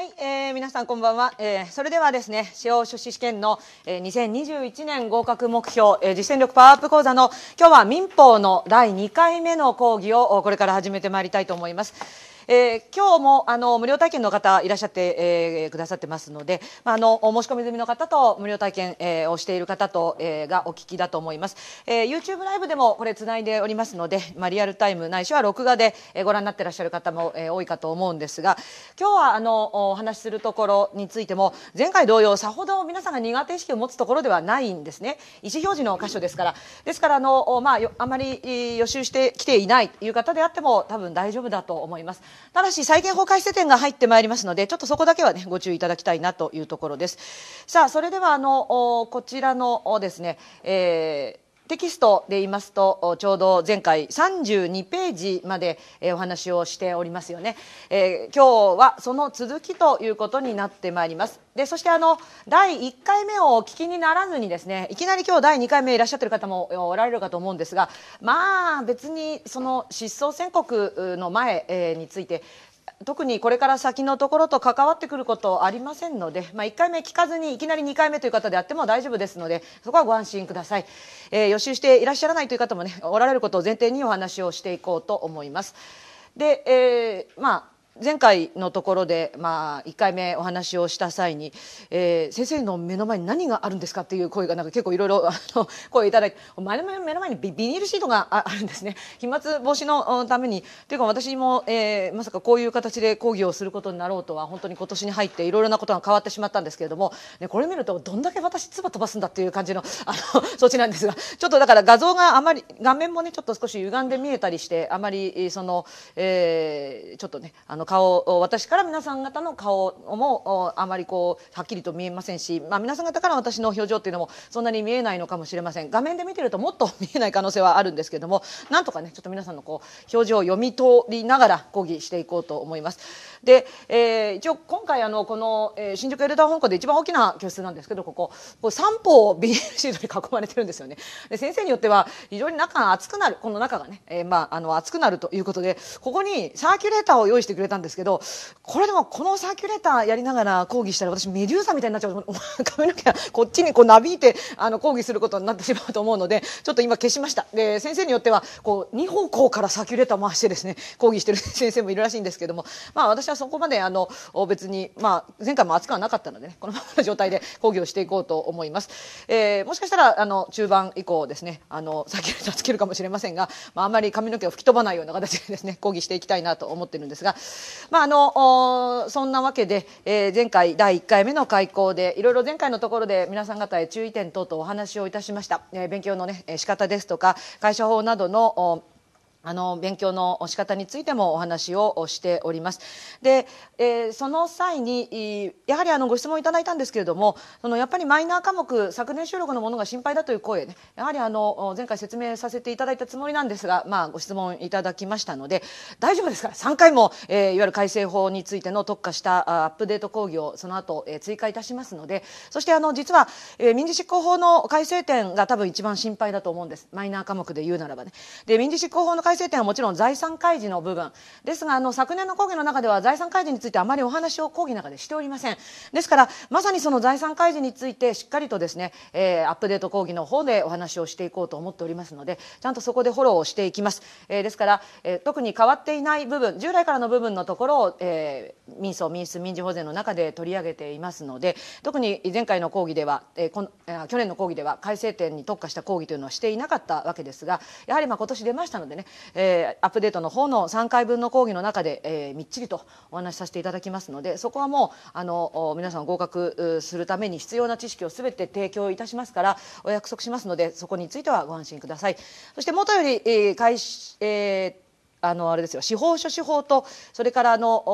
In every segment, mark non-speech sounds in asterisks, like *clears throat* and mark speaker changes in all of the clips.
Speaker 1: はい、えー、皆さんこんばんは、えー、それではですね司法書士試験の、えー、2021年合格目標、えー、実践力パワーアップ講座の今日は民法の第2回目の講義をこれから始めてまいりたいと思いますえー、今日もあの無料体験の方いらっしゃって、えー、くださってますので、まあ、あのお申し込み済みの方と無料体験、えー、をしている方と、えー、がお聞きだと思います、えー、YouTube ライブでもこれつないでおりますので、まあ、リアルタイムないしは録画で、えー、ご覧になってらっしゃる方も、えー、多いかと思うんですが今日はあのお話しするところについても前回同様さほど皆さんが苦手意識を持つところではないんですね意思表示の箇所ですからですからあの、まあ、あまり予習してきていないという方であっても多分大丈夫だと思います。ただし債権法改正点が入ってまいりますのでちょっとそこだけはねご注意いただきたいなというところですさあそれではあのこちらのですね、えーテキストで言いますとちょうど前回32ページまでお話をしておりますよね、えー、今日はその続きということになってまいりますでそしてあの第1回目をお聞きにならずにですねいきなり今日第2回目いらっしゃってる方もおられるかと思うんですがまあ別にその失踪宣告の前について特にこれから先のところと関わってくることありませんので、まあ、1回目聞かずにいきなり2回目という方であっても大丈夫ですのでそこはご安心ください、えー、予習していらっしゃらないという方もねおられることを前提にお話をしていこうと思いますで、えー、まあ前回のところで、まあ、1回目お話をした際に、えー、先生の目の前に何があるんですかっていう声がなんか結構いろいろ *laughs* 声をいただいて前の目の前にビニールシートがあるんですね飛沫防止のためにというか私も、えー、まさかこういう形で講義をすることになろうとは本当に今年に入っていろいろなことが変わってしまったんですけれども、ね、これ見るとどんだけ私唾飛ばすんだっていう感じの *laughs* あの装置なんですがちょっとだから画像があまり画面もねちょっと少し歪んで見えたりしてあまりその、えー、ちょっとねあの顔私から皆さん方の顔もあまりこうはっきりと見えませんし、まあ、皆さん方から私の表情というのもそんなに見えないのかもしれません画面で見てるともっと見えない可能性はあるんですけどもなんとかねちょっと皆さんのこう表情を読み取りながら講義していこうと思います。で、えー、一応今回あのこの、えー、新宿エルダー本校で一番大きな教室なんですけどこここう3方 BL シートに囲まれてるんですよねで先生によっては非常に中が熱くなるこの中がね、えー、まああの熱くなるということでここにサーキュレーターを用意してくれたんですけどこれでもこのサーキュレーターやりながら講義したら私メデューサみたいになっちゃう髪の毛がこっちにこうなびいてあの講義することになってしまうと思うのでちょっと今消しましたで先生によってはこう2方向からサーキュレーター回してですね講義してる先生もいるらしいんですけどもまあ私私はそこまであの別に、まあ、前回も熱くはなかったので、ね、このままの状態で講義をしていこうと思います。えー、もしかしたらあの中盤以降ですねあの先ほどつけるかもしれませんが、まあ、あまり髪の毛を吹き飛ばないような形でですね抗議していきたいなと思ってるんですが、まあ、あのそんなわけで、えー、前回第1回目の開講でいろいろ前回のところで皆さん方へ注意点等々お話をいたしました。えー、勉強のね仕方ですとか会社法などのあの勉強の仕方についてもお話をしております。で、えー、その際にやはりあのご質問いただいたんですけれども、そのやっぱりマイナー科目昨年収録のものが心配だという声ね、やはりあの前回説明させていただいたつもりなんですが、まあご質問いただきましたので大丈夫ですか3回も、えー、いわゆる改正法についての特化したアップデート講義をその後、えー、追加いたしますので、そしてあの実は、えー、民事執行法の改正点が多分一番心配だと思うんです。マイナー科目で言うならばね。で民事執行法の改正点はもちろん財産開示の部分ですがあの昨年の講義の中では財産開示についてあまりお話を講義の中でしておりませんですからまさにその財産開示についてしっかりとですね、えー、アップデート講義の方でお話をしていこうと思っておりますのでちゃんとそこでフォローをしていきます、えー、ですから、えー、特に変わっていない部分従来からの部分のところを、えー、民訴民主民事保全の中で取り上げていますので特に前回の講義では、えー、このえー、去年の講義では改正点に特化した講義というのはしていなかったわけですがやはりまあ今年出ましたのでねえー、アップデートの方の3回分の講義の中で、えー、みっちりとお話しさせていただきますのでそこはもうあの皆さん合格するために必要な知識をすべて提供いたしますからお約束しますのでそこについてはご安心ください。そしてもとより、えー会えーあのあれですよ司法書士法とそれからあの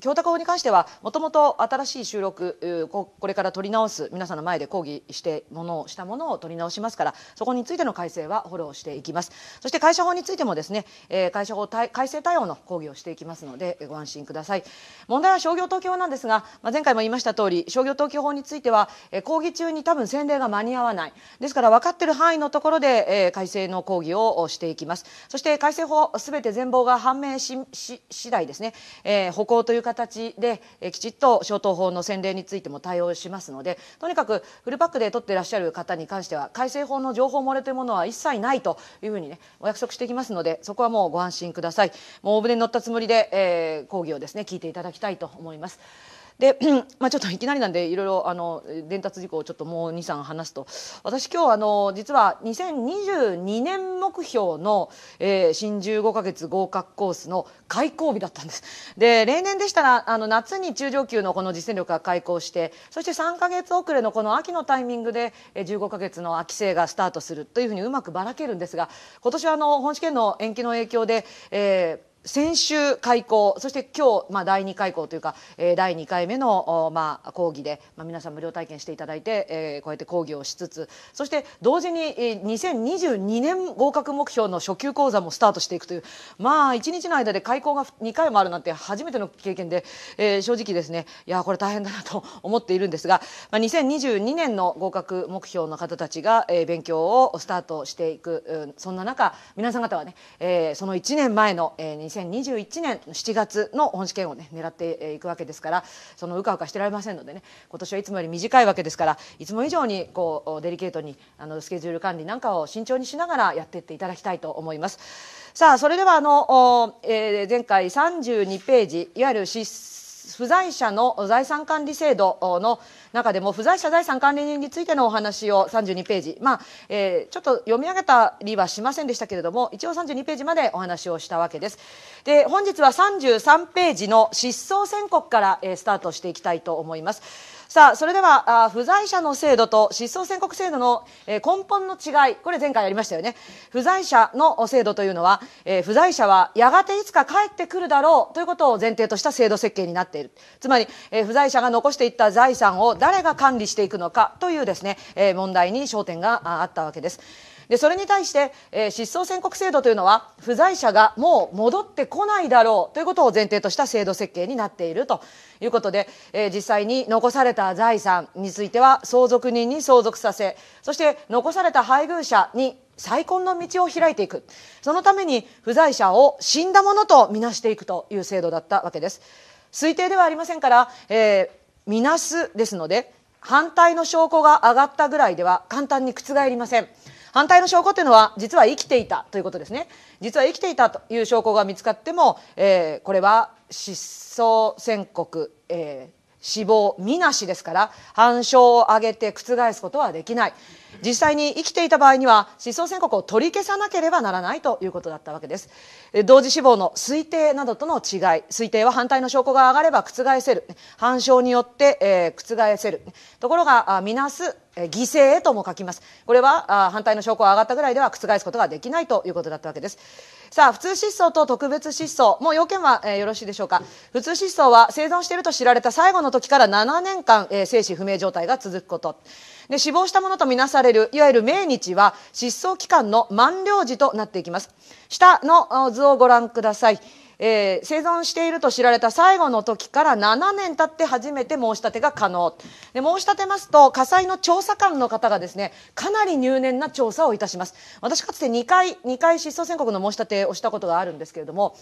Speaker 1: 供託法に関してはもともと新しい収録これから取り直す皆さんの前で講義してものをしたものを取り直しますからそこについての改正はフォローしていきますそして会社法についてもですね、えー、会社法改正対応の講義をしていきますのでご安心ください問題は商業登記法なんですが、まあ、前回も言いました通り商業登記法については、えー、講義中に多分宣伝が間に合わないですから分かっている範囲のところで、えー、改正の講義をしていきますそして改正法全て全貌が判明し次第ですね、えー、歩行という形で、えー、きちっと消灯法の宣伝についても対応しますのでとにかくフルパックで取ってらっしゃる方に関しては改正法の情報漏れというものは一切ないというふうにねお約束してきますのでそこはもうご安心くださいもう大船に乗ったつもりで、えー、講義をですね聞いていただきたいと思います。で、*clears throat* まあ、ちょっといきなりなんでいろいろあの伝達事項をちょっともう23話すと私今日あの実は2022年目標の、えー、新15か月合格コースの開講日だったんです。で例年でしたらあの夏に中上級のこの実践力が開講してそして3か月遅れのこの秋のタイミングで15か月の秋生がスタートするというふうにうまくばらけるんですが今年はあの本試験の延期の影響で、えー、先週開校そして今日、まあ、第2回校というか、えー、第2回目の、まあ、講義で、まあ、皆さん無料体験していただいて、えー、こうやって講義をしつつそして同時に、えー、2022年合格目標の初級講座もスタートしていくというまあ一日の間で開校が2回もあるなんて初めての経験で、えー、正直ですねいやこれ大変だなと *laughs* 思っているんですが、まあ、2022年の合格目標の方たちが、えー、勉強をスタートしていく、うん、そんな中皆さん方はね、えー、その1年前の、えー、2021年7月の本試験を、ね、狙っていくわけですからそのうかうかしてられませんのでね今年はいつもより短いわけですからいつも以上にこうデリケートにあのスケジュール管理なんかを慎重にしながらやっていっていただきたいと思います。さあそれではあの、えー、前回32ページいわゆる失不在者の財産管理制度の中でも不在者財産管理人についてのお話を32ページ、まあえー、ちょっと読み上げたりはしませんでしたけれども一応32ページまでお話をしたわけですで本日は33ページの失踪宣告から、えー、スタートしていきたいと思いますさあ、それでは、あ不在者の制度と失踪宣告制度の、えー、根本の違い、これ前回やりましたよね。不在者の制度というのは、えー、不在者はやがていつか帰ってくるだろうということを前提とした制度設計になっている。つまり、えー、不在者が残していった財産を誰が管理していくのかというですね、え問題に焦点があったわけです。でそれに対して、えー、失踪宣告制度というのは不在者がもう戻ってこないだろうということを前提とした制度設計になっているということで、えー、実際に残された財産については相続人に相続させそして残された配偶者に再婚の道を開いていくそのために不在者を死んだものとみなしていくという制度だったわけです推定ではありませんから、えー、みなすですので反対の証拠が上がったぐらいでは簡単に覆りません。反対の証拠っていうのは実は生きていたということですね実は生きていたという証拠が見つかっても、えー、これは失踪宣告、えー、死亡みなしですから反証を挙げて覆すことはできない。実際に生きていた場合には失踪宣告を取り消さなければならないということだったわけです同時死亡の推定などとの違い推定は反対の証拠が上がれば覆せる反証によって、えー、覆せるところがみなす犠牲へとも書きますこれは反対の証拠が上がったぐらいでは覆すことができないということだったわけですさあ普通失踪と特別失踪もう要件は、えー、よろしいでしょうか普通失踪は生存していると知られた最後の時から7年間、えー、生死不明状態が続くことで死亡したものとみなされるいわゆる命日は失踪期間の満了時となっていきます下の図をご覧くださいえー、生存していると知られた最後の時から7年経って初めて申し立てが可能で申し立てますと火災の調査官の方がですねかなり入念な調査をいたします私かつて2回2回失踪宣告の申し立てをしたことがあるんですけれども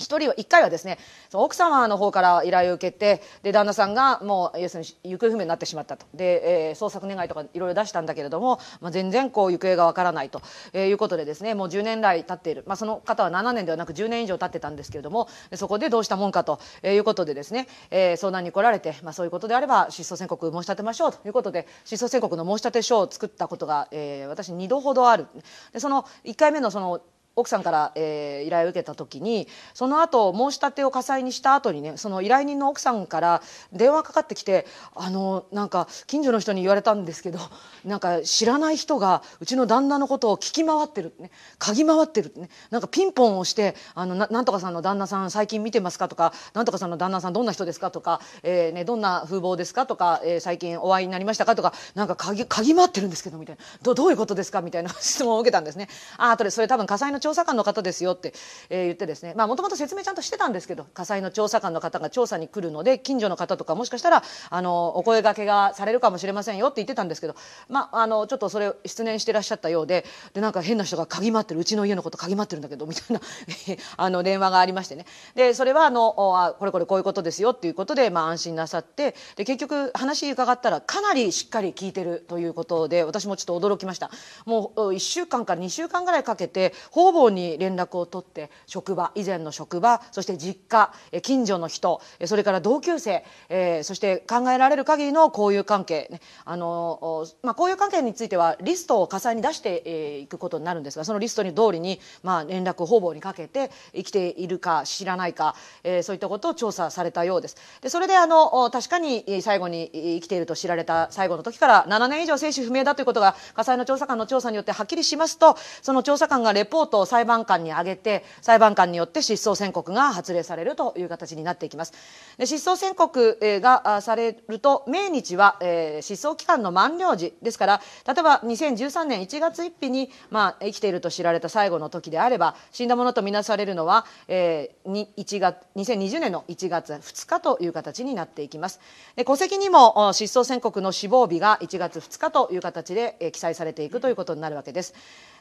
Speaker 1: 一人は、一回はですね、奥様の方から依頼を受けて、で、旦那さんがもう、要するに行方不明になってしまったと。で、えー、捜索願とかいろいろ出したんだけれども、まあ、全然こう、行方がわからないと、えー、いうことでですね、もう10年来経っている。まあ、その方は7年ではなく10年以上経ってたんですけれども、そこでどうしたもんかということでですね、えー、相談に来られて、まあ、そういうことであれば、失踪宣告申し立てましょうということで、失踪宣告の申し立て書を作ったことが、えー、私2度ほどある。で、その1回目のその、奥さんから、えー、依頼を受けた時にその後申し立てを火災にした後にねその依頼人の奥さんから電話かかってきてあのなんか近所の人に言われたんですけどなんか知らない人がうちの旦那のことを聞き回ってるね嗅ぎ回ってるねなんかピンポンをしてあのなんとかさんの旦那さん最近見てますかとかなんとかさんの旦那さんどんな人ですかとか、えーね、どんな風貌ですかとか、えー、最近お会いになりましたかとかなんか嗅ぎぎ回ってるんですけどみたいなどどういうことですかみたいな質問を受けたんですね。あでそれ多分火災の調査官の方ですよって、えー、言ってですねもともと説明ちゃんとしてたんですけど火災の調査官の方が調査に来るので近所の方とかもしかしたらあのお声がけがされるかもしれませんよって言ってたんですけど、まあ、あのちょっとそれ失念してらっしゃったようででなんか変な人が鍵待ってるうちの家のこと鍵待ってるんだけどみたいな *laughs* あの電話がありましてねでそれはあのあこれこれこういうことですよっていうことで、まあ、安心なさってで結局話伺ったらかなりしっかり聞いてるということで私もちょっと驚きました。もう1週間から2週間ぐらいかけて母に連絡を取って職場以前の職場そして実家近所の人それから同級生、えそして考えられる限りの交友関係、ね、あのまあ、交友関係についてはリストを火災に出していくことになるんですがそのリストに通りに、まあ、連絡を方々にかけて生きているか知らないか、えそういったことを調査されたようです。でそれであの確かに最後に生きていると知られた最後の時から7年以上生死不明だということが火災の調査官の調査によってはっきりしますとその調査官がレポート裁判官に上げて裁判官によって失踪宣告が発令されるという形になっていきます。で失踪宣告がされると命日は、えー、失踪期間の満了時ですから例えば2013年1月1日に、まあ、生きていると知られた最後の時であれば死んだものとみなされるのは、えー、に1月2020年の1月2日という形になっていきます。で戸籍にも失踪宣告の死亡日が1月2日という形で、えー、記載されていくということになるわけです。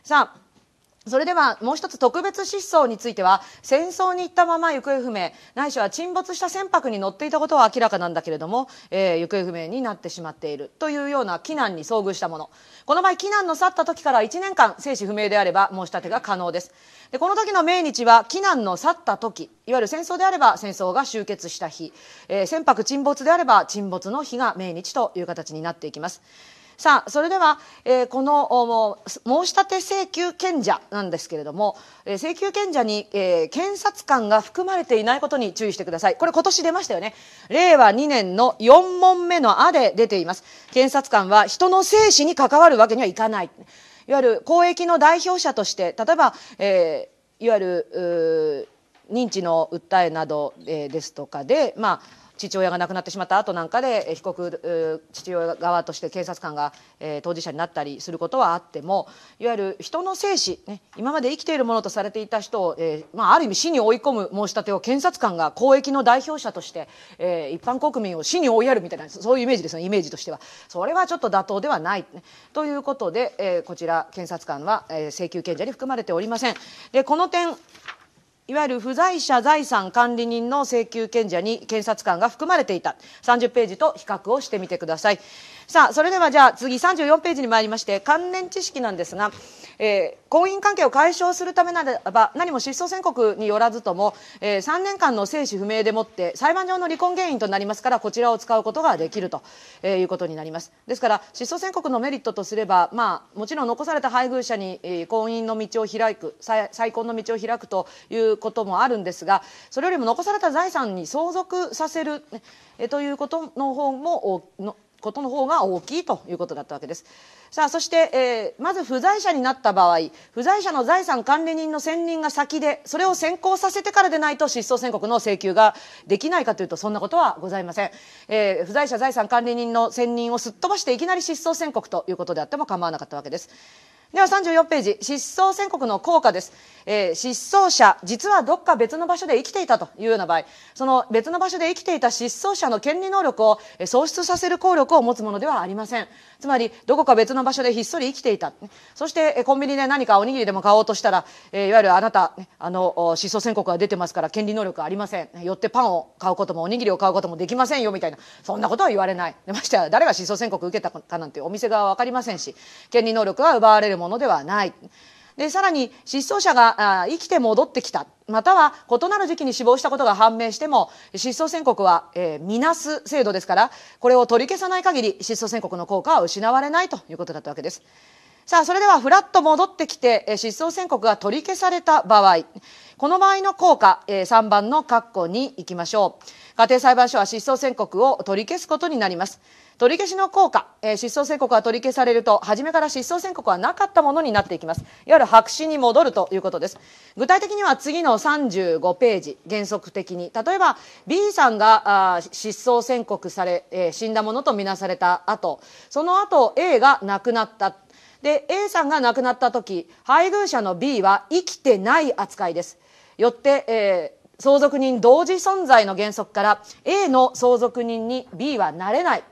Speaker 1: さあそれではもう一つ特別失踪については戦争に行ったまま行方不明ないしは沈没した船舶に乗っていたことは明らかなんだけれども、えー、行方不明になってしまっているというような避難に遭遇したものこの場合避難の去った時から1年間生死不明であれば申し立てが可能ですでこの時の命日は避難の去った時いわゆる戦争であれば戦争が終結した日、えー、船舶沈没であれば沈没の日が命日という形になっていきますさあ、それでは、えー、この申し立て請求権者なんですけれども、えー、請求権者に、えー、検察官が含まれていないことに注意してください。これ今年出ましたよね。令和2年の4問目のあで出ています。検察官は人の生死に関わるわけにはいかない。いわゆる公益の代表者として、例えば、えー、いわゆる、認知の訴えなど、えー、ですとかで、まあ、父親が亡くなってしまった後なんかで被告父親側として警察官が、え当事者になったりすることはあってもいわゆる人の生死、ね、今まで生きているものとされていた人を、えーまあ、ある意味死に追い込む申し立てを検察官が公益の代表者として、えー、一般国民を死に追いやるみたいなそういうイメージですねイメージとしてはそれはちょっと妥当ではない、ね、ということで、えー、こちら検察官は、えー、請求権者に含まれておりません。でこの点いわゆる不在者財産管理人の請求権者に検察官が含まれていた30ページと比較をしてみてください。さあそれではじゃあ次34ページに参りまして関連知識なんですが、えー、婚姻関係を解消するためならば何も失踪宣告によらずとも、えー、3年間の生死不明でもって裁判上の離婚原因となりますからこちらを使うことができると、えー、いうことになりますですから失踪宣告のメリットとすれば、まあ、もちろん残された配偶者に、えー、婚姻の道を開く再再婚の道を開くということもあるんですがそれよりも残された財産に相続させる、えー、ということの方ものことの方が大きいということだったわけです。さあそして、えー、まず不在者になった場合不在者の財産管理人の選任が先でそれを先行させてからでないと失踪宣告の請求ができないかというとそんなことはございません、えー、不在者財産管理人の選任をすっ飛ばしていきなり失踪宣告ということであっても構わなかったわけです。では34ページ、失踪宣告の効果です。えー、失踪者、実はどっか別の場所で生きていたというような場合、その別の場所で生きていた失踪者の権利能力を喪失させる効力を持つものではありません。つまりどこか別の場所でひっそり生きていた、そしてコンビニで何かおにぎりでも買おうとしたら、えいわゆるあなた、あの失踪宣告が出てますから権利能力ありませんよってパンを買うこともおにぎりを買うこともできませんよみたいなそんなことは言われないましては誰が失踪宣告を受けたかなんてお店側は分かりませんし権利能力は奪われるものではない。でさらに失踪者が生きて戻ってきたまたは異なる時期に死亡したことが判明しても失踪宣告は、えー、見なす制度ですからこれを取り消さない限り失踪宣告の効果は失われないということだったわけです。さあそれではフラッと戻ってきて失踪宣告が取り消された場合この場合の効果3番の括弧にいきましょう家庭裁判所は失踪宣告を取り消すことになります取り消しの効果、えー、失踪宣告は取り消されると、初めから失踪宣告はなかったものになっていきます。いわゆる白紙に戻るということです。具体的には次の35ページ、原則的に。例えば、B さんがあ失踪宣告され、えー、死んだものとみなされた後、その後 A が亡くなった。で、A さんが亡くなった時、配偶者の B は生きてない扱いです。よって、えー、相続人同時存在の原則から A の相続人に B はなれない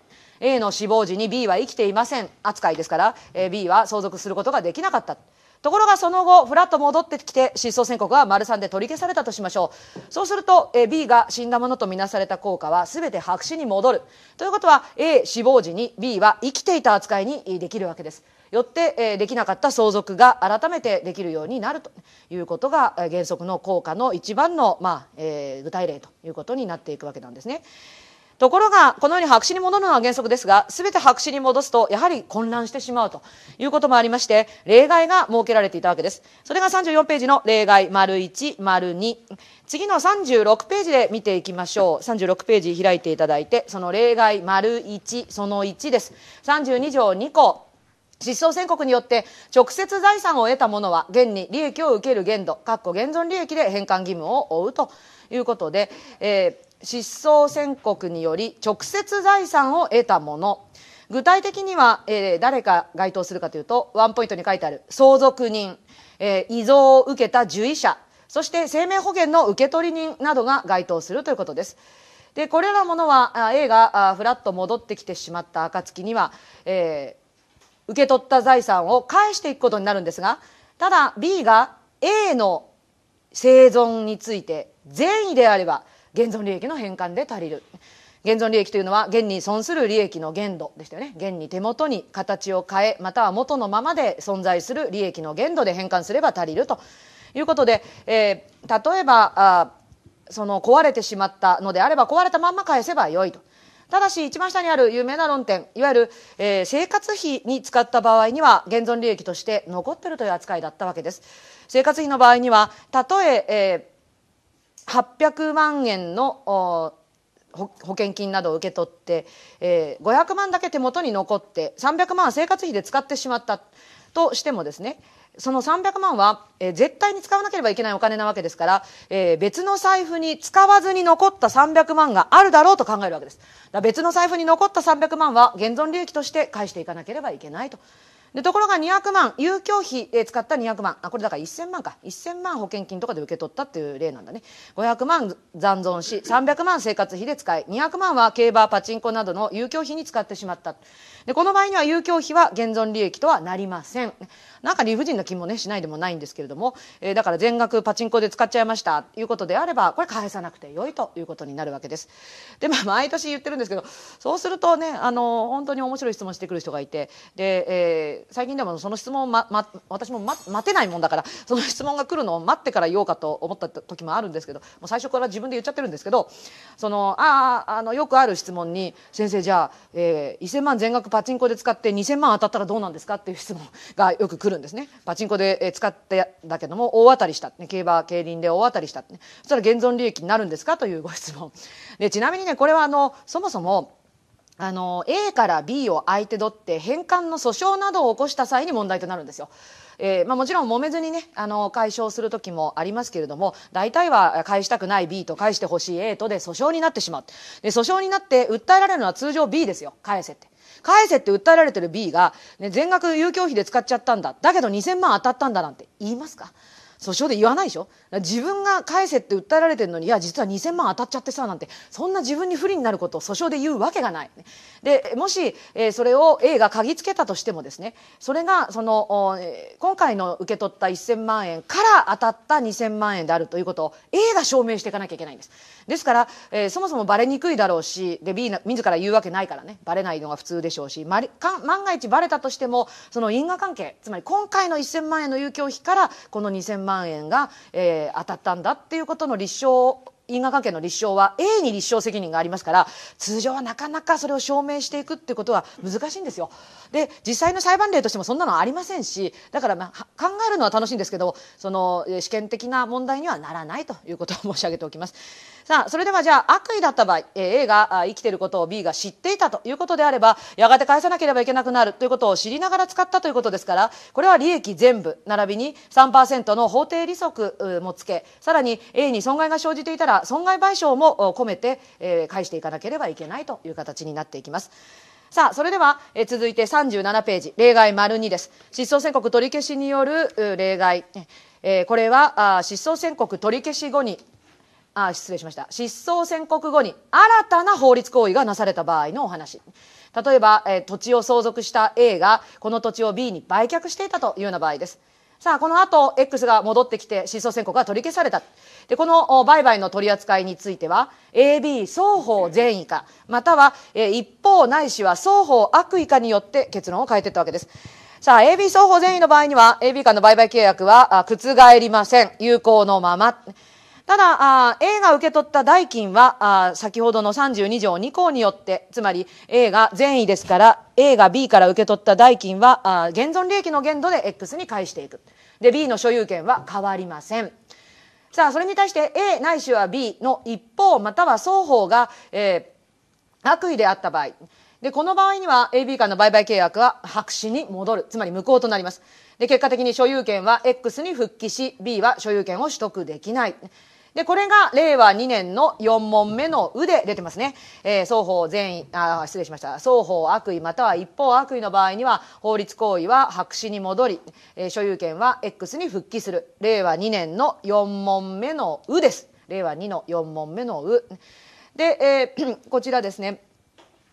Speaker 1: A の死亡時に B は生きていません扱いですから、え B は相続することができなかった。ところがその後、ふらっと戻ってきて、失踪宣告は丸3で取り消されたとしましょう。そうすると、え B が死んだものとみなされた効果は全て白紙に戻る。ということは、A 死亡時に B は生きていた扱いにできるわけです。よって、えできなかった相続が改めてできるようになるということが、え原則の効果の一番の、まあえー、具体例ということになっていくわけなんですね。ところが、このように白紙に戻るのは原則ですが、すべて白紙に戻すと、やはり混乱してしまうということもありまして、例外が設けられていたわけです。それが34ページの例外、丸1、丸2。次の36ページで見ていきましょう。36ページ開いていただいて、その例外、丸1、その1です。32条2項。失踪宣告によって直接財産を得た者は現に利益を受ける限度、かっこ現存利益で返還義務を負うと。いうことで、えー、失踪宣告により直接財産を得たもの具体的には、えー、誰か該当するかというとワンポイントに書いてある相続人、えー、遺贈を受けた受医者そして生命保険の受取人などが該当するということです。でこれらものは A がふらっと戻ってきてしまった暁には、えー、受け取った財産を返していくことになるんですがただ B が A の生存について善意であれば現存利益の返還で足りる現存利益というのは現に損する利益の限度でしたよね現に手元に形を変えまたは元のままで存在する利益の限度で返還すれば足りるということで、えー、例えばあその壊れてしまったのであれば壊れたまんま返せばよいと。ただし一番下にある有名な論点いわゆる、えー、生活費に使った場合には現存利益として残ってるという扱いだったわけです生活費の場合にはたとええー800万円の保険金などを受け取って、えー、500万だけ手元に残って300万は生活費で使ってしまったとしてもですねその300万は、えー、絶対に使わなければいけないお金なわけですから、えー、別の財布に使わずに残った300万があるだろうと考えるわけです。別の財布に残った300万は現存利益として返していかなければいけないと。でところが200万遊興費で使った200万あこれだから1000万か1000万保険金とかで受け取ったっていう例なんだね500万残存し300万生活費で使い200万は競馬パチンコなどの遊興費に使ってしまったでこの場合には遊興費は現存利益とはなりませんなんか理不尽な気もねしないでもないんですけれども、えー、だから全額パチンコで使っちゃいましたということであればこれ返さなくてよいということになるわけです。でまあ毎年言ってるんですけどそうするとねあの本当に面白い質問してくる人がいてで、えー、最近でもその質問ま、ま、私も、ま、待てないもんだからその質問が来るのを待ってから言おうかと思った時もあるんですけどもう最初から自分で言っちゃってるんですけどそのああのよくある質問に「先生じゃあ、えー、1,000万全額パチンコで使って2,000万当たったらどうなんですか?」っていう質問がよく来るるんですねパチンコで使ってだけども大当たりした、ね、競馬競輪で大当たりした、ね、そしたら現存利益になるんですかというご質問でちなみにねこれはあのそもそもあの A から B を相手取って返還の訴訟などを起こした際に問題となるんですよ。えーまあ、もちろん揉めずにねあの解消する時もありますけれども大体は返したくない B と返してほしい A とで訴訟になってしまうで訴訟になって訴えられるのは通常 B ですよ返せって返せって訴えられてる B が、ね、全額遊興費で使っちゃったんだだけど2000万当たったんだなんて言いますか訴訟で言わないでしょ自分が返せって訴えられてるのにいや実は2000万当たっちゃってさなんてそんな自分に不利になることを訴訟で言うわけがない。でもし、えー、それを A が嗅ぎつけたとしてもですねそれがその今回の受け取った1000万円から当たった2000万円であるということを A が証明していかなきゃいけないんです。ですから、えー、そもそもバレにくいだろうしで B 自ら言うわけないからねバレないのが普通でしょうし、ま、万が一バレたとしてもその因果関係つまり今回の1000万円の有給費からこの2000万円万円が、えー、当たったんだっていうことの立証因果関係の立証は A に立証責任がありますから通常はなかなかそれを証明していくってことは難しいんですよ。で実際の裁判例としてもそんなのありませんしだから、まあ、考えるのは楽しいんですけどその試験的な問題にはならないということを申し上げておきます。さあそれではじゃあ悪意だった場合 A が生きていることを B が知っていたということであればやがて返さなければいけなくなるということを知りながら使ったということですからこれは利益全部並びに3%の法定利息もつけさらに A に損害が生じていたらら損害賠償も込めて、返していかなければいけないという形になっていきます。さあ、それでは、え続いて37ページ、例外丸2です。失踪宣告取り消しによる例外。えー、これはあ、失踪宣告取り消し後に、あ、失礼しました。失踪宣告後に新たな法律行為がなされた場合のお話。例えば、えー、土地を相続した A が、この土地を B に売却していたというような場合です。さあ、この後、X が戻ってきて、失踪宣告が取り消された。で、この売買の取り扱いについては、AB 双方善意か、または、え一方ないしは双方悪意かによって結論を変えていったわけです。さあ、AB 双方善意の場合には、AB 間の売買契約は、覆りません。有効のまま。ただあ A が受け取った代金はあ先ほどの32条2項によってつまり A が善意ですから A が B から受け取った代金はあ現存利益の限度で X に返していくで B の所有権は変わりませんさあそれに対して A ないしは B の一方または双方が、えー、悪意であった場合でこの場合には AB 間の売買契約は白紙に戻るつまり無効となりますで結果的に所有権は X に復帰し B は所有権を取得できないで、これが令和2年の4問目の「う」で出てますね。えー、双方善意、あ、失礼しました。双方悪意または一方悪意の場合には、法律行為は白紙に戻り、えー、所有権は X に復帰する。令和2年の4問目の「う」です。令和2の4問目の「う」。で、えー、*clears throat* こちらですね。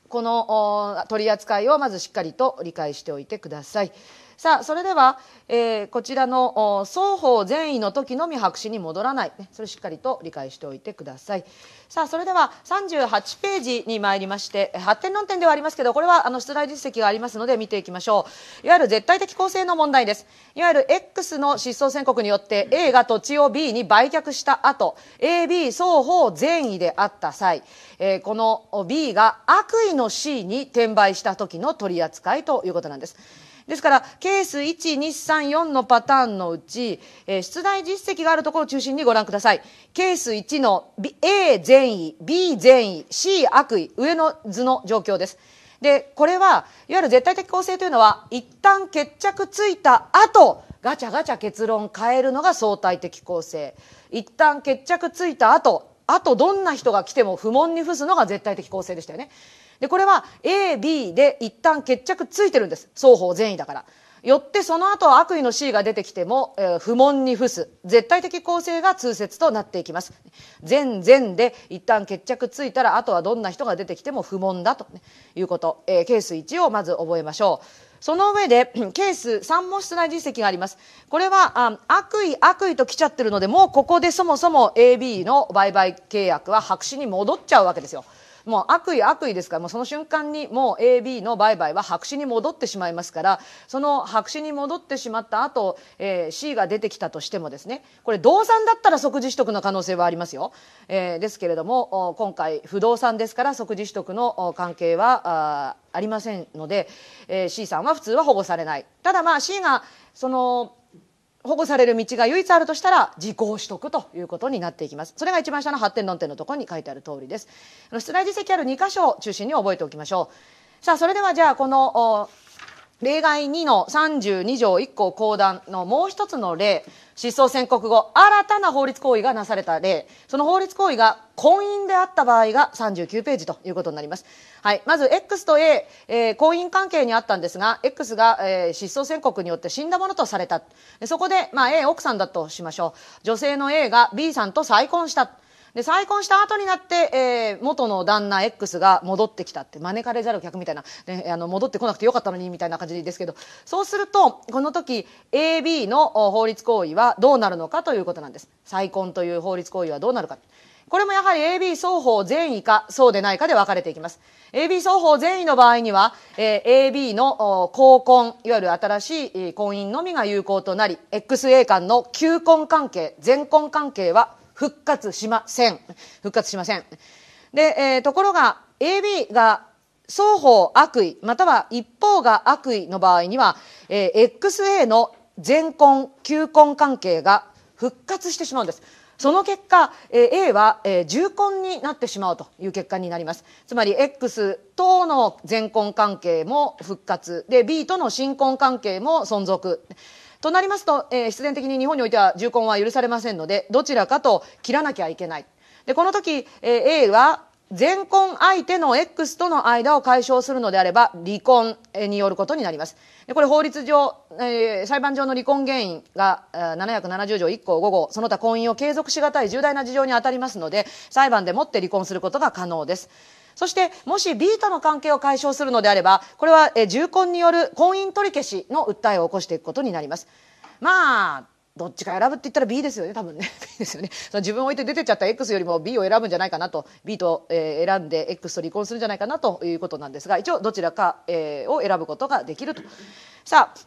Speaker 1: この取り扱いをまずしっかりと理解しておいてください。さあそれでは、えー、こちらの双方善意の時のみ白紙に戻らない、ね、それしっかりと理解しておいてくださいさあそれでは38ページに参りまして発展論点ではありますけどこれはあの出題実績がありますので見ていきましょういわゆる絶対的公正の問題ですいわゆる X の失踪宣告によって A が土地を B に売却した後 AB 双方善意であった際、えー、この B が悪意の C に転売した時の取り扱いということなんですですからケース1234のパターンのうち、えー、出題実績があるところを中心にご覧くださいケース1の A 善意 B 善意 C 悪意上の図の状況ですでこれはいわゆる絶対的構成というのは一旦決着ついた後ガチャガチャ結論変えるのが相対的構成。一旦決着ついた後あとどんな人が来ても不問に付すのが絶対的構成でしたよね。でこれは AB で一旦決着ついてるんです双方善意だから。よってその後悪意の C が出てきても、えー、不問に付す絶対的構成が通説となっていきます全然で一旦決着ついたらあとはどんな人が出てきても不問だと、いうこと、えー、ケース1をまず覚えましょうその上で *clears throat* ケース3も出題実績がありますこれはあ悪意悪意と来ちゃってるのでもうここでそもそも AB の売買契約は白紙に戻っちゃうわけですよもう悪意悪意ですからもうその瞬間にもう AB の売買は白紙に戻ってしまいますからその白紙に戻ってしまった後、えー、C が出てきたとしてもですねこれ動産だったら即時取得の可能性はありますよ、えー、ですけれども今回不動産ですから即時取得の関係はありませんので、えー、C さんは普通は保護されないただまあ C がその保護される道が唯一あるとしたら自己取得ということになっていきますそれが一番下の発展論点のところに書いてある通りです出題実績ある2箇所を中心に覚えておきましょうさあそれではじゃあこの例外2の32条1項公団のもう一つの例、失踪宣告後、新たな法律行為がなされた例、その法律行為が婚姻であった場合が39ページということになります。はい。まず、X と A、えー、婚姻関係にあったんですが、X が、えー、失踪宣告によって死んだものとされた。そこで、まあ、A 奥さんだとしましょう。女性の A が B さんと再婚した。で、再婚した後になって、えー、元の旦那 X が戻ってきたって、招かれざる客みたいな、ね、あの、戻ってこなくてよかったのに、みたいな感じですけど、そうすると、この時、AB の法律行為はどうなるのかということなんです。再婚という法律行為はどうなるか。これもやはり AB 双方善意かそうでないかで分かれていきます。AB 双方善意の場合には、えー、AB の公婚、いわゆる新しい婚姻のみが有効となり、XA 間の求婚関係、全婚関係は復活しません。復活しません。で、えー、ところが AB が双方悪意、または一方が悪意の場合には、えー、XA の前婚、求婚関係が復活してしまうんです。その結果、A は重婚になってしまうという結果になります。つまり X 等の前婚関係も復活で B との新婚関係も存続。となりますと、えー、必然的に日本においては銃婚は許されませんので、どちらかと切らなきゃいけない。で、この時、えー、A は、全婚相手の X との間を解消するのであれば離婚によることになります。これ法律上、えー、裁判上の離婚原因が770条1項5号、その他婚姻を継続し難い重大な事情に当たりますので、裁判でもって離婚することが可能です。そしてもし B との関係を解消するのであればこれは重婚による婚姻取り消しの訴えを起こしていくことになります。まあどっちか選ぶって言ったら B ですよね多分ね B *laughs* ですよねその自分を置いて出てっちゃった X よりも B を選ぶんじゃないかなと B と、えー、選んで X と離婚するんじゃないかなということなんですが一応どちらか、えー、を選ぶことができると。さあ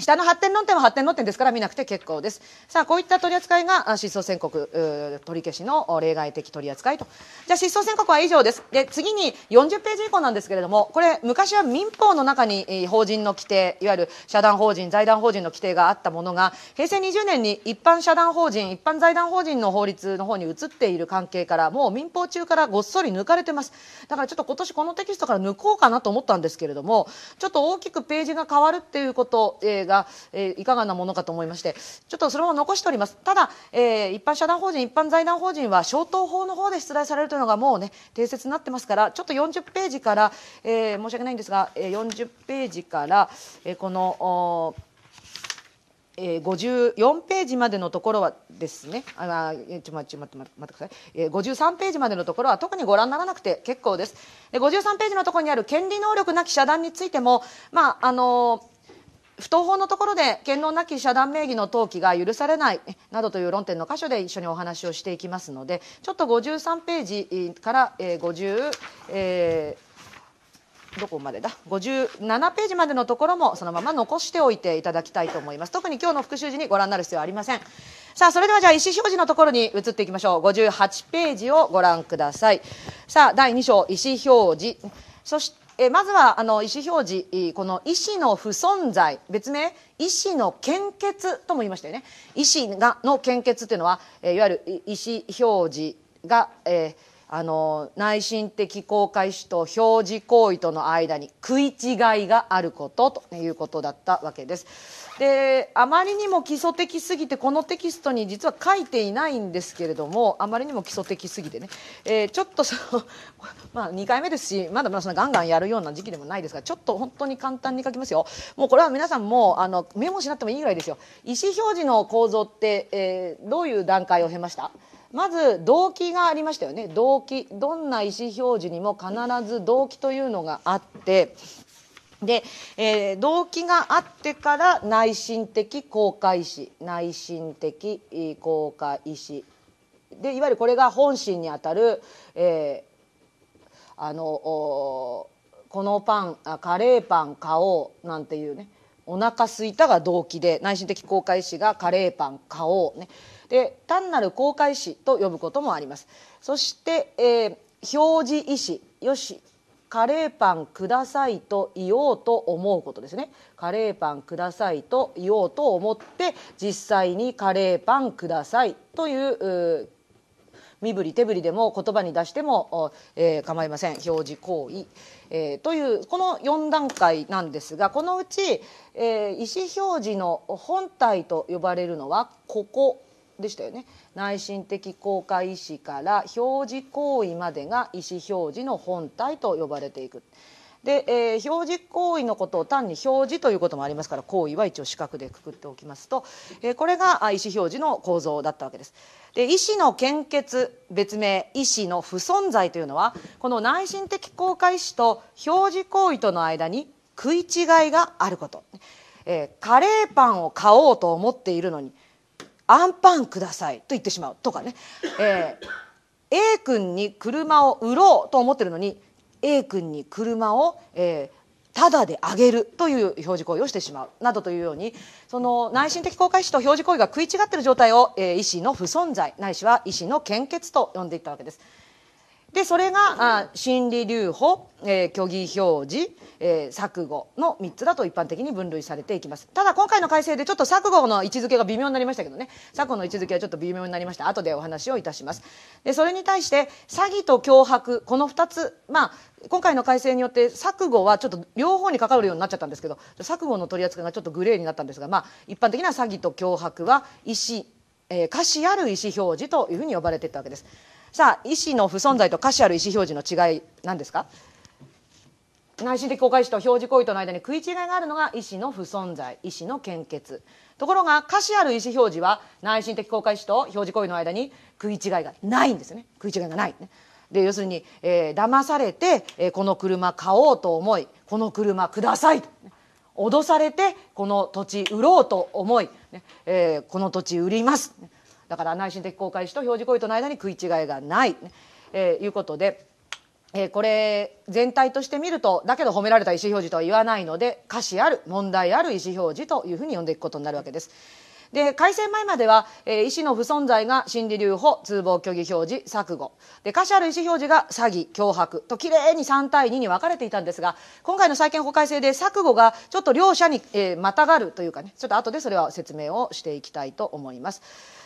Speaker 1: 下の発展論点は発展論点ですから見なくて結構です。さあ、こういった取り扱いが失踪宣告、取り消しの例外的取り扱いと。じゃあ、失踪宣告は以上です。で、次に40ページ以降なんですけれども、これ、昔は民法の中に法人の規定、いわゆる社団法人、財団法人の規定があったものが、平成20年に一般社団法人、一般財団法人の法律の方に移っている関係から、もう民法中からごっそり抜かれてます。だからちょっと今年このテキストから抜こうかなと思ったんですけれども、ちょっと大きくページが変わるっていうこと、えーが、えいかがなものかと思いましてちょっとそれも残しておりますただ、え一般社団法人一般財団法人は消灯法の方で出題されるというのがもうね定説になってますからちょっと40ページから、え申し訳ないんですが、え40ページから、えこのえー、54ページまでのところはですねあちょ待って待って待ってください、えー、53ページまでのところは特にご覧にならなくて結構ですで53ページのところにある権利能力なき遮断についてもまああのー不当法のところで権能なき遮断名義の登記が許されないなどという論点の箇所で一緒にお話をしていきますのでちょっと53ページから、えー、50、えーどこまでだ57ページまでのところもそのまま残しておいていただきたいと思います特に今日の復習時にご覧になる必要はありませんさあそれではじゃあ意思表示のところに移っていきましょう58ページをご覧くださいさあ第2章意思表示そしてえまずはあの意思表示この意思の不存在別名意思の献血とも言いましたよね意思がの献血というのは、いわゆる意思表示が、えあの内心的公開主と表示行為との間に食い違いがあることということだったわけです。であまりにも基礎的すぎてこのテキストに実は書いていないんですけれどもあまりにも基礎的すぎてね、えー、ちょっとその、*laughs* まあ、2回目ですしまだまだガンガンやるような時期でもないですがちょっと本当に簡単に書きますよもうこれは皆さんもあのメモしなくてもいいぐらいですよ意思表示の構造って、えー、どういう段階を経ましたまず動機がありましたよね動機どんな意思表示にも必ず動機というのがあってで、えー、動機があってから内心的公開し内心的公開しでいわゆるこれが本心にあたる、えー、あのこのパンカレーパン買おうなんていうねお腹すいたが動機で内心的公開しがカレーパン買おうねで単なる公開しと呼ぶこともあります。そして、えー、表示意思よしカレーパンくださいと言おうと思うことですねカレーパンくださいと言おうと思って実際にカレーパンくださいという身振り手振りでも言葉に出しても、えー、構いません表示行為、えー、というこの4段階なんですがこのうち、えー、意思表示の本体と呼ばれるのはここでしたよね。内心的公開意思から表示行為までが意思表示の本体と呼ばれていく。で、えー、表示行為のことを単に表示ということもありますから行為は一応四角でくくっておきますと、えー、これが意思表示の構造だったわけです。で意思の献血別名意思の不存在というのはこの内心的公開意思と表示行為との間に食い違いがあること、えー、カレーパンを買おうと思っているのにアンパンください」と言ってしまうとかね、えー、A 君に車を売ろうと思ってるのに A 君に車を、えー、ただであげるという表示行為をしてしまうなどというようにその内心的公開意思と表示行為が食い違っている状態を、えー、意思の不存在ないしは意思の献血と呼んでいったわけです。でそれがあ心理留保、えー、虚偽表示、えー、錯誤の3つだと一般的に分類されていきますただ今回の改正でちょっと錯誤の位置づけが微妙になりましたけどね錯誤の位置づけはちょっと微妙になりました後でお話をいたしますでそれに対して詐欺と脅迫この2つまあ今回の改正によって錯誤はちょっと両方にかかるようになっちゃったんですけど錯誤の取り扱いがちょっとグレーになったんですが、まあ、一般的には詐欺と脅迫は意思、えー、ある意思表示というふうに呼ばれていったわけです。さあ意思の不存在と可視ある意思表示の違い何ですか内心的公開死と表示行為との間に食い違いがあるのが意思の不存在意思の献血ところが歌視ある意思表示は内心的公開死と表示行為の間に食い違いがないんですよね食い違いがない、ね、で要するに、えー、騙されて、えー、この車買おうと思いこの車くださいと、ね、脅されてこの土地売ろうと思い、ねえー、この土地売ります、だから内心的公開死と表示行為との間に食い違いがない、ねえー、いうことで。えー、これ全体として見るとだけど褒められた意思表示とは言わないので瑕疵ある問題ある意思表示というふうに呼んでいくことになるわけです。で改正前までは、えー、医師の不存在が心理留保通報虚偽表示錯誤で価値ある意思表示が詐欺脅迫ときれいに3対2に分かれていたんですが今回の債権法改正で錯誤がちょっと両者に、えー、またがるというかねちょっと後でそれは説明をしていきたいと思います。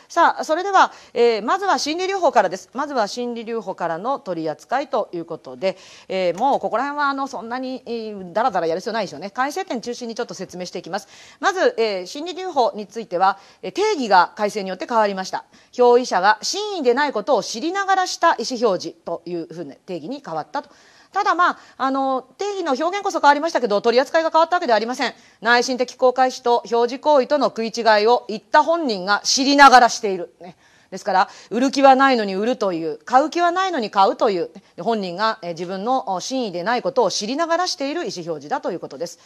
Speaker 1: さあそれでは、えー、まずは心理療法からですまずは心理療法からの取り扱いということで、えー、もうここら辺はあのそんなに、えー、だらだらやる必要ないでしょうね改正点中心にちょっと説明していきますまず、えー、心理療法については、え定義が改正によって変わりました表意者が真意でないことを知りながらした意思表示というふうな定義に変わったと。ただまあ、あの、定義の表現こそ変わりましたけど、取り扱いが変わったわけではありません。内心的公開しと表示行為との食い違いを言った本人が知りながらしている。ねですから、売る気はないのに売るという、買う気はないのに買うという、本人が自分の真意でないことを知りながらしている意思表示だということです。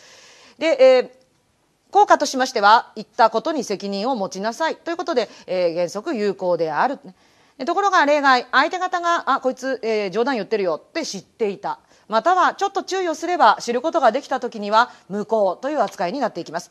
Speaker 1: で、えー効果としましては、言ったことに責任を持ちなさい。ということで、えー、原則有効である。ところが例外相手方が「あこいつ、えー、冗談言ってるよ」って知っていたまたはちょっと注意をすれば知ることができた時には無効という扱いになっていきます。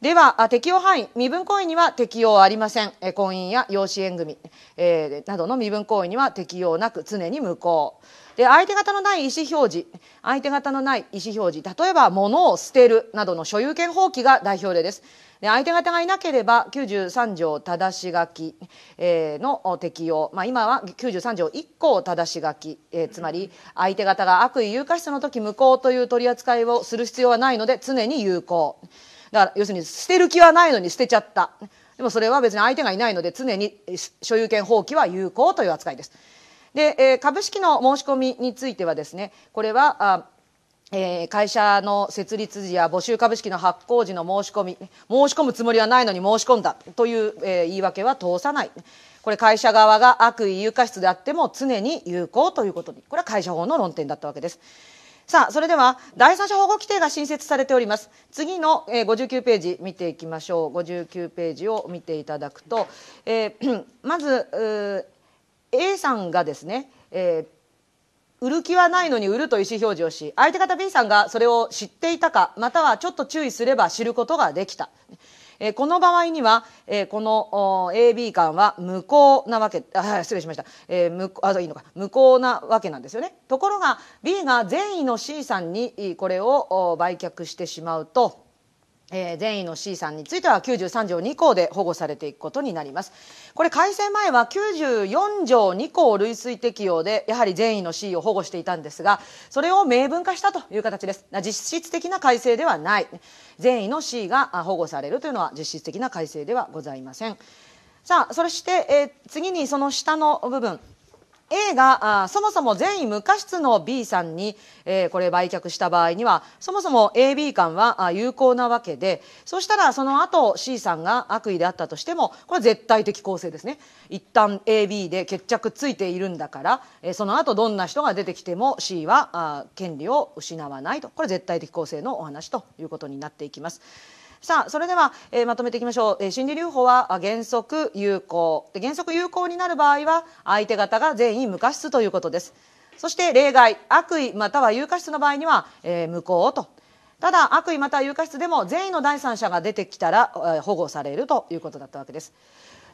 Speaker 1: では適用範囲身分行為には適用ありません婚姻や養子縁組、えー、などの身分行為には適用なく常に無効で相手方のない意思表示相手方のない意思表示例えば物を捨てるなどの所有権放棄が代表例ですで相手方がいなければ93条正し書き、えー、の適用、まあ、今は93条1項正し書き、えー、つまり相手方が悪意有価質の時無効という取り扱いをする必要はないので常に有効。だから要するに捨てる気はないのに捨てちゃった。でもそれは別に相手がいないので常に所有権放棄は有効という扱いです。で、えー、株式の申し込みについてはですね、これは、あえー、会社の設立時や募集株式の発行時の申し込み、申し込むつもりはないのに申し込んだという、えー、言い訳は通さない。これ会社側が悪意有価質であっても常に有効ということに、これは会社法の論点だったわけです。さあ、それでは第三者保護規定が新設されております。次の、えー、59ページ見ていきましょう。59ページを見ていただくと、えー、*clears throat* まず A さんがですね、えー、売る気はないのに売ると意思表示をし相手方 B さんがそれを知っていたかまたはちょっと注意すれば知ることができたえー、この場合には、えー、この AB 間は無効なわけあ失礼しました、えー、無あいいのか無効なわけなんですよね。ところが B が善意の C さんにこれを売却してしまうとえー、善意の C さんについては93条2項で保護されていくことになりますこれ改正前は94条2項類推適用でやはり善意の C を保護していたんですがそれを明文化したという形です実質的な改正ではない善意の C が保護されるというのは実質的な改正ではございませんさあそして、えー、次にその下の部分 A がそもそも善意無過失の B さんに、えー、これ売却した場合にはそもそも AB 間は有効なわけでそしたらその後 C さんが悪意であったとしてもこれ絶対的公正ですね一旦 AB で決着ついているんだから、えー、その後どんな人が出てきても C は権利を失わないとこれ絶対的公正のお話ということになっていきます。さあそれでは、えー、まとめていきましょう、えー、心理留保は原則有効で原則有効になる場合は相手方が善意無過失ということですそして例外悪意または有過失の場合には、えー、無効とただ悪意または有過失でも善意の第三者が出てきたら、えー、保護されるということだったわけです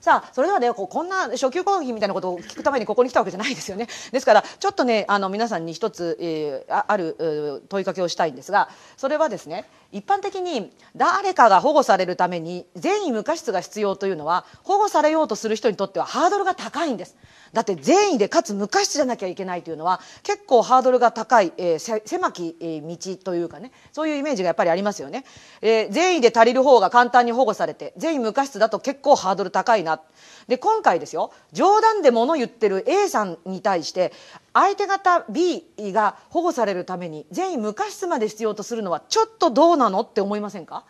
Speaker 1: さあそれではねここんな初級講義みたいなことを聞くためにここに来たわけじゃないですよねですからちょっとねあの皆さんに一つ、えー、ある問いかけをしたいんですがそれはですね一般的に誰かが保護されるために善意無過失が必要というのは保護されようとする人にとってはハードルが高いんですだって善意でかつ無過失じゃなきゃいけないというのは結構ハードルが高い、えー、狭き、道というかねそういうイメージがやっぱりありますよね、えー、善意で足りる方が簡単に保護されて善意無過失だと結構ハードル高いなで今回ですよ冗談で物言ってる A さんに対して相手方 B が保護されるために善意無過失まで必要とするのはちょっとどうなのって思いませんか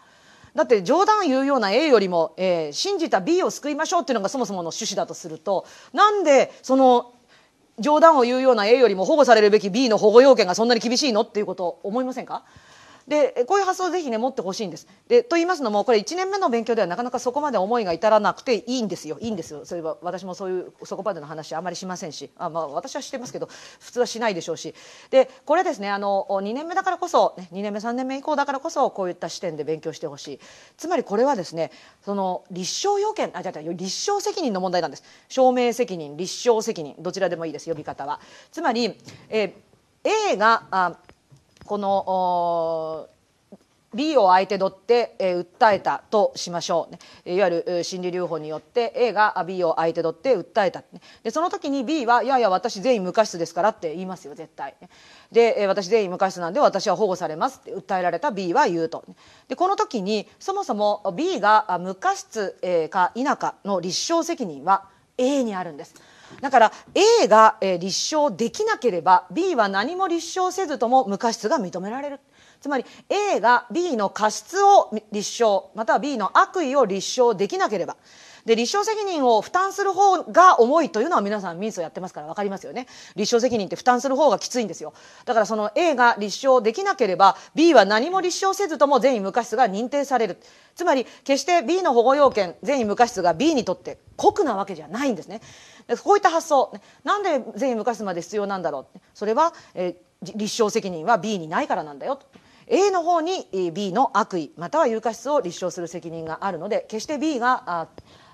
Speaker 1: だって冗談言うような A よりも、えー、信じた B を救いましょうっていうのがそもそもの趣旨だとするとなんでその冗談を言うような A よりも保護されるべき B の保護要件がそんなに厳しいのっていうこと思いませんかでこういう発想をぜひね持ってほしいんです。でと言いますのもこれ1年目の勉強ではなかなかそこまで思いが至らなくていいんですよいいんですよそれは私もそういうそこまでの話あまりしませんしあ、まあ、私はしてますけど普通はしないでしょうしでこれですねあの2年目だからこそ2年目3年目以降だからこそこういった視点で勉強してほしいつまりこれはですねその立証要件あじゃ立証責任の問題なんです証明責任立証責任どちらでもいいです呼び方は。つまり、えー A があこの B を相手取って、えー、訴えたとしましょう、ね、いわゆる心理留保によって A が B を相手取って訴えた、ね、でその時に B はいやいや私全員無過失ですからって言いますよ絶対、で、え私全員無過失なんで私は保護されますって訴えられた B は言うと、でこの時にそもそも B が無過失か否かの立証責任は A にあるんです。だから A が、立証できなければ B は何も立証せずとも無過失が認められるつまり A が B の過失を立証または B の悪意を立証できなければで立証責任を負担する方が重いというのは皆さん民訴やってますから分かりますよね立証責任って負担する方がきついんですよだからその A が立証できなければ B は何も立証せずとも善意無過失が認定されるつまり決して B の保護要件善意無過失が B にとって酷なわけじゃないんですねこういった発想なんで善意無過失まで必要なんだろうそれは、えー、立証責任は B にないからなんだよと A の方に B の悪意または有過失を立証する責任があるので決して B が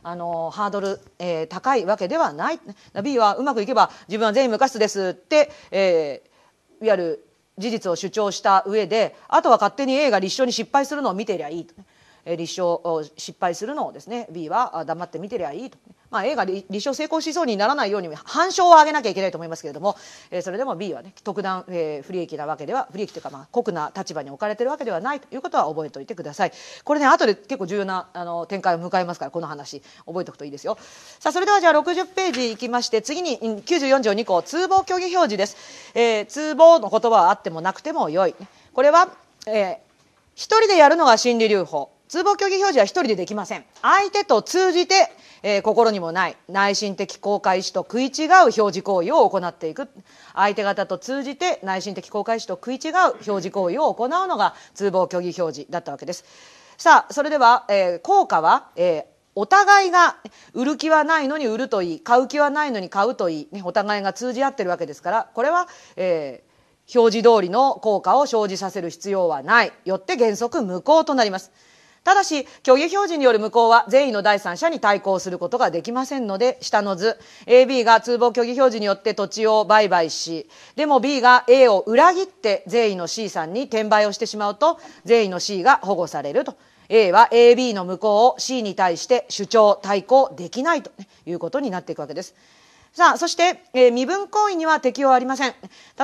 Speaker 1: あのハードル、えー、高いわけではない B はうまくいけば自分は全員無過失ですって、えー、いわゆる事実を主張した上であとは勝手に A が立証に失敗するのを見てりゃいいと、立証失敗するのをですね B は黙って見てりゃいいと、まあ、A が立証成功しそうにならないように反証を上げなきゃいけないと思いますけれども、えー、それでも B は、ね、特段、えー、不利益なわけでは不利益というか、まあ、酷な立場に置かれてるわけではないということは覚えておいてくださいこれね後で結構重要なあの展開を迎えますからこの話覚えておくといいですよさあそれではじゃあ60ページいきまして次に94条2項通報虚偽表示です、えー、通報の言葉はあってもなくてもよいこれは、えー、一人でやるのが心理留保通報虚偽表示は一人でできません相手と通じて、えー、心にもない内心的公開意思と食い違う表示行為を行っていく相手方と通じて内心的公開意思と食い違う表示行為を行うのが通報虚偽表示だったわけですさあそれでは、えー、効果は、えーお互いが売る気はないのに売るといい買う気はないのに買うといい、ね、お互いが通じ合ってるわけですからこれは、えー、表示通りの効果を生じさせる必要はないよって原則無効となります。ただし虚偽表示による無効は善意の第三者に対抗することができませんので下の図 AB が通報虚偽表示によって土地を売買しでも B が A を裏切って善意の C さんに転売をしてしまうと善意の C が保護されると A は AB の無効を C に対して主張対抗できないということになっていくわけです。さあそして、えー、身分行為には適用ありません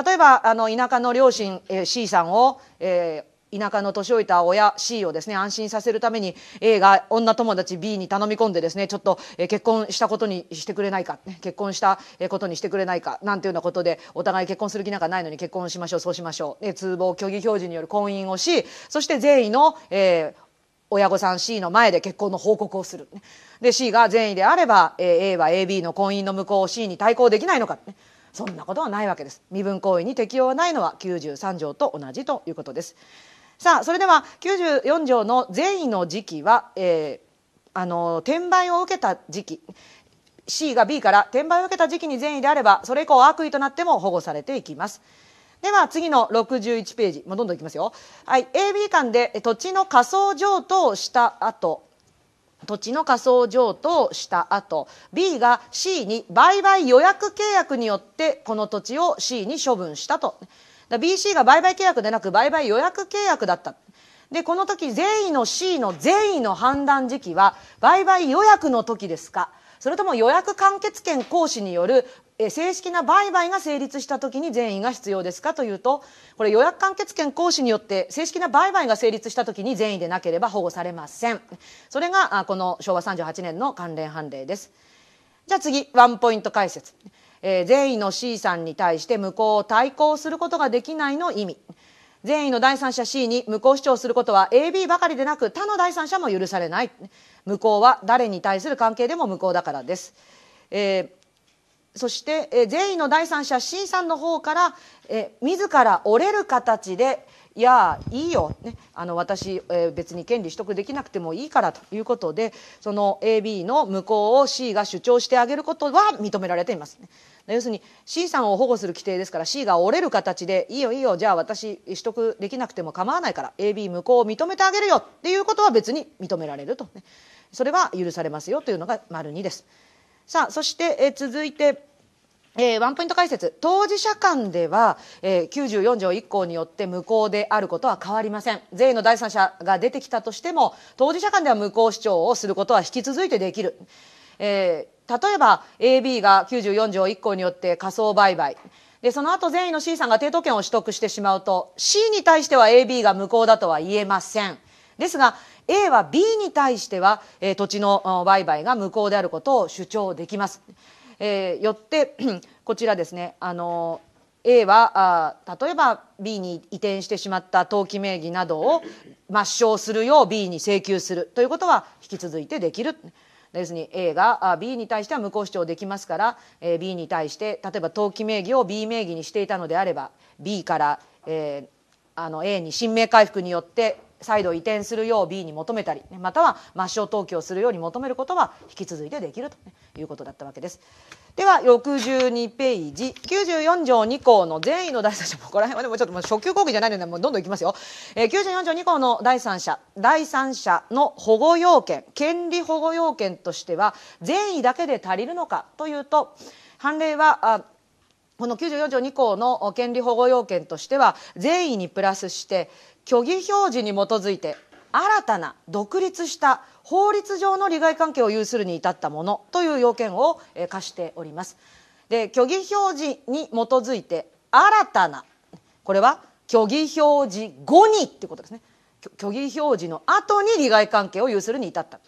Speaker 1: 例えばあの田舎の両親、えー、C さんを、えー田舎の年老いた親 C をですね安心させるために A が女友達 B に頼み込んでですねちょっと結婚したことにしてくれないか結婚したことにしてくれないかなんていうようなことでお互い結婚する気なんかないのに結婚しましょうそうしましょう、で通報虚偽表示による婚姻をしそして善意の、えー親御さん C の前で結婚の報告をする。で C が善意であれば、え A は AB の婚姻の無効を C に対抗できないのか、ね、そんなことはないわけです。身分行為に適用はないのは93条と同じということです。さあそれでは94条の善意の時期は、えー、あの転売を受けた時期 C が B から転売を受けた時期に善意であればそれ以降悪意となっても保護されていきます。では次の61ページもうどんどんいきますよ。はい、AB 間で土地の仮想譲渡をした後土地の仮想譲渡をした後 B が C に売買予約契約によってこの土地を C に処分したと。BC が売買契約でなく売買予約契約だった。で、この時、善意の C の善意の判断時期は、売買予約の時ですかそれとも予約完結権行使による正式な売買が成立した時に善意が必要ですかというとこれ予約完結権行使によって正式な売買が成立した時に善意でなければ保護されませんそれがこの昭和38年の関連判例ですじゃあ次ワンポイント解説え善意の C さんに対して無効を対抗することができないの意味善意の第三者 C に無効主張することは AB ばかりでなく他の第三者も許されない無効は誰に対する関係でも無効だからです。えーそして、えー、善意の第三者 C さんの方から、えー、自ら折れる形で「いやいいよ、ね、あの私、えー、別に権利取得できなくてもいいから」ということでその AB の無効を C が主張してあげることは認められています、ね。要するに C さんを保護する規定ですから C が折れる形でいいよいいよじゃあ私取得できなくても構わないから AB 無効を認めてあげるよっていうことは別に認められると、ね、それは許されますよというのが丸2です。さあそしてえ続いてえー、ワンポイント解説当事者間では、えー、94条1項によって無効であることは変わりません税の第三者が出てきたとしても当事者間では無効主張をすることは引き続いてできる、え例えば AB が94条1項によって仮想売買でその後善意の C さんが抵当権を取得してしまうと C に対しては AB が無効だとは言えませんですが A は B に対しては、えー、土地の売買が無効であることを主張できます、えー、よって *clears throat* こちらですねあの A はあ例えば B に移転してしまった登記名義などを抹消するよう B に請求するということは引き続いてできる。るに A が B に対しては無効主張できますから B に対して例えば登記名義を B 名義にしていたのであれば B から、えー、あの A に新名回復によって再度移転するよう B に求めたりまたは抹消登記をするように求めることは引き続いてできるということだったわけです。では62ページ94条2項の善意の第三者ここら辺はでもちょっと初級講義じゃないのでもうどんどんいきますよ、えー、94条2項の第三者第三者の保護要件権利保護要件としては善意だけで足りるのかというと判例はあこの94条2項の権利保護要件としては善意にプラスして虚偽表示に基づいて新たな独立した法律上の利害関係を有するに至ったものという要件を、え課しております。で虚偽表示に基づいて新たなこれは虚偽表示後にってことですね虚偽表示の後に利害関係を有するに至った。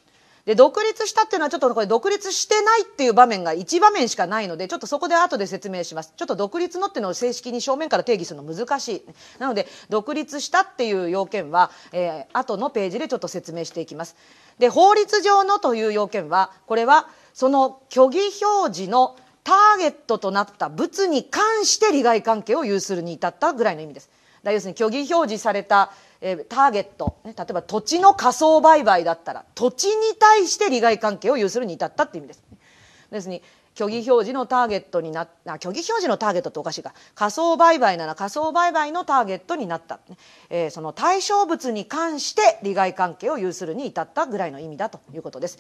Speaker 1: で独立したっていうのはちょっとこれ独立してないっていう場面が1場面しかないのでちょっとそこで後で説明しますちょっと独立のっていうのを正式に正面から定義するの難しいなので独立したっていう要件は、えー、後のページでちょっと説明していきますで法律上のという要件はこれはその虚偽表示のターゲットとなった物に関して利害関係を有するに至ったぐらいの意味です。だ要するに虚偽表示された、えターゲット、ね、例えば土地の仮想売買だったら土地に対して利害関係を有するに至ったっていう意味です。ですに虚偽表示のターゲットになった虚偽表示のターゲットっておかしいか仮想売買なら仮想売買のターゲットになった、えー、その対象物に関して利害関係を有するに至ったぐらいの意味だということです。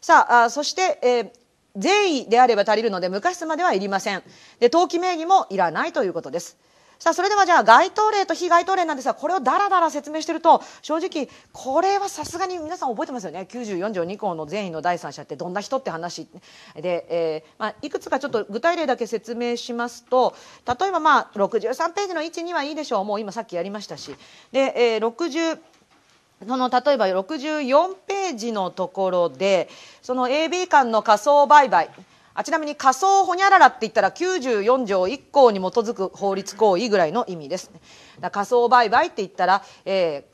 Speaker 1: さあそして、えー善意であれば足りるので昔まではいりませんで登記名義もいらないということですさあそれではじゃあ該当例と非該当例なんですがこれをだらだら説明してると正直これはさすがに皆さん覚えてますよね94条2項の善意の第三者ってどんな人って話で、えー、まあ、いくつかちょっと具体例だけ説明しますと例えばまあ63ページの置にはいいでしょうもう今さっきやりましたしで、えー、60その例えば64ページのところでその AB 間の仮想売買あちなみに仮想ほにゃららって言ったら94条1項に基づく法律行為ぐらいの意味です。仮想売買って言ったら、え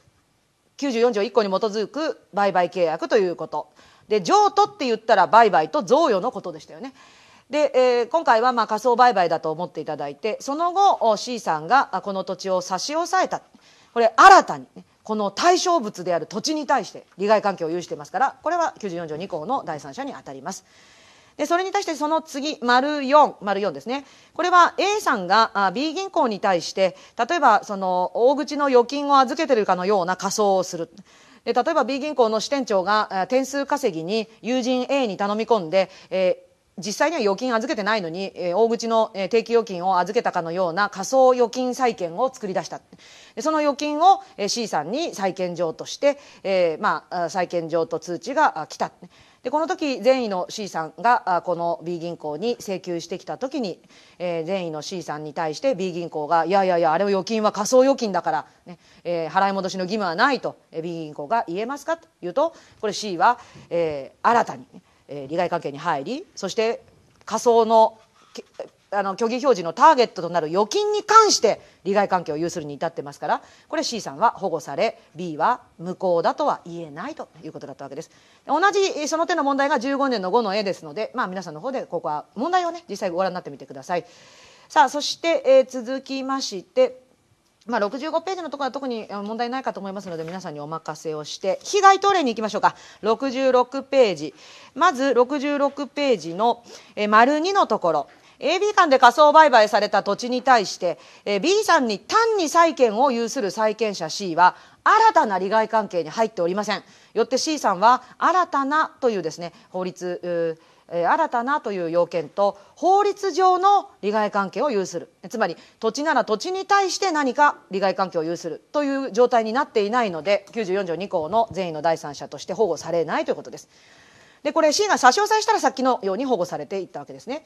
Speaker 1: ー、94条1項に基づく売買契約ということ。で譲渡って言ったら売買と贈与のことでしたよね。で、えー、今回はまあ仮想売買だと思っていただいてその後 C さんがこの土地を差し押さえたこれ新たに、ね、この対象物である土地に対して利害関係を有してますからこれは94条2項の第三者にあたります。で、それに対してその次、丸4、丸4ですね。これは A さんが B 銀行に対して、例えばその大口の預金を預けてるかのような仮想をする。で例えば B 銀行の支店長が点数稼ぎに友人 A に頼み込んで、えー実際には預金預けてないのに、えー、大口の、え定期預金を預けたかのような仮想預金債券を作り出した。でその預金を、えー、C さんに債券上として、えー、まあ、債券上と通知が来た。でこの時善意の C さんがこの B 銀行に請求してきた時に、えー、善意の C さんに対して B 銀行が「いやいやいやあれは預金は仮想預金だからね、えー、払い戻しの義務はない」と B 銀行が言えますかというとこれ C は、えー、新たに、ね、利害関係に入りそして仮想のあの虚偽表示のターゲットとなる預金に関して利害関係を有するに至ってますからこれ C さんは保護され B は無効だとは言えないということだったわけです同じその手の問題が15年の5の絵ですので、まあ、皆さんの方でここは問題をね実際ご覧になってみてくださいさあそして、えー、続きましてまあ、65ページのところは特に問題ないかと思いますので皆さんにお任せをして被害当例に行きましょうか66ページまず66ページの丸2のところ AB 間で仮想売買された土地に対して B さんに単に債権を有する債権者 C は新たな利害関係に入っておりません。よって C さんは新たなというですね法律新たなという要件と法律上の利害関係を有するつまり土地なら土地に対して何か利害関係を有するという状態になっていないので94条2項の善意の第三者として保護されないということです。でこれ C が差し押さえしたらさっきのように保護されていったわけですね。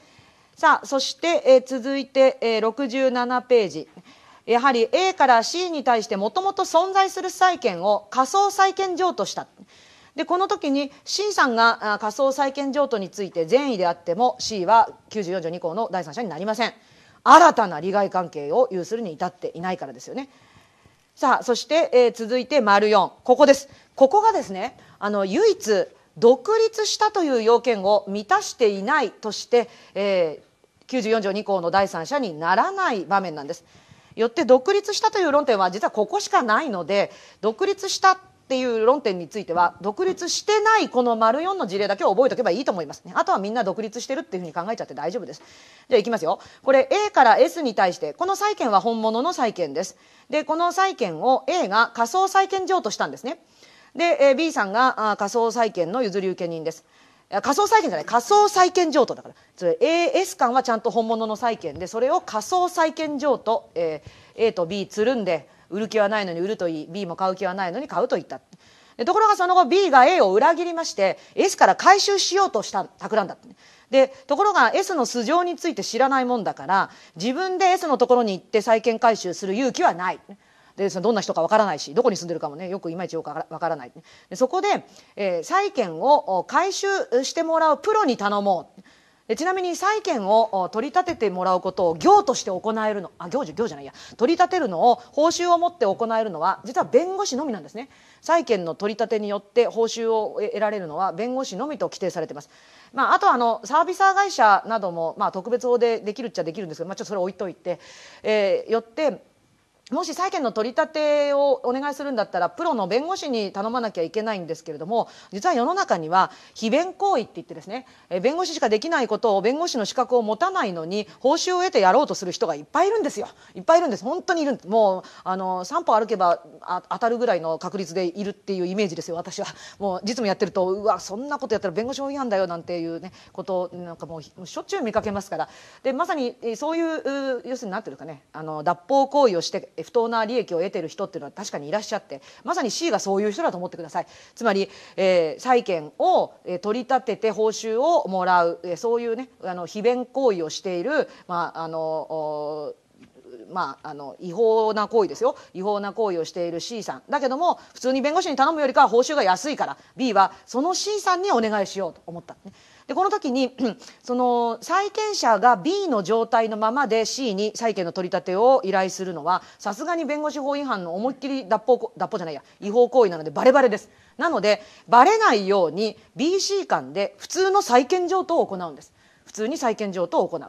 Speaker 1: さあそして、えー、続いて、えー、67ページやはり A から C に対してもともと存在する債権を仮想債権譲渡した。でこの時に C さんが仮想債権譲渡について善意であっても C は94条2項の第三者になりません新たな利害関係を有するに至っていないからですよねさあそして、えー、続いて丸4ここですここがですねあの唯一独立したという要件を満たしていないとして、えー、94条2項の第三者にならない場面なんです。よって独立したという論点は実はここしかないので独立したっていう論点については独立してないこの丸4の事例だけを覚えておけばいいと思いますあとはみんな独立してるっていうふうに考えちゃって大丈夫ですじゃあいきますよこれ A から S に対してこの債権は本物の債権ですでこの債権を A が仮想債権譲渡したんですねで、えー、B さんがあ仮想債権の譲り受け人です。仮想債権じゃない仮想債権譲渡だからそれ AS 間はちゃんと本物の債権でそれを仮想債権譲渡、えー、A と B つるんで売る気はないのに売るといい B も買う気はないのに買うと言ったでところがその後 B が A を裏切りまして S から回収しようとした企んだでところが S の素性について知らないもんだから自分で S のところに行って債権回収する勇気はないでそのどんな人かわからないしどこに住んでるかもねよくいまいちよくわからないでそこで、えー、債券を回収してもらうプロに頼もうでちなみに債券を取り立ててもらうことを行として行えるのあ行じ行じゃないや取り立てるのを報酬を持って行えるのは実は弁護士のみなんですね債権の取り立てによって報酬を得られるのは弁護士のみと規定されています、まあ、あとはあのサービス会社なども、まあ、特別法でできるっちゃできるんですけど、まあ、ちょっとそれ置いといて、えー、よってもし債権の取り立てをお願いするんだったらプロの弁護士に頼まなきゃいけないんですけれども実は世の中には非弁行為って言ってですね弁護士しかできないことを弁護士の資格を持たないのに報酬を得てやろうとする人がいっぱいいるんですよいっぱいいるんです本当にいるもうあの3歩歩けば当たるぐらいの確率でいるっていうイメージですよ私はもう実務やってるとうわそんなことやったら弁護士法違反だよなんていうねことなんかもうしょっちゅう見かけますからでまさにそういう要するにっていうかねあの脱法行為をして不当な利益を得てる人っていうのは確かにいらっしゃってまさに C がそういう人だと思ってくださいつまり、えー、債権を取り立てて報酬をもらう、えそういうねあの非弁行為をしている、まあ、あのまあ、あの違法な行為ですよ違法な行為をしている C さんだけども普通に弁護士に頼むよりかは報酬が安いから B はその C さんにお願いしようと思った、でこの時に *clears throat* その債権者が B の状態のままで C に債権の取り立てを依頼するのはさすがに弁護士法違反の思いっきり脱法脱法じゃないや違法行為なのでバレバレです。なのでバレないように BC 間で普通の債権譲渡を行うんです。普通に債権譲渡を行う。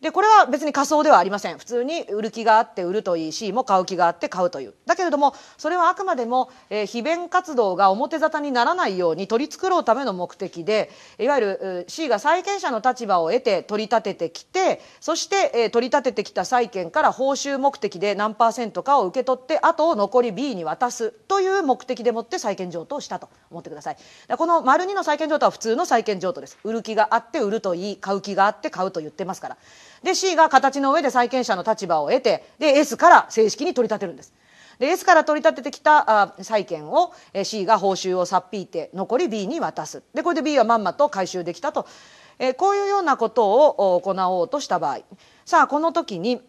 Speaker 1: でこれは別に仮想ではありません普通に売る気があって売るといいしも買う気があって買うというだけれどもそれはあくまでも、えー、非弁活動が表沙汰にならないように取り繕うための目的でいわゆる C が債権者の立場を得て取り立ててきてそして、えー、取り立ててきた債権から報酬目的で何パーセントかを受け取ってあとを残り B に渡すという目的でもって債権譲渡をしたと思ってくださいこの丸2の債権譲渡は普通の債権譲渡です売る気があって売るといい買う気があって買うと言ってますから。で C が形の上で債権者の立場を得てで S から正式に取り立てるんです。で S から取り立ててきた債権を C が報酬をさっぴいて残り B に渡すでこれで B はまんまと回収できたと、えこういうようなことを行おうとした場合さあこの時に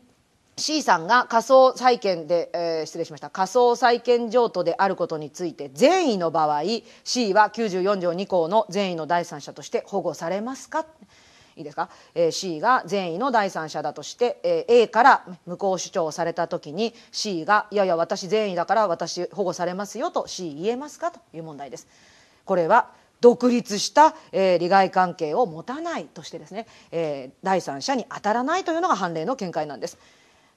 Speaker 1: C さんが仮想債権で、えー、失礼しました仮想債権譲渡であることについて善意の場合 C は94条2項の善意の第三者として保護されますかいいですか、えー、C が善意の第三者だとして、えー、A から無効主張された時に C が「いやいや私善意だから私保護されますよ」と C 言えますかという問題です。これは独立した、えー、利害関係を持たないとしてですね、えー、第三者に当たらないというのが判例の見解なんです。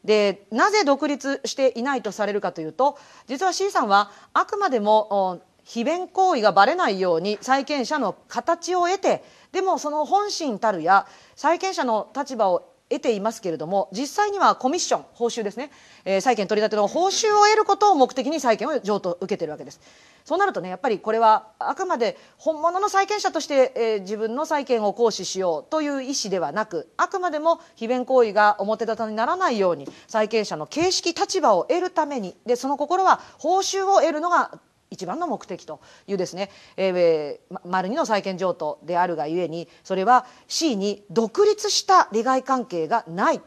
Speaker 1: でなぜ独立していないとされるかというと実は C さんはあくまでも非弁行為がばれないように債権者の形を得てでもその本心たるや債権者の立場を得ていますけれども実際にはコミッション報酬ですね、えー、債権取り立ての報酬を得ることを目的に債権を譲渡受けてるわけですそうなるとねやっぱりこれはあくまで本物の債権者として、えー、自分の債権を行使しようという意思ではなくあくまでも非弁行為が表立たにならないように債権者の形式立場を得るためにでその心は報酬を得るのが一番の目的というですね、えー、丸2の債権譲渡であるがゆえにそれは C に独立した利害関係がない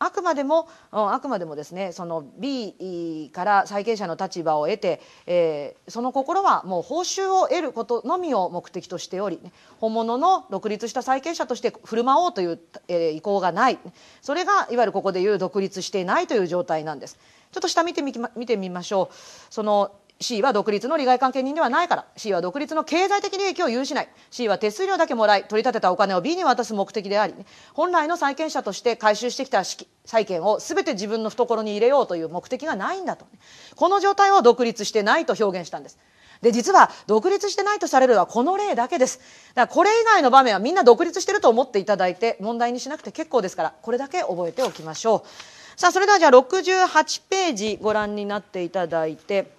Speaker 1: あくまでも、あくまでもですねその B から債権者の立場を得て、えー、その心はもう報酬を得ることのみを目的としており本物の独立した債権者として振る舞おうという、えー、意向がないそれがいわゆるここでいう独立していないという状態なんです。ちょっと下見てみ見てみましょう。その C は独立の利害関係人ではないから C は独立の経済的利益を有しない C は手数料だけもらい取り立てたお金を B に渡す目的であり本来の債権者として回収してきた債権を全て自分の懐に入れようという目的がないんだとこの状態を独立してないと表現したんです。で実は独立してないとされるのはこの例だけですだからこれ以外の場面はみんな独立してると思っていただいて問題にしなくて結構ですからこれだけ覚えておきましょうさあそれではじゃあ68ページご覧になっていただいて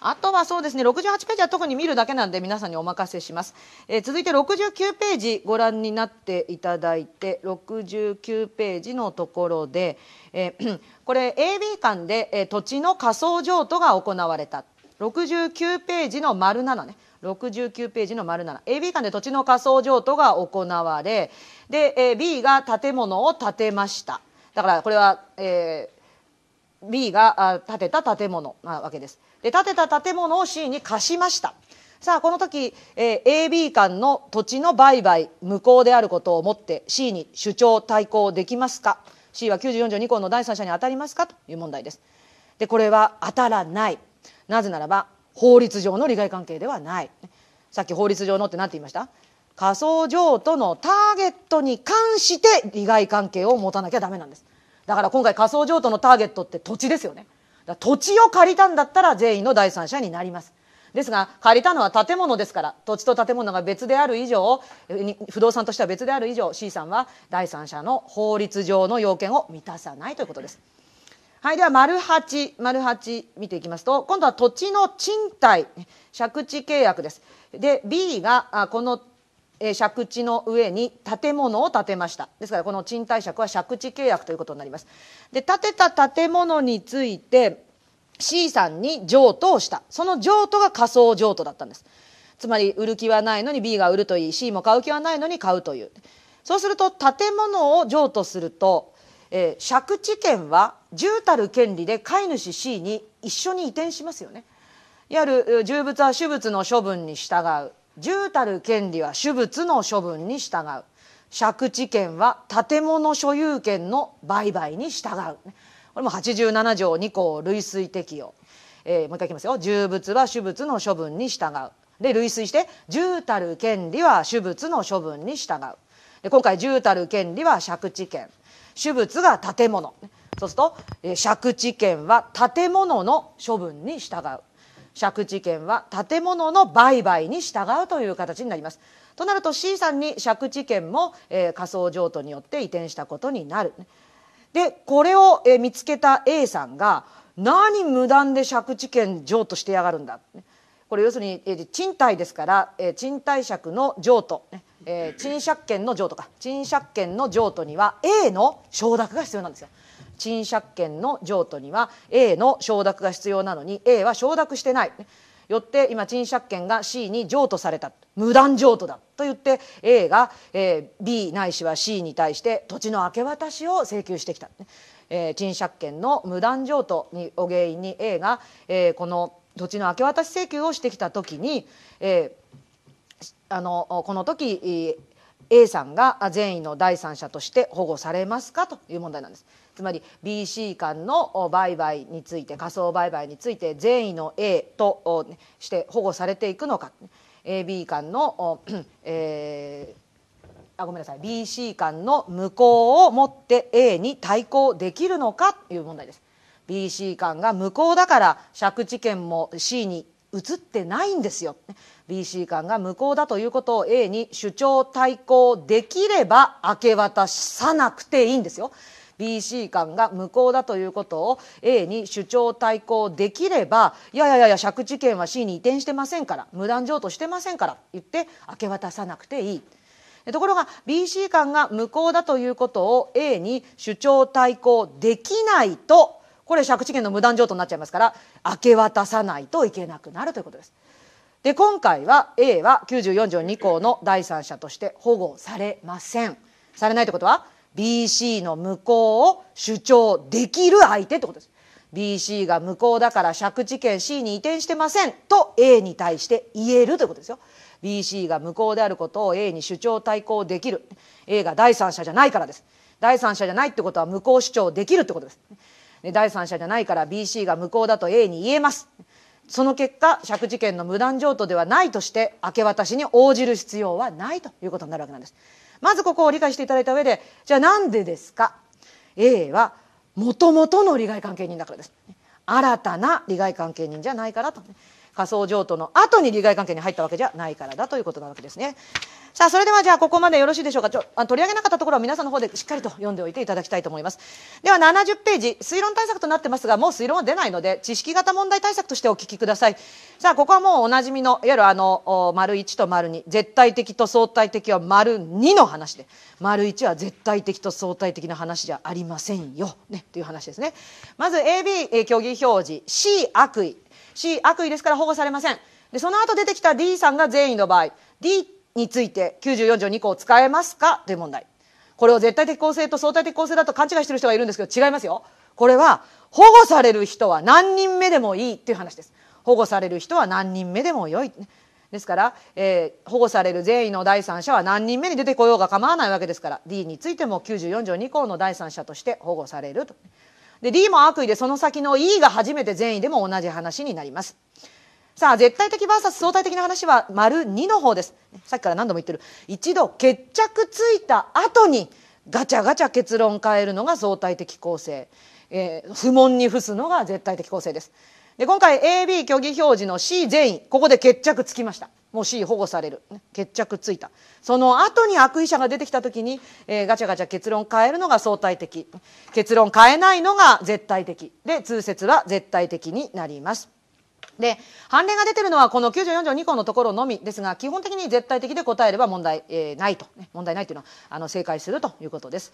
Speaker 1: あとはそうですね、68ページは特に見るだけなんで皆さんにお任せします。えー、続いて69ページご覧になっていただいて、69ページのところで、えー、*clears throat* これ AB 間で、えー、土地の仮想譲渡が行われた。69ページの丸7ね。69ページの丸 7AB 間で土地の仮想譲渡が行われで、えー、B が建物を建てましただからこれは、えー、B が建てた建物なわけですで建てた建物を C に貸しましたさあこの時、えー、AB 間の土地の売買無効であることをもって C に主張対抗できますか C は94条2項の第三者に当たりますかという問題です。でこれは当たらないなぜならば法律上の利害関係ではないさっき法律上のって何て言いました仮想譲渡のターゲットに関して利害関係を持たなきゃダメなんですだから今回仮想譲渡のターゲットって土地ですよね土地を借りたんだったら全員の第三者になりますですが借りたのは建物ですから土地と建物が別である以上不動産としては別である以上 C さんは第三者の法律上の要件を満たさないということです。はい、では丸八丸八見ていきますと今度は土地の賃貸借地契約です。で B がこのえー、借地の上に建物を建てましたですからこの賃貸借は借地契約ということになりますで建てた建物について C さんに譲渡をしたその譲渡が仮想譲渡だったんですつまり売る気はないのに B が売るといい C も買う気はないのに買うというそうすると建物を譲渡すると、えー、借地権は重たる権利で飼い主 C に一緒に移転しますよねいわゆる重物は主物の処分に従う重たる権利は主物の処分に従う借地権は建物所有権の売買に従うこれも87条2項類推適用、えー、もう一回いきますよ重物は主物の処分に従うで類推して重たる権利は主物の処分に従うで今回重たる権利は借地権主物が建物そうすると、えー、借地権は建物の処分に従う借地権は建物の売買に従うという形になりますとなると C さんに借地権も、えー、仮想譲渡によって移転したことになるでこれを、えー、見つけた A さんが何無断で借地権譲渡してやがるんだこれ要するに、え賃貸ですから、え賃貸借の譲渡、ねえ賃借権の譲渡か賃借権の譲渡には A の承諾が必要なんですよ賃借権の譲渡には A の承諾が必要なのに A は承諾してないよって今賃借権が C に譲渡された無断譲渡だと言って A が、え B ないしは C に対して土地の明け渡しを請求してきた、えー、賃借権の無断譲渡にお原因に A が、えー、この土地の明け渡し請求をしてきた時に、えー、あのこの時 A さんが善意の第三者として保護されますかという問題なんです。つまり BC 間の売買について仮想売買について善意の A として保護されていくのか AB 間の、*clears throat* えーあごめんなさい BC 間の無効をもって A に対抗できるのかという問題です BC 間が無効だから借地権も C に移ってないんですよ BC 間が無効だということを A に主張対抗できれば明け渡さなくていいんですよ BC 間が無効だということを A に主張対抗できればいやいやいや借地権は C に移転してませんから無断譲渡してませんから言って明け渡さなくていい。ところが BC 間が無効だということを A に主張対抗できないとこれ借地権の無断譲渡になっちゃいますから明け渡さないといけなくなるということです。で今回は A は94条2項の第三者として保護されません。されないということは BC の無効を主張できる相手ってことです。BC が無効だから借地権 C に移転してませんと A に対して言えるということですよ。BC が無効であることを A に主張対抗できる。A が第三者じゃないからです。第三者じゃないってことは無効主張できるってことです。で第三者じゃないから BC が無効だと A に言えます。その結果借地権の無断譲渡ではないとして明け渡しに応じる必要はないということになるわけなんです。まずここを理解していただいた上でじゃあなんでですか A はもともとの利害関係人だからです。新たな利害関係人じゃないからと、仮想譲渡の後に利害関係に入ったわけじゃないからだということなわけですね。さあ、それではじゃあここまでよろしいでしょうか。ちょあ取り上げなかったところは皆さんの方でしっかりと読んでおいていただきたいと思います。では70ページ、推論対策となってますが、もう推論は出ないので、知識型問題対策としてお聞きください。さあ、ここはもうおなじみの、いわゆるあの、丸1と丸2、絶対的と相対的は丸2の話で、丸1は絶対的と相対的な話じゃありませんよ、ね、という話ですね。まず AB 虚偽表示、C 悪意。C 悪意ですから保護されません。で、その後出てきた D さんが善意の場合、D について94条2項を使えますかという問題これを絶対的公正と相対的公正だと勘違いしてる人がいるんですけど違いますよこれは保護される人は何人目でもいいっていう話です保護される人は何人目でもよいですから、えー、保護される善意の第三者は何人目に出てこようが構わないわけですから D についても94条2項の第三者として保護されると。で D も悪意でその先の E が初めて善意でも同じ話になります。さあ絶対的 VS 相対的な話は丸2の方ですさっきから何度も言ってる一度決着ついた後にガチャガチャ結論変えるのが相対的構成、えー、不問に付すのが絶対的構成です。で今回 AB 虚偽表示の C 善意ここで決着つきましたもう C 保護される決着ついたその後に悪意者が出てきた時に、えー、ガチャガチャ結論変えるのが相対的結論変えないのが絶対的で通説は絶対的になりますで判例が出てるのはこの94条2項のところのみですが基本的に絶対的で答えれば問題、えー、ないと、ね、問題ないというのはあの正解するということです。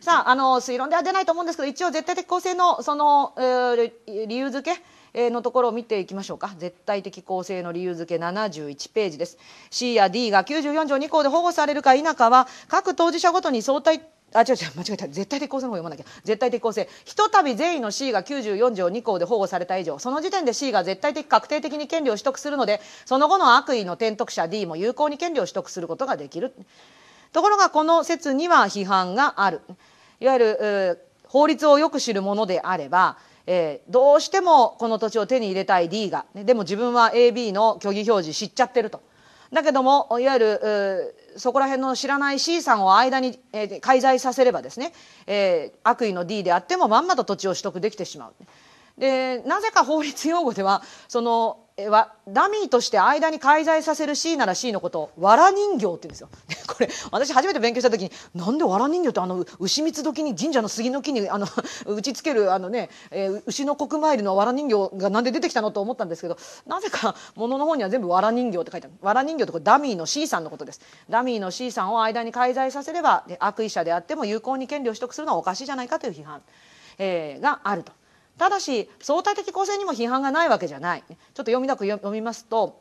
Speaker 1: さああの推論では出ないと思うんですけど一応絶対的公正のその、えー、理由付けのところを見ていきましょうか絶対的公正の理由付け71ページです C や D が94条2項で保護されるか否かは各当事者ごとに相対あ、違う違う、間違えた。絶対的公正の方読まなきゃ。絶対的公正。ひとたび善意の C が94条2項で保護された以上、その時点で C が絶対的確定的に権利を取得するので、その後の悪意の転得者 D も有効に権利を取得することができる。ところが、この説には批判がある。いわゆる、法律をよく知るものであれば、えー、どうしてもこの土地を手に入れたい D が、ね、でも自分は AB の虚偽表示知っちゃってると。だけどもいわゆるそこら辺の知らない C さんを間に、えー、介在させればですね、えー、悪意の D であってもまんまと土地を取得できてしまう。でなぜか法律用語ではそのはダミーとして間に介在させる C なら C のことを藁人形って言うんですよ *laughs* これ私初めて勉強した時になんで藁人形ってあの牛三つ時に神社の杉の木にあの *laughs* 打ちつけるあのね、えー、牛の国参りの藁人形がなんで出てきたのと思ったんですけどなぜか物の方には全部藁人形って書いてある藁人形ってこれダミーの C さんのことですダミーの C さんを間に介在させれば悪意者であっても有効に権利を取得するのはおかしいじゃないかという批判、えー、があると。ただし相対的公正にも批判がないわけじゃない。ちょっと読みなく読みますと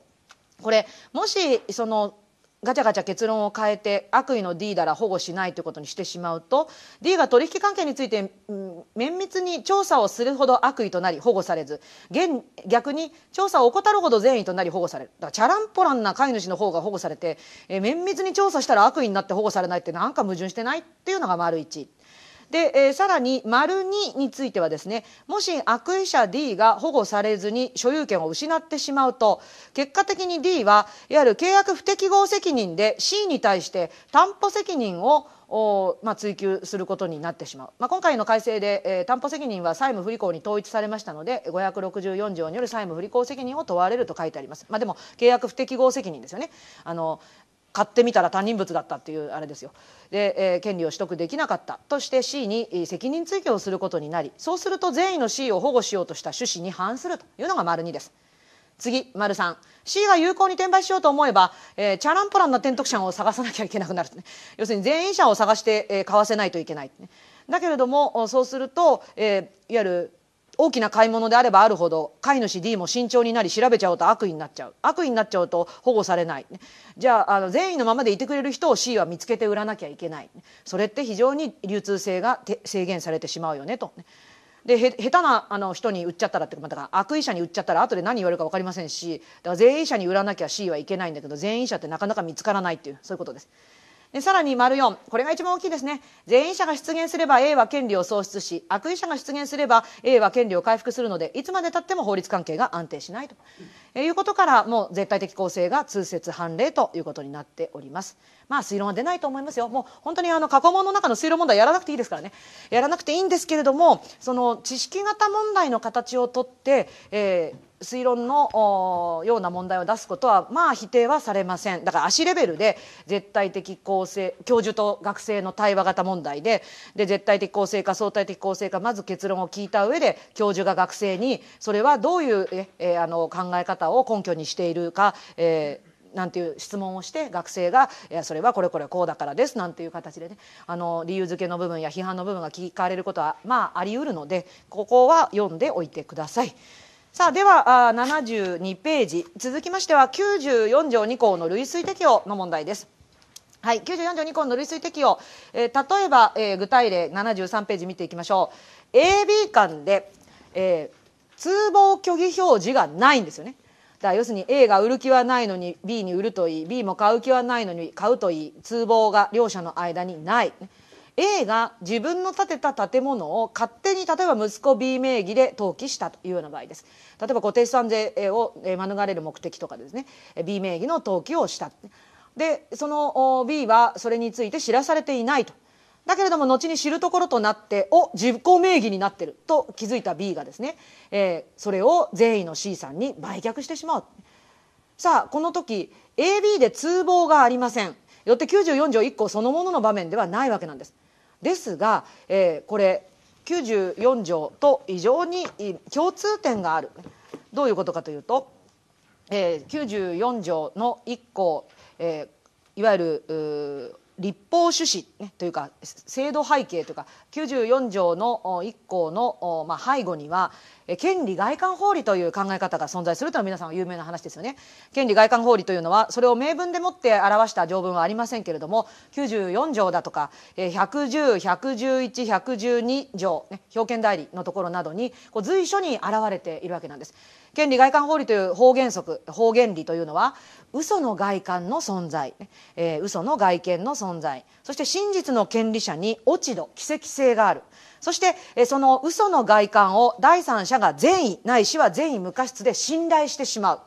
Speaker 1: これもしそのガチャガチャ結論を変えて悪意の D だら保護しないということにしてしまうと D が取引関係について、うん、綿密に調査をするほど悪意となり保護されず現逆に調査を怠るほど善意となり保護されるだからチャランポランな飼い主の方が保護されて、え綿密に調査したら悪意になって保護されないってなんか矛盾してないっていうのが丸1。で、えー、さらに丸2についてはですねもし悪意者 D が保護されずに所有権を失ってしまうと結果的に D はいわゆる契約不適合責任で C に対して担保責任をおまあ、追及することになってしまう、まあ、今回の改正で、えー、担保責任は債務不履行に統一されましたので564条による債務不履行責任を問われると書いてあります、まあ、でも契約不適合責任ですよねあの買ってみたら他人物だったっていうあれですよで、えー、権利を取得できなかったとして C に責任追及をすることになりそうすると善意の C を保護しようとした趣旨に反するというのが丸2です。次、丸3。C が有効に転売しようと思えば、えー、チャランポランな転得者を探さなきゃいけなくなる、ね、要するに全員者を探して、えー、買わせないといけない、ね、だけれども、そうすると、えー、いわゆる大きな買い物であればあるほど飼い主 D も慎重になり調べちゃうと悪意になっちゃう悪意になっちゃうと保護されないじゃああの善意のままでいてくれる人を C は見つけて売らなきゃいけないそれって非常に流通性が制限されてしまうよねと。で下手なあの人に売っちゃったらってだから悪意者に売っちゃったら後で何言われるか分かりませんしだから善意者に売らなきゃ C はいけないんだけど善意者ってなかなか見つからないっていうそういうことです。でさらに丸4これが一番大きいですね全員者が出現すれば A は権利を喪失し悪意者が出現すれば A は権利を回復するのでいつまでたっても法律関係が安定しないとえいうことからもう絶対的構成が通説判例ということになっております。まあ推論は出ないと思いますよ。もう本当にあの過去問の中の推論問題やらなくていいですからね。やらなくていいんですけれども、その知識型問題の形をとって、えー推論のような問題を出すことはまあ否定はされませんだから足レベルで絶対的構成教授と学生の対話型問題でで絶対的構成か相対的構成かまず結論を聞いた上で教授が学生にそれはどういうえ、えあの考え方方を根拠にしているか、えーなんていう質問をして学生が「いやそれはこれこれこうだからです」なんていう形でねあの理由付けの部分や批判の部分が聞かれることはまあありうるのでここは読んでおいてください。さあではあ72ページ続きましては94条2項の類推適用の問題です。はい、94条2項の類推適用、えー、例えば、えー、具体例73ページ見ていきましょう AB 間で、えー、通報虚偽表示がないんですよねだ要するに A が売る気はないのに B に売るといい B も買う気はないのに買うといい通報が両者の間にない A が自分の建てた建物を勝手に例えば息子 B 名義で登記したというような場合です例えば固定資産税を免れる目的とかですね B 名義の登記をしたでその B はそれについて知らされていないと。だけれども後に知るところとなってお自己名義になってると気づいた B がですね、えー、それを善意の C さんに売却してしまうさあこの時 AB で通報がありませんよって94条1項そのものの場面ではないわけなんですですが、えー、これ94条と非常に共通点があるどういうことかというと、えー、94条の1項、えー、いわゆる立法趣旨、ね、というか制度背景というか94条の1項の、まあ、背後には権利外観法理という考え方が存在するというのは皆さん有名な話ですよね。権利外観法理というのはそれを明文でもって表した条文はありませんけれども94条だとか1 1 0 1 1 1 1 1 2条、ね、表見代理のところなどにこう随所に現れているわけなんです。権利外観法理という法原則法原理というのは嘘の外観の存在、えー、嘘の外見の存在そして真実の権利者に落ち度奇跡性性がある。そして、その嘘の外観を第三者が善意ないしは善意無過失で信頼してしまう。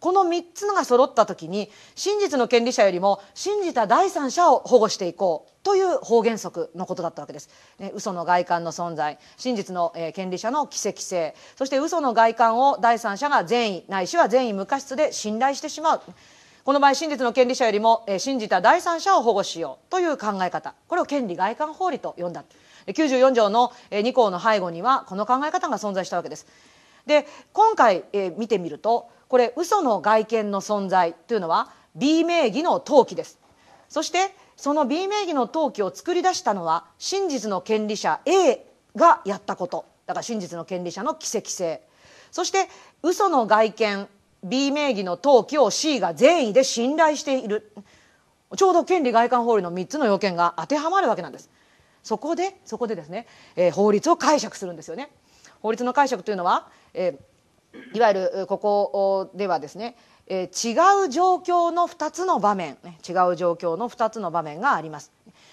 Speaker 1: この3つのが揃った時に真実の権利者よりも信じた第三者を保護していこうという法原則のことだったわけです。ね、嘘の外観の存在真実の、えー、権利者の奇跡性そして嘘の外観を第三者が善意ないしは善意無過失で信頼してしまう。この場合真実の権利者よりも、えー、信じた第三者を保護しようという考え方これを権利外観法理と呼んだ。94条の2項の背後にはこの考え方が存在したわけです。で今回、え見てみるとこれ嘘の外見の存在というのは B 名義の登記です。そしてその B 名義の登記を作り出したのは真実の権利者 A がやったことだから真実の権利者の奇跡性そして嘘の外見 B 名義の登記を C が善意で信頼しているちょうど権利外観法理の3つの要件が当てはまるわけなんです。そこでそこでですね、えー、法律を解釈するんですよね。法律の解釈というのは、えー、いわゆるここではですね、えー、違う状況の二つの場面違う状況の二つの場面があります。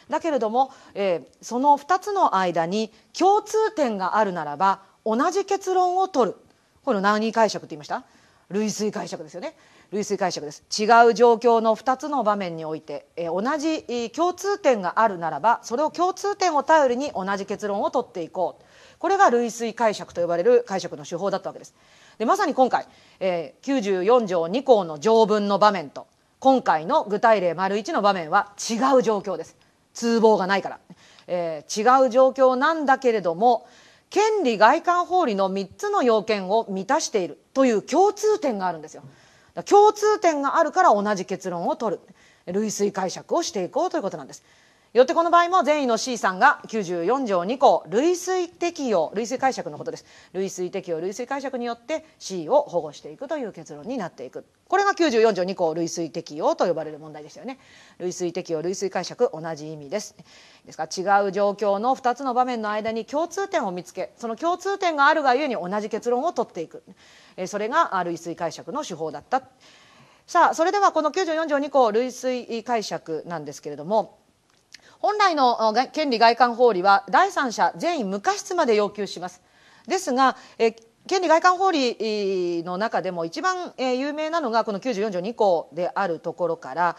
Speaker 1: だけれども、えー、その二つの間に共通点があるならば同じ結論を取るこれを何解釈って言いました類推解釈ですよね、類推解釈です違う状況の2つの場面において、え同じ共通点があるならばそれを共通点を頼りに同じ結論を取っていこうこれが類推解釈と呼ばれる解釈の手法だったわけです。でまさに今回、えー、94条2項の条文の場面と今回の具体例丸1の場面は違う状況です。通報がないから、えー、違う状況なんだけれども権利外観法理の3つの要件を満たしているという共通点があるんですよ。うん共通点があるから同じ結論を取る類推解釈をしていこうということなんです。よってこの場合も善意の C さんが94条2項類推適用類推解釈のことです類推適用類推解釈によって C を保護していくという結論になっていくこれが94条2項類推適用と呼ばれる問題でしたよね類推適用類推解釈同じ意味ですですから違う状況の2つの場面の間に共通点を見つけその共通点があるがゆえに同じ結論を取っていくそれが類推解釈の手法だったさあそれではこの94条2項類推解釈なんですけれども本来の権利外観法理は第三者善意無過失まで要求しますですが権利外観法理の中でも一番有名なのがこの94条2項であるところから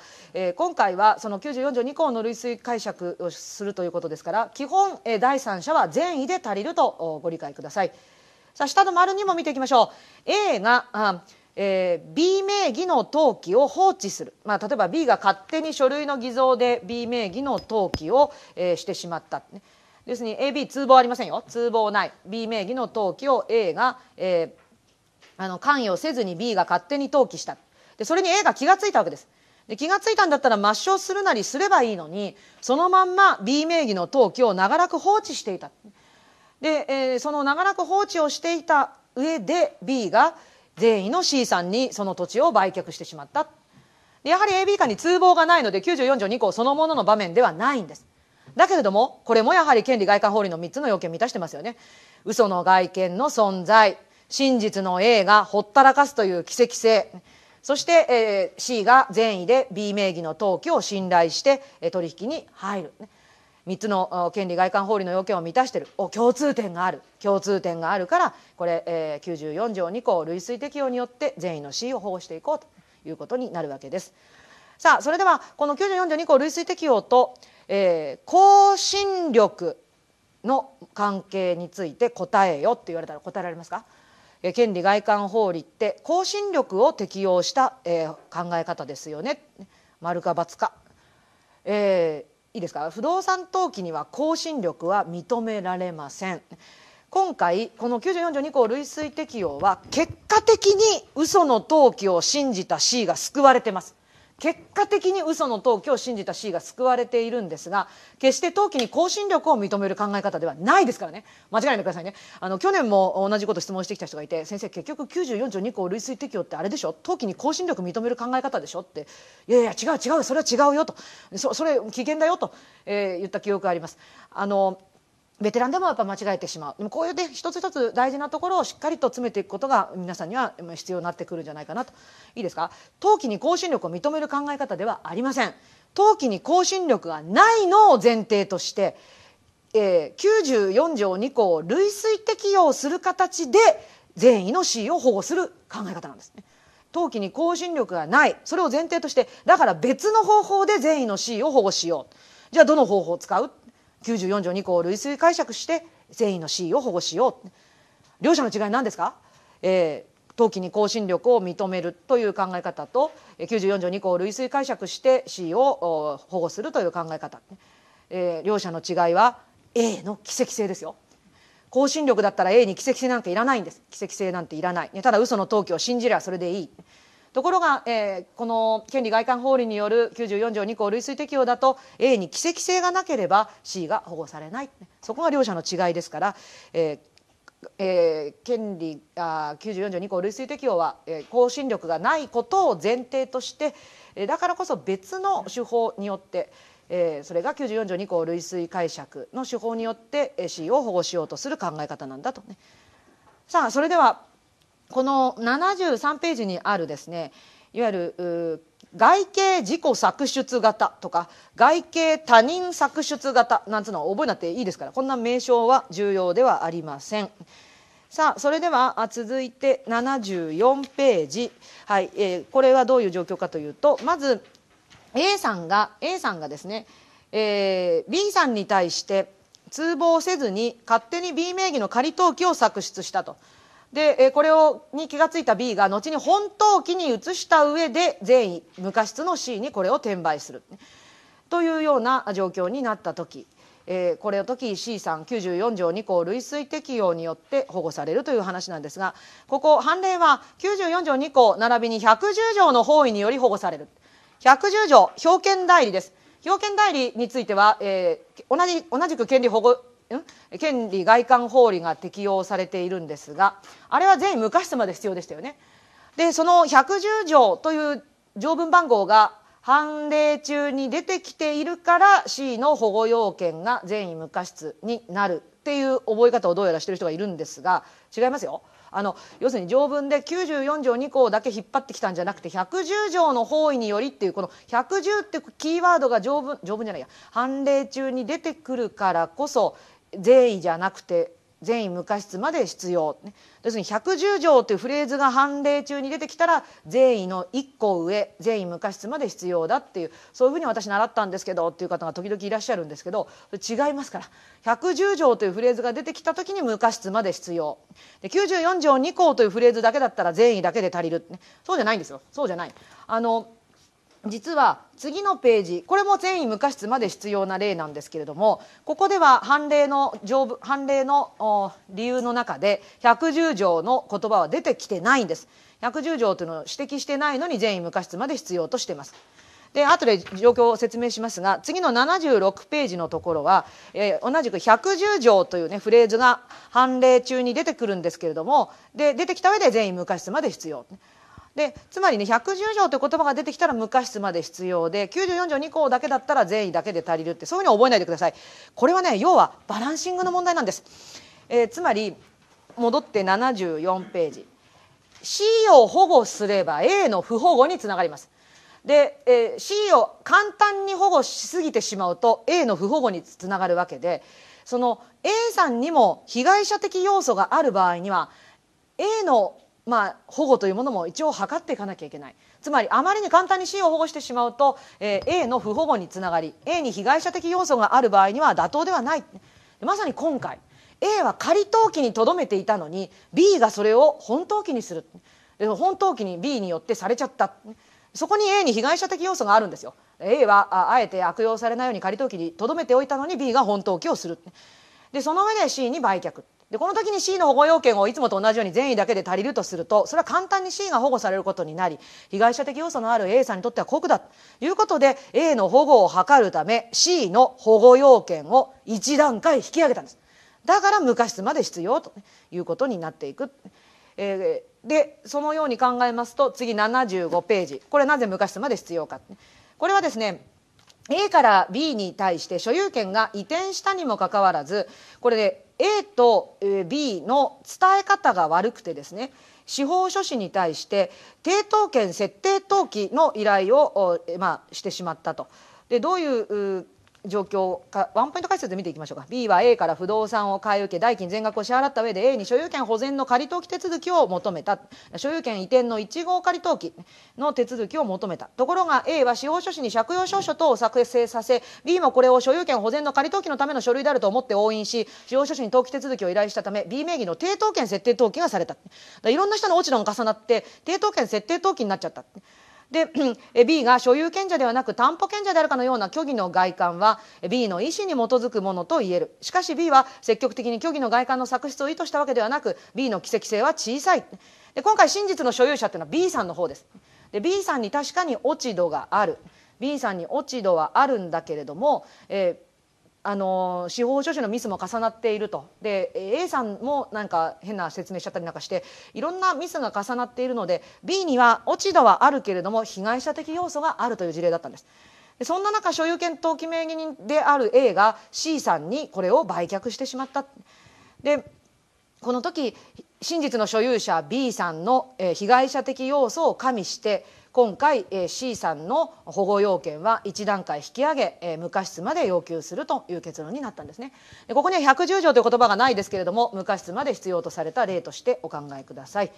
Speaker 1: 今回はその94条2項の類推解釈をするということですから基本第三者は善意で足りるとご理解ください。さあ下の丸にも見ていきましょう A があ、えー、B 名義の登記を放置する、まあ、例えば B が勝手に書類の偽造で B 名義の登記を、えー、してしまった、ね、要するに AB 通報ありませんよ通報ない B 名義の登記を A が、えー、あの関与せずに B が勝手に登記したでそれに A が気が付いたわけです。で気が付いたんだったら抹消するなりすればいいのにそのまんま B 名義の登記を長らく放置していたで、えー、その長らく放置をしていた上で B が善意の C さんにその土地を売却してしまったやはり AB 間に通報がないので94条2項そのものの場面ではないんですだけれどもこれもやはり権利外貨法理の3つの要件を満たしてますよね嘘の外見の存在真実の A がほったらかすという奇跡性そして、えー、C が善意で B 名義の登記を信頼して取引に入る、ね、3つの権利外観法理の要件を満たしてるお共通点がある共通点があるからこれ、え94条2項類推適用によって善意の c を保護していこうということになるわけです。さあそれではこの94条2項類推適用と、えー、更新力の関係について答えよって言われたら答えられますか権利外観法理って更新力を適用した、えー、考え方ですよね。丸か×か、えーいいですか不動産登記には更新力は認められません今回この94条2項類推適用は結果的に嘘の登記を信じた C が救われてます結果的に嘘の投機を信じた C が救われているんですが決して投機に更新力を認める考え方ではないですからね間違いないでくださいねあの去年も同じこと質問してきた人がいて先生結局9 4条2項類推適用ってあれでしょ投機に更新力認める考え方でしょっていやいや違う違うそれは違うよとそそれ危険だよと、えー、言った記憶があります。あのベテランでもやっぱ間違えてしまうでもこういうで一つ一つ大事なところをしっかりと詰めていくことが皆さんには必要になってくるんじゃないかなといいですか投機に更新力を認める考え方ではありません投機に更新力がないのを前提として、えー、94条2項を類推適用する形で善意の恣を保護する考え方なんですね投機に更新力がないそれを前提としてだから別の方法で善意の恣を保護しようじゃあどの方法を使う94条2項を類推解釈して善意の C を保護しよう両者の違い何ですか、えー、当期に更新力を認めるという考え方と94条2項を類推解釈して C を保護するという考え方、えー、両者の違いは A の奇跡性ですよ。更新力だったら A に奇跡性なんていらないんです奇跡性なんていらない、ね、ただ嘘の登記を信じりゃそれでいいところが、えー、この権利外観法理による94条2項類推適用だと A に奇跡性がなければ C が保護されないそこが両者の違いですから、えーえー、権利あ94条2項類推適用は、えー、更新力がないことを前提として、えだからこそ別の手法によってえー、それが94条2項類推解釈の手法によって C を保護しようとする考え方なんだとね。さあそれではこの73ページにあるですねいわゆる外形自己搾出型とか外形他人搾出型なんつうのを覚えなくていいですからこんな名称は重要ではありません。さあそれでは続いて74ページ、はいえー、これはどういう状況かというとまず A さんが A さんがですね、えー、B さんに対して通報せずに勝手に B 名義の仮登記を作出したと。で、えこれをに気が付いた B が後に本当機に移した上で善意無価質の C にこれを転売するというような状況になった時、えこれを時 C さん94条2項類推適用によって保護されるという話なんですがここ判例は94条2項並びに110条の方位により保護される110条表権代理です。表権代理については、えー、同じ同じく権利保護権利外観法理が適用されているんですがあれは全員無過失まで必要でしたよね。でその110条という条文番号が判例中に出てきているから C の保護要件が善意無過失になるっていう覚え方をどうやらしてる人がいるんですが違いますよ。あの要するに条文で94条2項だけ引っ張ってきたんじゃなくて110条の方位によりっていうこの110ってキーワードが条文条文じゃないや判例中に出てくるからこそ善意じゃなくて善意無過失まで必要、ね、要するに110条というフレーズが判例中に出てきたら善意の1個上善意無過失まで必要だっていうそういうふうに私習ったんですけどっていう方が時々いらっしゃるんですけど違いますから110条というフレーズが出てきた時に無過失まで必要で94条2項というフレーズだけだったら善意だけで足りる、ね、そうじゃないんですよそうじゃない。あの実は次のページこれも善意無過失まで必要な例なんですけれどもここでは判例の判例の理由の中で110条の言葉は出てきてないんです110条というのを指摘してないのに善意無過失まで必要としてますで後で状況を説明しますが次の76ページのところは、えー、同じく110条という、ね、フレーズが判例中に出てくるんですけれどもで出てきた上で全員無過失まで必要でつまりね110条という言葉が出てきたら無過失まで必要で94条2項だけだったら善意だけで足りるってそういうふうに覚えないでくださいこれはね要はバランシングの問題なんです、えー、つまり戻って74ページ C を保護すれば A の不保護につながりますで、えー、C を簡単に保護しすぎてしまうと A の不保護につながるわけでその A さんにも被害者的要素がある場合には A のまあ、保護というものも一応図っていかなきゃいけないつまりあまりに簡単に C を保護してしまうと、えー、A の不保護につながり A に被害者的要素がある場合には妥当ではないまさに今回 A は仮登記にとどめていたのに B がそれを本登記にする本登記に B によってされちゃったそこに A に被害者的要素があるんですよ A はあえて悪用されないように仮登記にとどめておいたのに B が本登記をするでその上で C に売却でこの時に C の保護要件をいつもと同じように善意だけで足りるとするとそれは簡単に C が保護されることになり被害者的要素のある A さんにとっては酷だということで A の保護を図るため C の保護要件を1段階引き上げたんですだから無過失まで必要ということになっていく。えー、でそのように考えますと次75ページこれなぜ無過失まで必要かこれはですね A から B に対して所有権が移転したにもかかわらずこれで A と B の伝え方が悪くてですね司法書士に対して抵当権設定登記の依頼を、まあ、してしまったと。でどういう状況かワンポイント解説で見ていきましょうか B は A から不動産を買い受け代金全額を支払った上で A に所有権保全の仮登記手続きを求めた所有権移転の1号仮登記の手続きを求めたところが A は司法書士に借用証書等を作成させ B もこれを所有権保全の仮登記のための書類であると思って押印し司法書士に登記手続きを依頼したため B 名義の抵当権設定登記がされたいろんな人の落ち度が重なって抵当権設定登記になっちゃった。で B が所有権者ではなく担保権者であるかのような虚偽の外観は B の意思に基づくものと言えるしかし B は積極的に虚偽の外観の作出を意図したわけではなく B の奇跡性は小さいで今回真実の所有者っていうのは B さんの方ですで B さんに確かに落ち度がある B さんに落ち度はあるんだけれども、えーあの司法書士のミスも重なっているとで A さんもなんか変な説明しちゃったりなんかしていろんなミスが重なっているので B には落ち度はあるけれども被害者的要素があるという事例だったんです。でそんな中所有権登記名義人である A が C さんにこれを売却してしまった。でこの時真実の所有者 B さんのえ被害者的要素を加味して今回、えー、C さんの保護要件は1段階引き上げ、えー、無過失まで要求するという結論になったんですねでここには110条という言葉がないですけれども無過失まで必要とされた例としてお考えください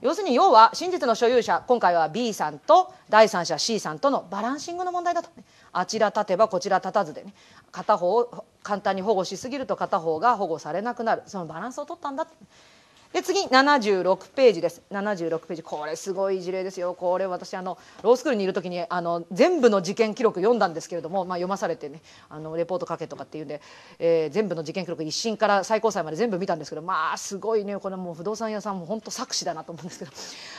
Speaker 1: 要するに要は真実の所有者今回は B さんと第三者 C さんとのバランシングの問題だと、ね、あちら立てばこちら立たずでね片方を簡単に保護しすぎると片方が保護されなくなるそのバランスを取ったんだで次76ページです76ページこれすごい事例ですよこれ私あのロースクールにいる時にあの全部の事件記録読んだんですけれども、まあ、読まされてねあのレポート書けとかっていうんで、えー、全部の事件記録一審から最高裁まで全部見たんですけどまあすごいねこれもう不動産屋さんも本当作詞だなと思うんですけど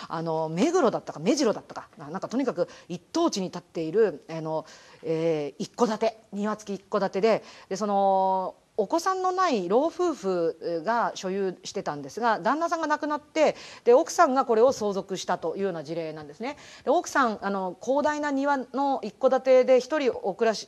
Speaker 1: あの目黒だったか目白だったかなんかとにかく一等地に立っているあの、えー、一戸建て庭付き一戸建てででそのお子さんのない老夫婦が所有してたんですが旦那さんが亡くなってで奥さんがこれを相続したというような事例なんですね。で奥さんあの広大な庭の一戸建てで1人お暮らし、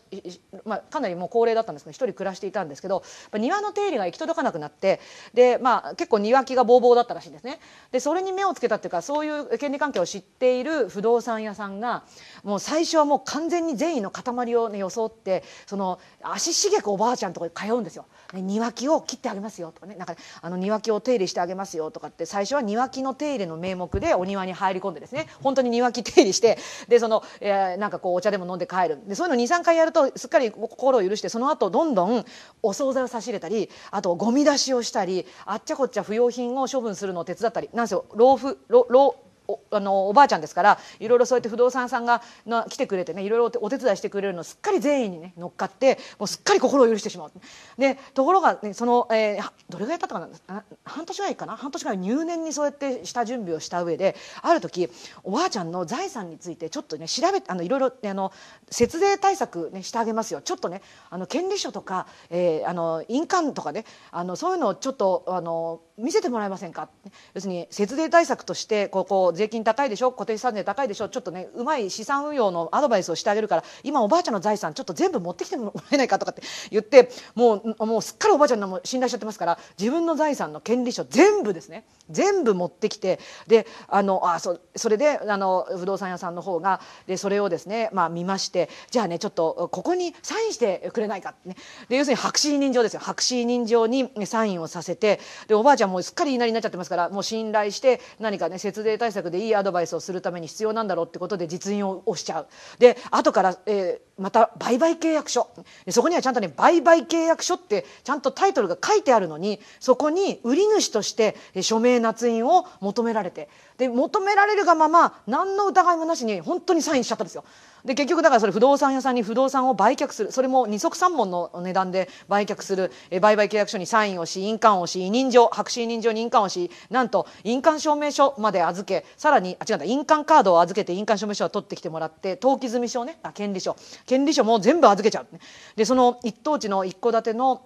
Speaker 1: まあ、かなりもう高齢だったんですけど1人暮らしていたんですけど庭の手入れが行き届かなくなってで、まあ、結構庭木がぼうぼうだったらしいんですね。でそれに目をつけたっていうかそういう権利関係を知っている不動産屋さんがもう最初はもう完全に善意の塊を、ね、装ってその足しげくおばあちゃんとかに通うんですよ。よ。庭木を切ってあげますよとかねなんか、あの庭木を手入れしてあげますよとかって最初は庭木の手入れの名目でお庭に入り込んでですね本当に庭木手入れしてでその、えー、なんかこうお茶でも飲んで帰るでそういうの23回やるとすっかり心を許してその後どんどんお惣菜を差し入れたりあとゴミ出しをしたりあっちゃこっちゃ不用品を処分するのを手伝ったりなんですよ老婦老老おあのおばあちゃんですからいろいろそうやって不動産さんがの来てくれてねいろいろお手伝いしてくれるのすっかり善意にね乗っかってもうすっかり心を許してしまう。でところが、ね、その、えー、どれぐらい経ったかな半年ぐらいかな半年ぐらい入念にそうやってした準備をした上である時おばあちゃんの財産についてちょっとね調べあのいろいろ、ね、あの節税対策、ね、してあげますよちょっとねあの権利書とか、えー、あの印鑑とかねあのそういうのをちょっとあの見せてもらえませんか要するに節税対策としてここ税金高いでしょ固定資産税高いでしょちょっとねうまい資産運用のアドバイスをしてあげるから今おばあちゃんの財産ちょっと全部持ってきてもらえないかとかって言ってもうもうすっかりおばあちゃんのも信頼しちゃってますから自分の財産の権利書全部ですね全部持ってきてであのあそそれであの不動産屋さんの方がでそれをですね、まあ、見ましてじゃあねちょっとここにサインしてくれないかってねで要するに白紙委任状ですよ白紙委任状にサインをさせてでおばあちゃんもうすっかり言いなりになっちゃってますからもう信頼して何かね節税対策でいいアドバイスをするために必要なんだろうってことで実印を押しちゃう。で後から、えー、また売買契約書そこにはちゃんとね売買契約書ってちゃんとタイトルが書いてあるのにそこに売り主として署名捺印を求められてで求められるがまま何の疑いもなしに本当にサインしちゃったんですよ。で結局だからそれ不動産屋さんに不動産を売却するそれも二足三門の値段で売却する、え売買契約書にサインをし印鑑をし委任状白紙委任状に印鑑をしなんと印鑑証明書まで預けさらにあ違うんだ印鑑カードを預けて印鑑証明書を取ってきてもらって登記済証ねあ権利書権利書も全部預けちゃう、ね、でその一等地の一戸建ての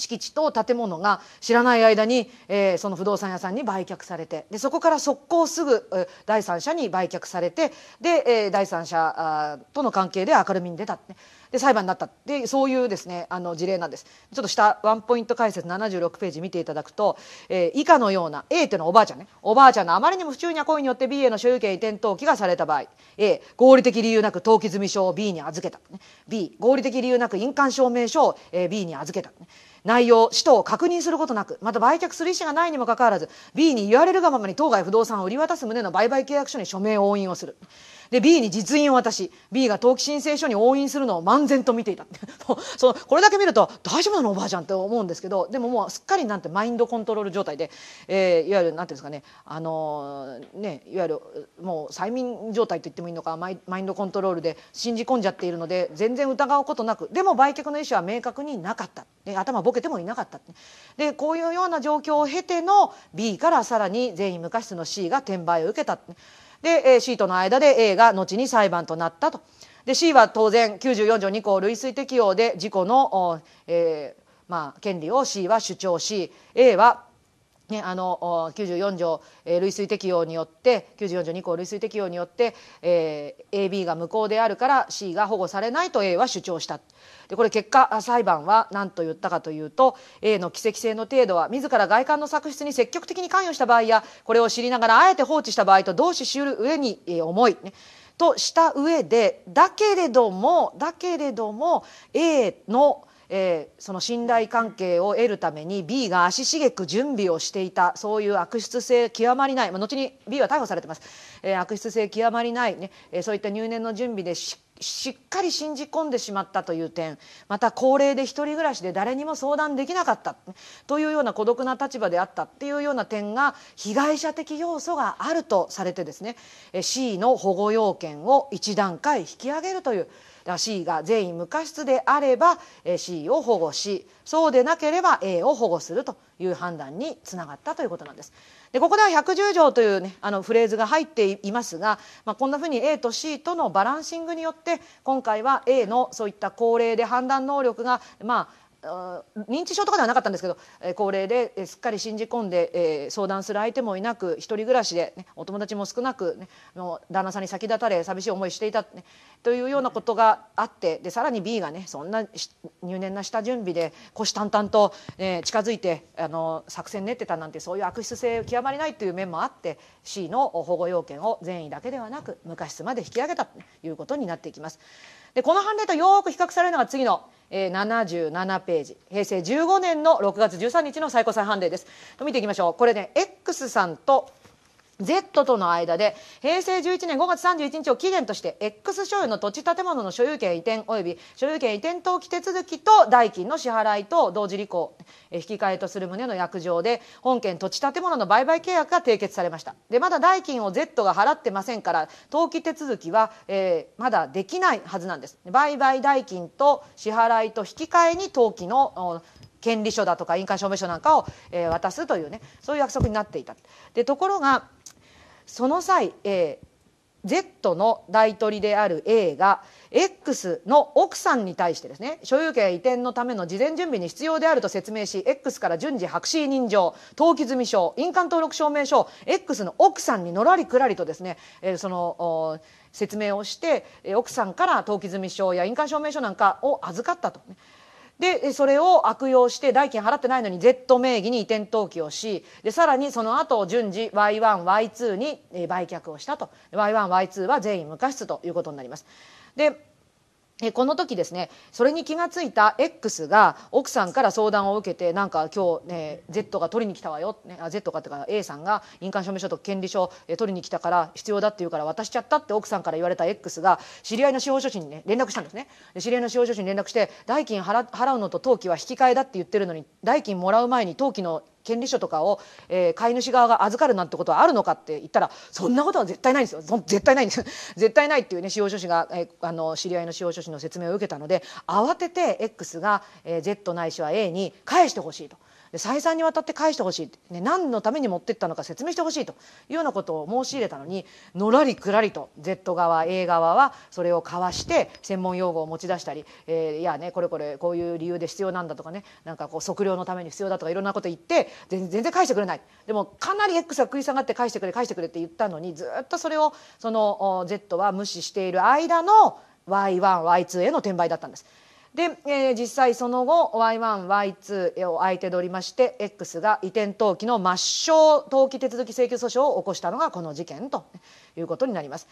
Speaker 1: 敷地と建物が知らない間に、えー、その不動産屋さんに売却されてでそこから速攻すぐ第三者に売却されてで、えー、第三者との関係で明るみに出たって、で裁判になったでそういうですねあの事例なんですちょっと下ワンポイント解説76ページ見ていただくと、えー、以下のような A というのはおばあちゃんねおばあちゃんのあまりにも不注意な行為によって B への所有権移転登記がされた場合 A 合理的理由なく登記済証を B に預けた、ね、B 合理的理由なく印鑑証明書を B に預けた、ね、内容使途を確認することなくまた売却する意思がないにもかかわらず B に言われるがままに当該不動産を売り渡す旨の売買契約書に署名押印をする。で B に実印を渡し B が登記申請書に押印するのを漫然と見ていた *laughs* そのこれだけ見ると大丈夫なのおばあちゃんって思うんですけどでももうすっかりなんてマインドコントロール状態で、えー、いわゆるなんていうんですかねあのー、ねいわゆるもう催眠状態と言ってもいいのかマイマインドコントロールで信じ込んじゃっているので全然疑うことなくでも売却の意思は明確になかった、で頭ボケてもいなかった、でこういうような状況を経ての B からさらに全員無過失の C が転売を受けた、で、えー、C との間で A が後に裁判となったと。で C は当然94条2項類推適用で事故の、えーまあ、権利を C は主張し A はね、あの94条、えー、類推適用によって94条2項類推適用によって、えー、AB が無効であるから C が保護されないと A は主張したでこれ結果裁判は何と言ったかというと A の奇跡性の程度は自ら外観の作出に積極的に関与した場合やこれを知りながらあえて放置した場合と同視しうる上に、えー、重い、ね、とした上でだけれどもだけれども A の「えー、その信頼関係を得るために B が足しげく準備をしていたそういう悪質性極まりない、まあ、後に B は逮捕されてます、えー、悪質性極まりないね、えー、そういった入念の準備でしっかり信じ込んでしまったという点また高齢で1人暮らしで誰にも相談できなかったというような孤独な立場であったっていうような点が被害者的要素があるとされてですね C の保護要件を1段階引き上げるという C が善意無過失であれば C を保護しそうでなければ A を保護するという判断につながったということなんです。でここでは110条という、ね、あのフレーズが入っていますが、まあ、こんなふうに A と C とのバランシングによって今回は A のそういった高齢で判断能力が、まあ認知症とかではなかったんですけど、え高齢ですっかり信じ込んで、え相談する相手もいなく一人暮らしで、ね、お友達も少なく、ね、う旦那さんに先立たれ寂しい思いしていた、ね、というようなことがあってでさらに B がねそんな入念な下準備で虎視眈々と、え近づいてあの作戦練ってたなんてそういう悪質性極まりないという面もあって C の保護要件を善意だけではなく無過失まで引き上げたということになっていきます。でこの判例とよく比較されるのが次の、えー、77ページ平成15年の6月13日の最高裁判例です見ていきましょうこれね X さんと Z との間で平成11年5月31日を期限として X 所有の土地建物の所有権移転及び所有権移転登記手続きと代金の支払いと同時履行引き換えとする旨の約定で本件土地建物の売買契約が締結されましたでまだ代金を Z が払ってませんから登記手続きは、えー、まだできないはずなんです売買代金と支払いと引き換えに登記の権利書だとか印鑑証明書なんかを、えー、渡すというねそういう約束になっていたでところがその際、えー、Z の大取りである A が X の奥さんに対してですね所有権移転のための事前準備に必要であると説明し X から順次白紙認証、登記済証印鑑登録証明書 X の奥さんにのらりくらりとですね、えー、その説明をして、え奥さんから登記済証や印鑑証明書なんかを預かったと、ね。でそれを悪用して代金払ってないのに Z 名義に移転登記をしでさらにその後順次 Y1Y2 に売却をしたと Y1Y2 は全員無過失ということになります。でこの時ですねそれに気がついた X が奥さんから相談を受けてなんか今日、ね、Z が取りに来たわよ、ね、あ Z かってか A さんが印鑑証明書と権利書、え取りに来たから必要だって言うから渡しちゃったって奥さんから言われた X が知り合いの司法書士に、ね、連絡したんですねで知り合いの司法書士に連絡して代金払払うのと登記は引き換えだって言ってるのに代金もらう前に登記の権利書とかを、えー、飼い主側が預かるなんてことはあるのかって言ったらそんなことは絶対ないんですよ絶対ないんです *laughs* 絶対ないっていうね司法書士が、えー、あの知り合いの司法書士の説明を受けたので慌てて X が、えー、Z ないしは A に返してほしいと。再三にわたって返してほしい、ね、何のために持ってったのか説明してほしいというようなことを申し入れたのにのらりくらりと Z 側 A 側はそれを交わして専門用語を持ち出したり、えー、いやねこれこれこういう理由で必要なんだとかねなんかこう測量のために必要だとかいろんなこと言って全然返してくれないでもかなり X は食い下がって返してくれ返してくれって言ったのにずっとそれをその Z は無視している間の Y1Y2 への転売だったんです。で、えー、実際その後 Y1Y2 を相手取りまして X が移転登記の抹消登記手続き請求訴訟を起こしたのがこの事件ということになります。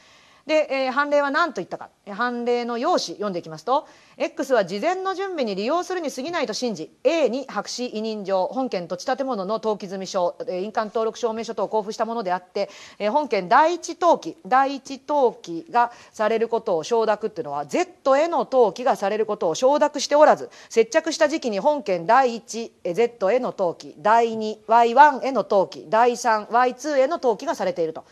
Speaker 1: で、えー、判例は何と言ったか判例の用紙読んでいきますと X は事前の準備に利用するに過ぎないと信じ A に白紙委任状本件土地建物の登記済証印鑑登録証明書等を交付したものであって、えー、本件第一登記第一登記がされることを承諾っていうのは Z への登記がされることを承諾しておらず接着した時期に本件第一 Z への登記第2 Y1 への登記第3 Y2 への登記がされていると。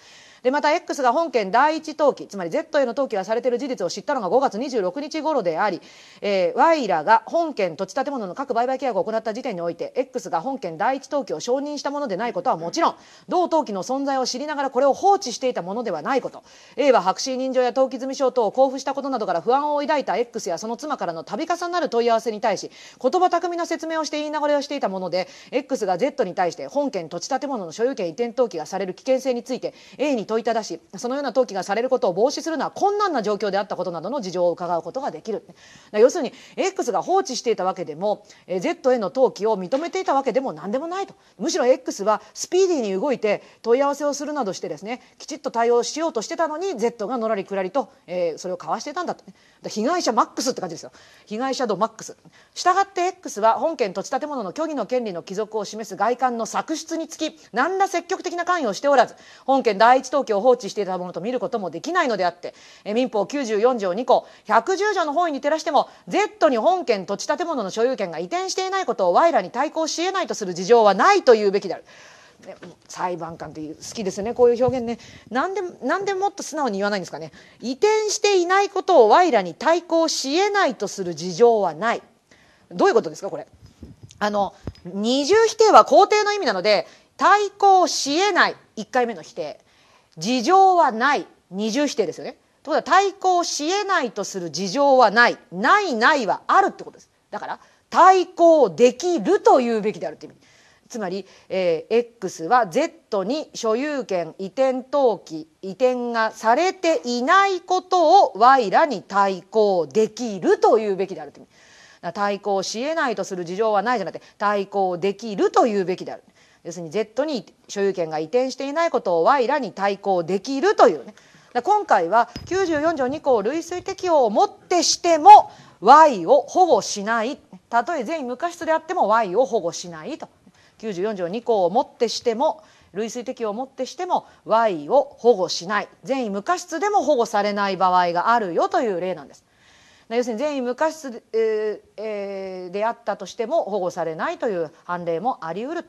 Speaker 1: でまた X が本件第1登記つまり Z への登記がされている事実を知ったのが5月26日頃であり、えー、Y らが本件土地建物の各売買契約を行った時点において X が本件第1登記を承認したものでないことはもちろん同登記の存在を知りながらこれを放置していたものではないこと A は白紙人情や登記済証等を交付したことなどから不安を抱いた X やその妻からの度重なる問い合わせに対し言葉巧みな説明をして言い流れをしていたもので X が Z に対して本件土地建物の所有権移転登記がされる危険性について A に問い問いただしそのような登記がされることを防止するのは困難な状況であったことなどの事情を伺うことができる要するに X が放置していたわけでも Z への登記を認めていたわけでも何でもないとむしろ X はスピーディーに動いて問い合わせをするなどしてですねきちっと対応しようとしてたのに Z がのらりくらりと、えー、それをかわしてたんだと、ね、被害者マックスって感じですよ被害者度マックスしたがって X は本件土地建物の虚偽の権利の帰属を示す外観の作出につき何ら積極的な関与をしておらず本件第一登記置を放置していたものと見ることもできないのであって、え民法94条2項110条の本位に照らしても Z に本件土地建物の所有権が移転していないことを我らに対抗し得ないとする事情はないというべきである。ね、裁判官という好きですねこういう表現ねなんでなんでもっと素直に言わないんですかね移転していないことをわいらに対抗し得ないとする事情はないどういうことですかこれあの二重否定は肯定の意味なので対抗し得ない1回目の否定事情はない二重否定ですよね。ということは対抗し得ないとする事情はないないないはあるってことです。だから対抗できると言うべきであるという意味。つまり、えー、X は Z に所有権移転登記移転がされていないことを Y らに対抗できると言うべきであるという意味。対抗し得ないとする事情はないじゃなくて対抗できると言うべきである。要するに Z に所有権が移転していないことを Y らに対抗できるというね今回は94条2項類推適用をもってしても Y を保護しないたとえ全員無過失であっても Y を保護しないと94条2項をもってしても類推適用をもってしても Y を保護しない全員無過失でも保護されない場合があるよという例なんです。要するに全員無過失で,、えー、であったとしても保護されないという判例もありうる。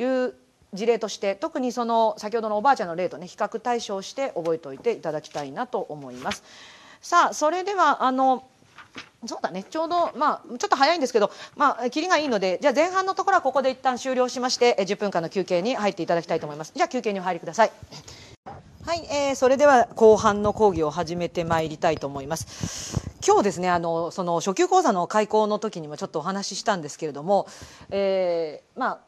Speaker 1: いう事例として特にその先ほどのおばあちゃんの例とね比較対象して覚えておいていただきたいなと思います。さあそれではあのそうだねちょうど、まあ、ちょっと早いんですけど、まあ、キリがいいのでじゃあ前半のところはここで一旦終了しまして10分間の休憩に入っていただきたいと思います。じゃあ休憩にお入りください。はい、えー、それでは後半の講義を始めてまいりたいと思います。今日ですねあのその初級講座の開講の時にもちょっとお話ししたんですけれども、えー、まあ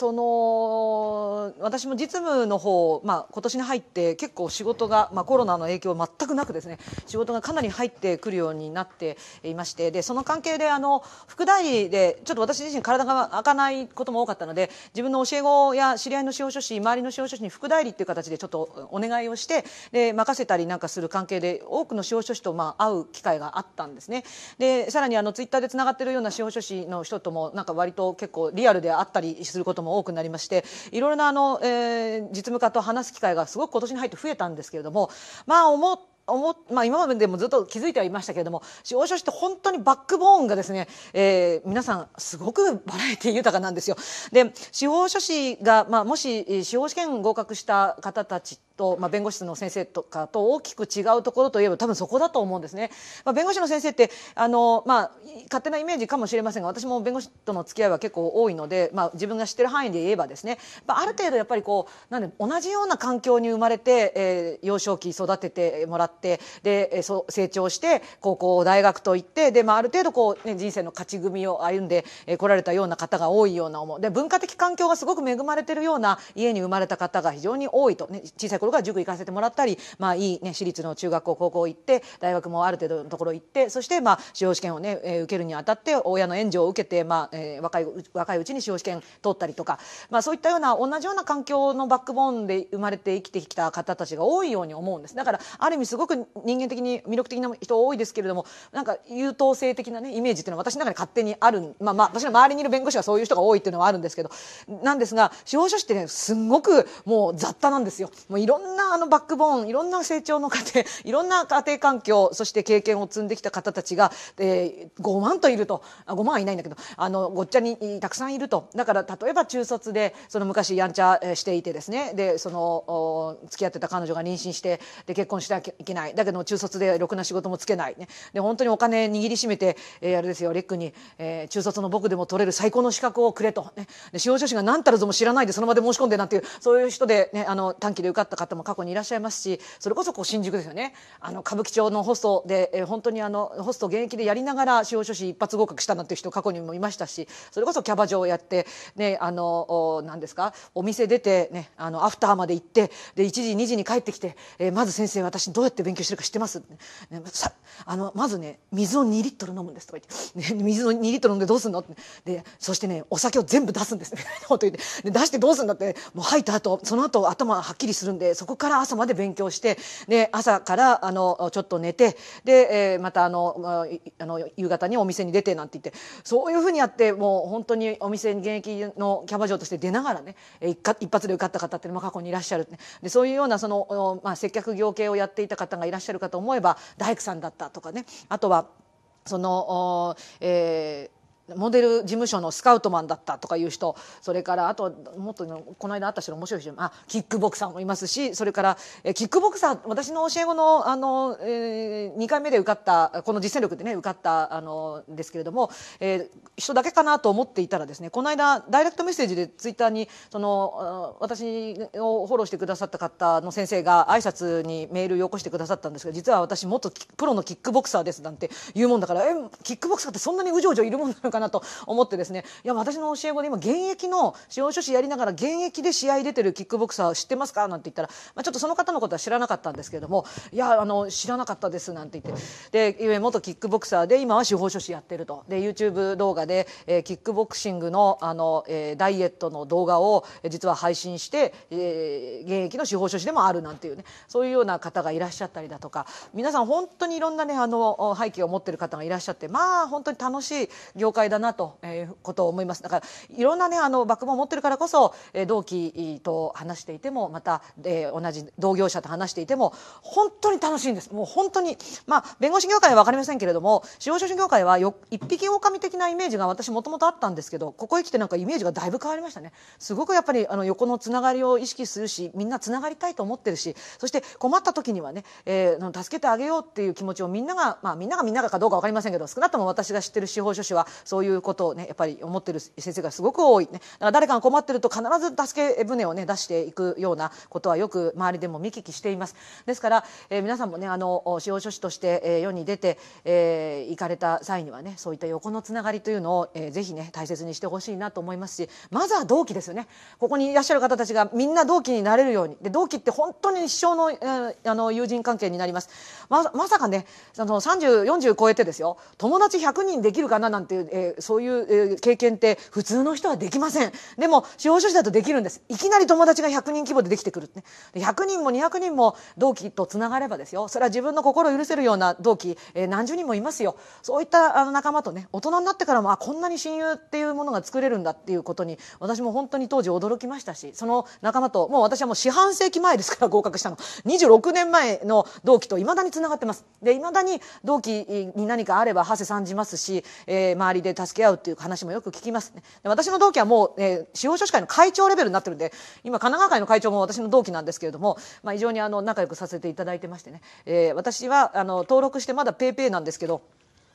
Speaker 1: その私も実務の方、まあ、今年に入って結構仕事が、まあ、コロナの影響全くなくですね仕事がかなり入ってくるようになっていましてでその関係であの副代理でちょっと私自身体が開かないことも多かったので自分の教え子や知り合いの司法書士周りの司法書士に副代理っていう形でちょっとお願いをしてで任せたりなんかする関係で多くの司法書士とまあ会う機会があったんですね。でさらにあのツイッターでつながってるような司法書士の人ともなんか割と結構リアルでったりすることもも多くなりましていろいろなあの、えー、実務家と話す機会がすごく今年に入って増えたんですけれどもまあ思っまあ、今までもずっと気づいてはいましたけれども司法書士って本当にバックボーンがですね、えー、皆さんすごくバラエティ豊かなんですよ。で司法書士が、まあ、もし司法試験合格した方たちってと、まあ、弁護士の先生とかと大きく違うところといえば多分そこだと思うんですね。まあ、弁護士の先生ってあの、まあ、勝手なイメージかもしれませんが私も弁護士との付き合いは結構多いので、まあ、自分が知ってる範囲で言えばですね、まあ、ある程度やっぱりこうなんで同じような環境に生まれて、えー、幼少期育ててもらってでそ成長して高校大学と行ってで、まあ、ある程度こう、ね、人生の勝ち組を歩んでこられたような方が多いような思うで文化的環境がすごく恵まれてるような家に生まれた方が非常に多いと、ね、小さい頃が塾行かせてもらったり、まあ、いい、ね、私立の中学校高校行って大学もある程度のところ行ってそして、まあ、司法試験を、ねえー、受けるにあたって親の援助を受けて、まあえー、若い若いうちに司法試験取ったりとか、まあ、そういったような同じような環境のバックボーンで生まれて生きてきた方たちが多いように思うんですだからある意味すごく人間的に魅力的な人多いですけれどもなんか優等生的な、ね、イメージっていうのは私の中で勝手にある、まあ、まあ私の周りにいる弁護士はそういう人が多いっていうのはあるんですけどなんですが司法書士ってねすんごくもう雑多なんですよ。もういろんなあのバックボーンいろんな成長の過程 *laughs* いろんな家庭環境そして経験を積んできた方たちが、えー、5万といるとあ5万はいないんだけどあのごっちゃにたくさんいるとだから例えば中卒でその昔やんちゃしていてですねでその付き合ってた彼女が妊娠してで結婚しなきゃいけないだけど中卒でろくな仕事もつけない、ね、で本当にお金握りしめて、えー、あれですよレックに、えー、中卒の僕でも取れる最高の資格をくれと、ね、で司法書士が何たるぞも知らないでその場で申し込んでなんていうそういう人で、ね、あの短期で受かった方方も過去にいらっしゃいますしそれこそこう新宿ですよねあの歌舞伎町のホストで、えー、本当にあのホスト現役でやりながら司法書士一発合格したなんていう人過去にもいましたしそれこそキャバ嬢をやって、ね、あの何ですかお店出て、ね、あのアフターまで行ってで1時2時に帰ってきて、えー、まず先生私どうやって勉強してるか知ってます、ね、さあのまずね水を2リットル飲むんですとか言って、ね、水を2リットル飲んでどうすんのってでそしてねお酒を全部出すんですみたいなこと言ってで出してどうすんだってもう吐いた後その後頭はっきりするんでそこから朝まで勉強してで朝からあのちょっと寝てで、えまたあのあの夕方にお店に出てなんて言ってそういうふうにやってもう本当にお店に現役のキャバ嬢として出ながらね一発で受かった方っていうの過去にいらっしゃる、ね、でそういうようなその、まあ、接客業系をやっていた方がいらっしゃるかと思えば大工さんだったとかねあとはその、えーモデル事務所のスカウトマンだったとかいう人それからあともっとこの間あった人の面白い人あキックボクサーもいますしそれからえキックボクサー私の教え子のあの、えー、2回目で受かったこの実践力でね受かったあのですけれども、えー、人だけかなと思っていたらですねこの間ダイレクトメッセージでツイッターにその私をフォローしてくださった方の先生が挨拶にメールをよこしてくださったんですが実は私元プロのキックボクサーですなんて言うもんだからえキックボクサーってそんなにうじょうじょいるもんなのかなと思ってですねいや私の教え子で今現役の司法書士やりながら現役で試合出てるキックボクサー知ってますかなんて言ったら、まあ、ちょっとその方のことは知らなかったんですけれどもいやあの知らなかったですなんて言ってで元キックボクサーで今は司法書士やってるとで YouTube 動画で、えー、キックボクシングのあの、えー、ダイエットの動画を実は配信して、えー、現役の司法書士でもあるなんていうねそういうような方がいらっしゃったりだとか皆さん本当にいろんなねあの背景を持ってる方がいらっしゃってまあ本当に楽しい業界だなとえうことを思います。だからいろんなねあの爆も持ってるからこそ、え同期と話していてもまた、え同じ同業者と話していても本当に楽しいんです。もう本当にまあ弁護士業界は分かりませんけれども司法書士業界はよ一匹狼的なイメージが私もともとあったんですけどここへ来てなんかイメージがだいぶ変わりましたね。すごくやっぱりあの横のつながりを意識するしみんなつながりたいと思ってるしそして困った時にはね、えー、助けてあげようっていう気持ちをみんながまあみんながみんながかどうか分かりませんけど少なくとも私が知ってる司法書士はそういうことをねやっぱり思ってる先生がすごく多い、ね、だから誰かが困ってると必ず助け舟をね出していくようなことはよく周りでも見聞きしています。ですから、えー、皆さんもねあの司法書士として、えー、世に出て、えー、行かれた際にはねそういった横のつながりというのを、えー、ぜひね大切にしてほしいなと思いますしまずは同期ですよねここにいらっしゃる方たちがみんな同期になれるようにで同期って本当に一生の,、えー、あの友人関係になりますままさかねあの3040超えてですよ友達100人できるかななんていう、ええー、そういう経験って普通の人はできません。でも、司法書士だとできるんです。いきなり友達が100人規模でできてくる、ね。100人も200人も同期とつながればですよ。それは自分の心を許せるような同期、えー、何十人もいますよ。そういったあの仲間とね、大人になってからも、あ、こんなに親友っていうものが作れるんだっていうことに、私も本当に当時驚きましたし、その仲間と、もう私はもう四半世紀前ですから合格したの。26年前の同期と未だにつながってます。で、未だに同期に何かあれば、長谷さんじますし、えー、周りで助け合うっていう話もよく聞きますね。で私の同期はもう、えー、司法書士会の会長レベルになってるんで、今神奈川会の会長も私の同期なんですけれども、まあ、非常にあの仲良くさせていただいてましてね、えー、私はあの登録してまだ paypay なんですけど、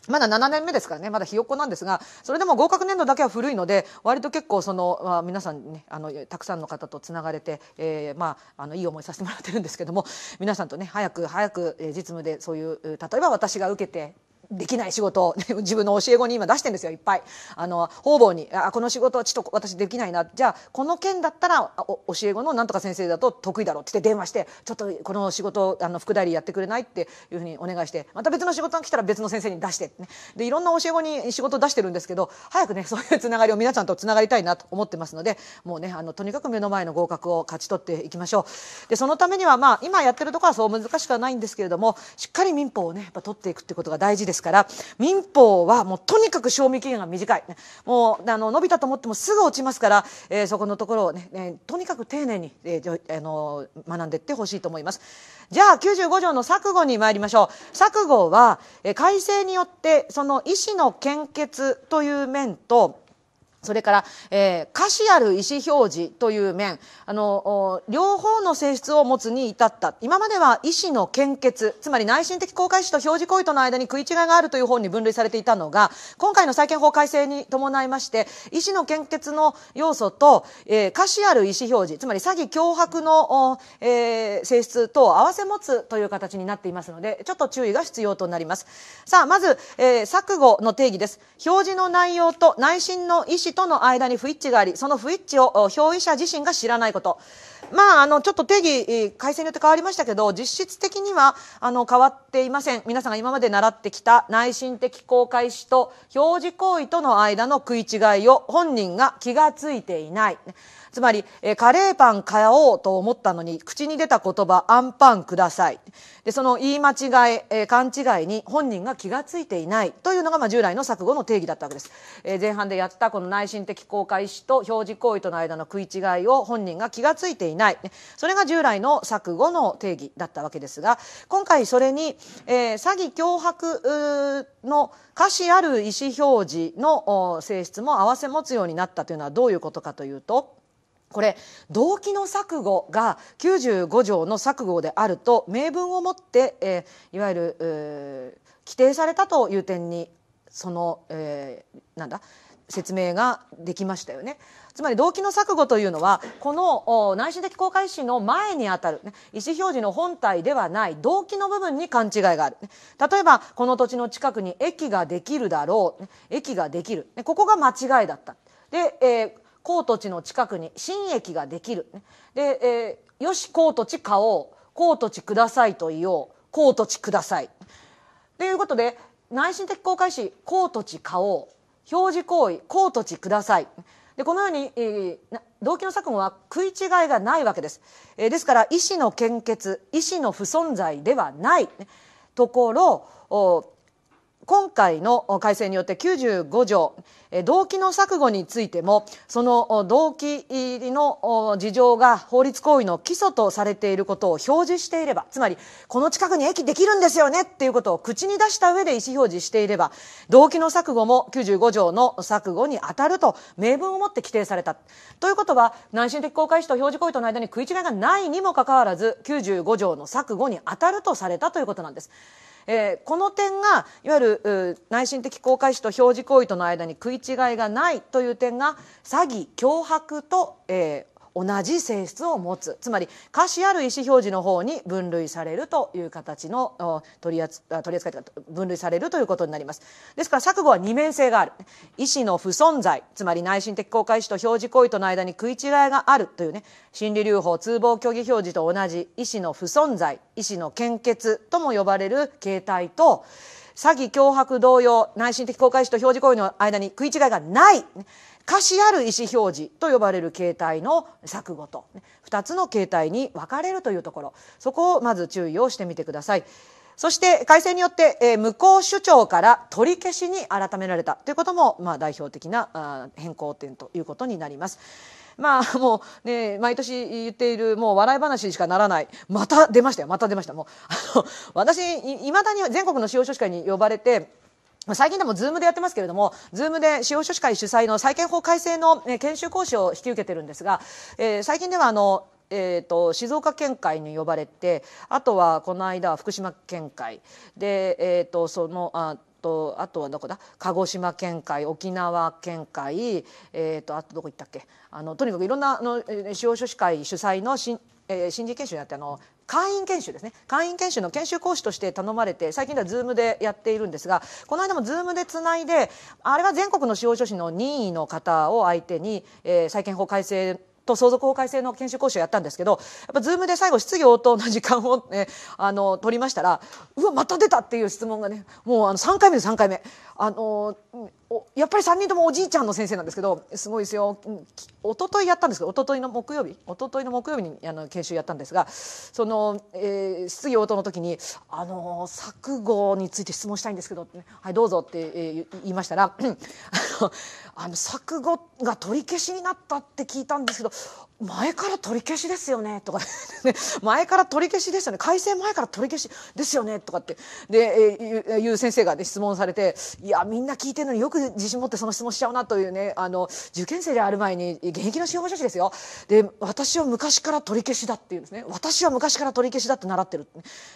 Speaker 1: まだ7年目ですからね、まだひよっこなんですが、それでも合格年度だけは古いので、割と結構その、まあ、皆さんね、あの、たくさんの方とつながれて、えー、まあ、あの、いい思いさせてもらってるんですけども、皆さんとね、早く早く実務でそういう、例えば私が受けて、できない仕事を *laughs* 自分の教え子に今出してんですよいっぱいあの方々にあこの仕事はちょっと私できないなじゃあこの件だったら教え子のなんとか先生だと得意だろうって電話してちょっとこの仕事あの副代理やってくれないっていうふうにお願いしてまた別の仕事が来たら別の先生に出してねでいろんな教え子に仕事を出してるんですけど早くね *laughs* そういうつながりを皆さんとつながりたいなと思ってますのでもうねあのとにかく目の前の合格を勝ち取っていきましょうでそのためにはまあ今やってるところはそう難しくはないんですけれどもしっかり民法をねやっぱ取っていくってことが大事です。ですから民法はもうとにかく賞味期限が短い、もうあの伸びたと思ってもすぐ落ちますから、えー、そこのところをね、ねとにかく丁寧に、えー、あの学んでいってほしいと思います。じゃあ95条の錯誤に参りましょう。錯誤は、え改正によってその医師の献血という面とそれから、えー、可視ある意思表示という面、あの、両方の性質を持つに至った。今までは意思の献血、つまり内心的公開思と表示行為との間に食い違いがあるという本に分類されていたのが、今回の債権法改正に伴いまして、意思の献血の要素と、えー、可視ある意思表示、つまり詐欺脅迫の、えー、性質と合わせ持つという形になっていますので、ちょっと注意が必要となります。さあ、まず、えー、錯誤の定義です。表示の内容と内心の意思との間に不一致がありその不一致を表意者自身が知らないことまあ、あの、ちょっと定義、改正によって変わりましたけど、実質的には、あの、変わっていません。皆さんが今まで習ってきた内心的公開しと表示行為との間の食い違いを本人が気がついていない。つまり、えー、カレーパン買おうと思ったのに、口に出た言葉、アンパンください。で、その言い間違い、えー、勘違いに本人が気がついていないというのが、まあ、従来の錯誤の定義だったわけです。えー、前半でやったこの内心的公開意思と表示行為との間の食い違いを本人が気がついていない。それが従来の錯誤の定義だったわけですが、今回それに、えー、詐欺脅迫の可視ある意思表示の性質も併せ持つようになったというのはどういうことかというと、これ動機の錯誤が95条の錯誤であると明文をもって、えー、いわゆる、え規定されたという点にその、えー、なんだ説明ができましたよね。つまり動機の錯誤というのはこの内心的公開意の前にあたる、ね、意思表示の本体ではない動機の部分に勘違いがある、ね、例えばこの土地の近くに駅ができるだろう、ね、駅ができる、ね、ここが間違いだったで、えー高土地の近くに新駅ができる。で、えー、よし高土地買おう。高土地くださいと言おう。高土地ください。ということで、内心的公開し、高土地買おう。表示行為、高土地ください。でこのように、えー、動機の錯誤は食い違いがないわけです、えー、ですから意思の献血意思の不存在ではないところお今回の改正によって95条動機の錯誤についてもその動機の事情が法律行為の基礎とされていることを表示していればつまりこの近くに駅できるんですよねっていうことを口に出した上で意思表示していれば動機の錯誤も95条の錯誤に当たると明文をもって規定されたということは内心的公開意と表示行為との間に食い違いがないにもかかわらず95条の錯誤に当たるとされたということなんです。えー、この点がいわゆる内心的公開しと表示行為との間に食い違いがないという点が詐欺脅迫と、えー、同じ性質を持つつまり瑕疵ある意思表示の方に分類されるという形の取り扱取り扱い分類されるということになりますですから錯誤は二面性がある意思の不存在つまり内心的公開意思と表示行為との間に食い違いがあるというね心理留保通報虚偽表示と同じ意思の不存在意思の献血とも呼ばれる形態と詐欺脅迫同様内心的公開意思と表示行為の間に食い違いがない歌詞ある意思表示と呼ばれる形態の錯誤と2つの形態に分かれるというところそこをまず注意をしてみてください。そして改正によって、えー、無効主張から取り消しに改められたということも、まあ、代表的な変更点ということになります。まあもうね毎年言っているもう笑い話にしかならないまた出ましたよまた出ましたもうあの私いまだに全国の司法書士会に呼ばれて最近でもズームでやってますけれども、ズームで司法書士会主催の債権法改正の研修講師を引き受けてるんですが、えー、最近ではあの、えーと、静岡県会に呼ばれてあとはこの間福島県会で、えーと、そのあとあとはどこだ鹿児島県会沖縄県会、えーと、あとどこ行ったっけあのとにかくいろんなあの司法書士会主催の新えー、新人研修やってあの会員研修ですね会員研修の研修講師として頼まれて最近では Zoom でやっているんですがこの間も Zoom でつないであれは全国の司法書士の任意の方を相手に、えー、債権法改正と相続法改正の研修講習をやったんですけどやっぱ Zoom で最後質疑応答の時間を、ね、あの取りましたらうわまた出たっていう質問がねもうあの3回目で3回目。あのやっぱり3人ともおじいちゃんの先生なんですけどすごいですよおとといやったんですけどおとといの木曜日おとといの木曜日にあの研修やったんですがその、えー、質疑応答の時に「あの錯誤について質問したいんですけど」はいどうぞ」って、えー、言いましたら *clears throat* あの錯誤が取り消しになったって聞いたんですけど前から取り消しですよねとか *laughs* 前から取り消しですよね改正前から取り消しですよねとかってで、えいう先生が、ね、質問されていやみんな聞いてるのによく自信持ってその質問しちゃうなというねあの受験生である前に現役の司法書士ですよで私は昔から取り消しだっていうんですね私は昔から取り消しだって習ってる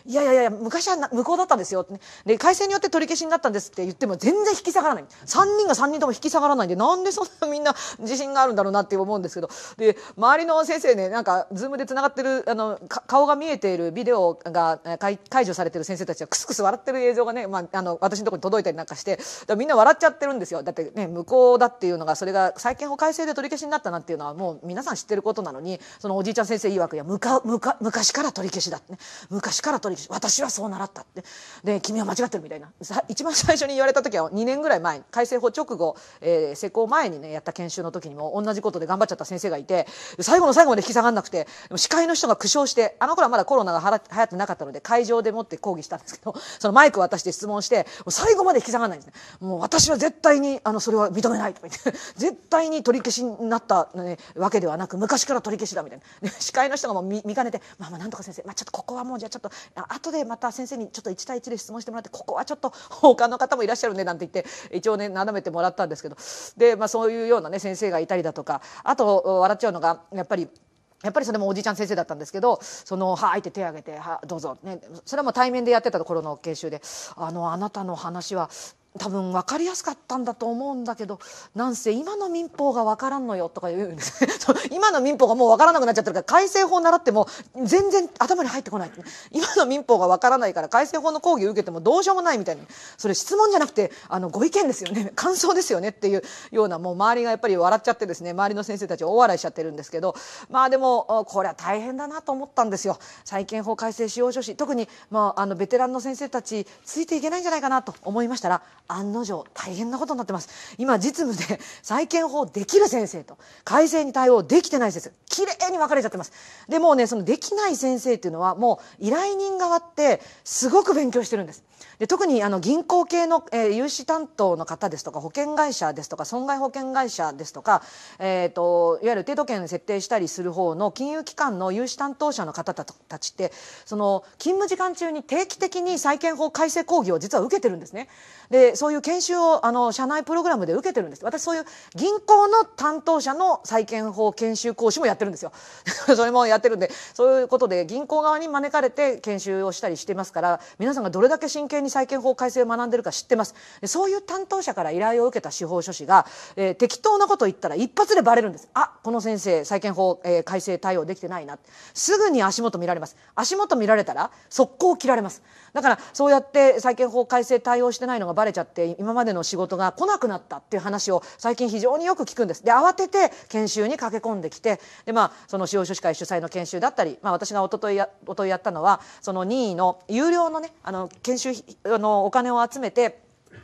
Speaker 1: いやいやいや昔は無効だったんですよで改正によって取り消しになったんですって言っても全然引き下がらない3人が3人とも引き下がらないんでなんでそんなみんな自信があるんだろうなって思うんですけどで、ま周りの先生ねなんかズームでつながってるあの顔が見えているビデオが解除されてる先生たちはクスクス笑ってる映像がね、まあ、あの私のとこに届いたりなんかしてみんな笑っちゃってるんですよだってね無効だっていうのがそれが再建法改正で取り消しになったなっていうのはもう皆さん知ってることなのにそのおじいちゃん先生曰くいやむかむか昔から取り消しだって、ね、昔から取り消し私はそう習ったってで君は間違ってるみたいな一番最初に言われた時は2年ぐらい前改正法直後、えー、施行前にねやった研修の時にも同じことで頑張っちゃった先生がいて最後の最後まで引き下がらなくて、司会の人が苦笑して、あの頃はまだコロナが流行ってなかったので、会場でもって抗議したんですけど、*laughs* そのマイク渡して質問して、最後まで引き下がらないんですね。もう私は絶対に、あの、それは認めないとか言って、*laughs* 絶対に取り消しになった、ね、わけではなく、昔から取り消しだみたいな。司会の人がもう見見かねて、まあまあなんとか先生、まあちょっとここはもうじゃあちょっと、後でまた先生にちょっと1対1で質問してもらって、ここはちょっと他の方もいらっしゃるねなんて言って、一応ね、斜めてもらったんですけど、で、まあそういうようなね、先生がいたりだとか、あと笑っちゃうのが、やっぱりやっぱりそれもおじいちゃん先生だったんですけど「そのはい」って手を挙げて「どうぞ」ねそれはもう対面でやってたところの研修で「あのあなたの話は多分分かりやすかったんだと思うんだけどなんせ今の民法が分からんのよとか言うんです *laughs* 今の民法がもう分からなくなっちゃってるから改正法習っても全然頭に入ってこない今の民法が分からないから改正法の講義を受けてもどうしようもないみたいなそれ質問じゃなくてあのご意見ですよね *laughs* 感想ですよねっていうようなもう周りがやっぱり笑っちゃってですね周りの先生たち大笑いしちゃってるんですけどまあでもこれは大変だなと思ったんですよ債権法改正使用書士特に、まあ、あのベテランの先生たちついていけないんじゃないかなと思いましたら案の定大変なことになってます。今実務で債権法できる先生と改正に対応できてない先生、きれいに分かれちゃってます。で、もうね、そのできない先生っていうのはもう依頼人側ってすごく勉強してるんです。で特にあの銀行系の、えー、融資担当の方ですとか保険会社ですとか損害保険会社ですとか、えーと、いわゆる程度権設定したりする方の金融機関の融資担当者の方たちってその勤務時間中に定期的に債権法改正講義を実は受けてるんですね。でそういう研修をあの社内プログラムで受けてるんです私そういう銀行の担当者の債権法研修講師もやってるんですよ *laughs* それもやってるんでそういうことで銀行側に招かれて研修をしたりしてますから皆さんがどれだけ真剣に債権法改正を学んでるか知ってますそういう担当者から依頼を受けた司法書士が、えー、適当なこと言ったら一発でバレるんですあこの先生債権法、えー、改正対応できてないなすぐに足元見られます足元見られたら速攻切られますだからそうやって債権法改正対応してないのがバレちゃって今までの仕事が来なくなったっていう話を最近非常によく聞くんです。で慌てて研修に駆け込んできてで、まあ、その司法書士会主催の研修だったり、まあ、私がおとといやおといやったのはその任意の有料のねあの研修あのお金を集めて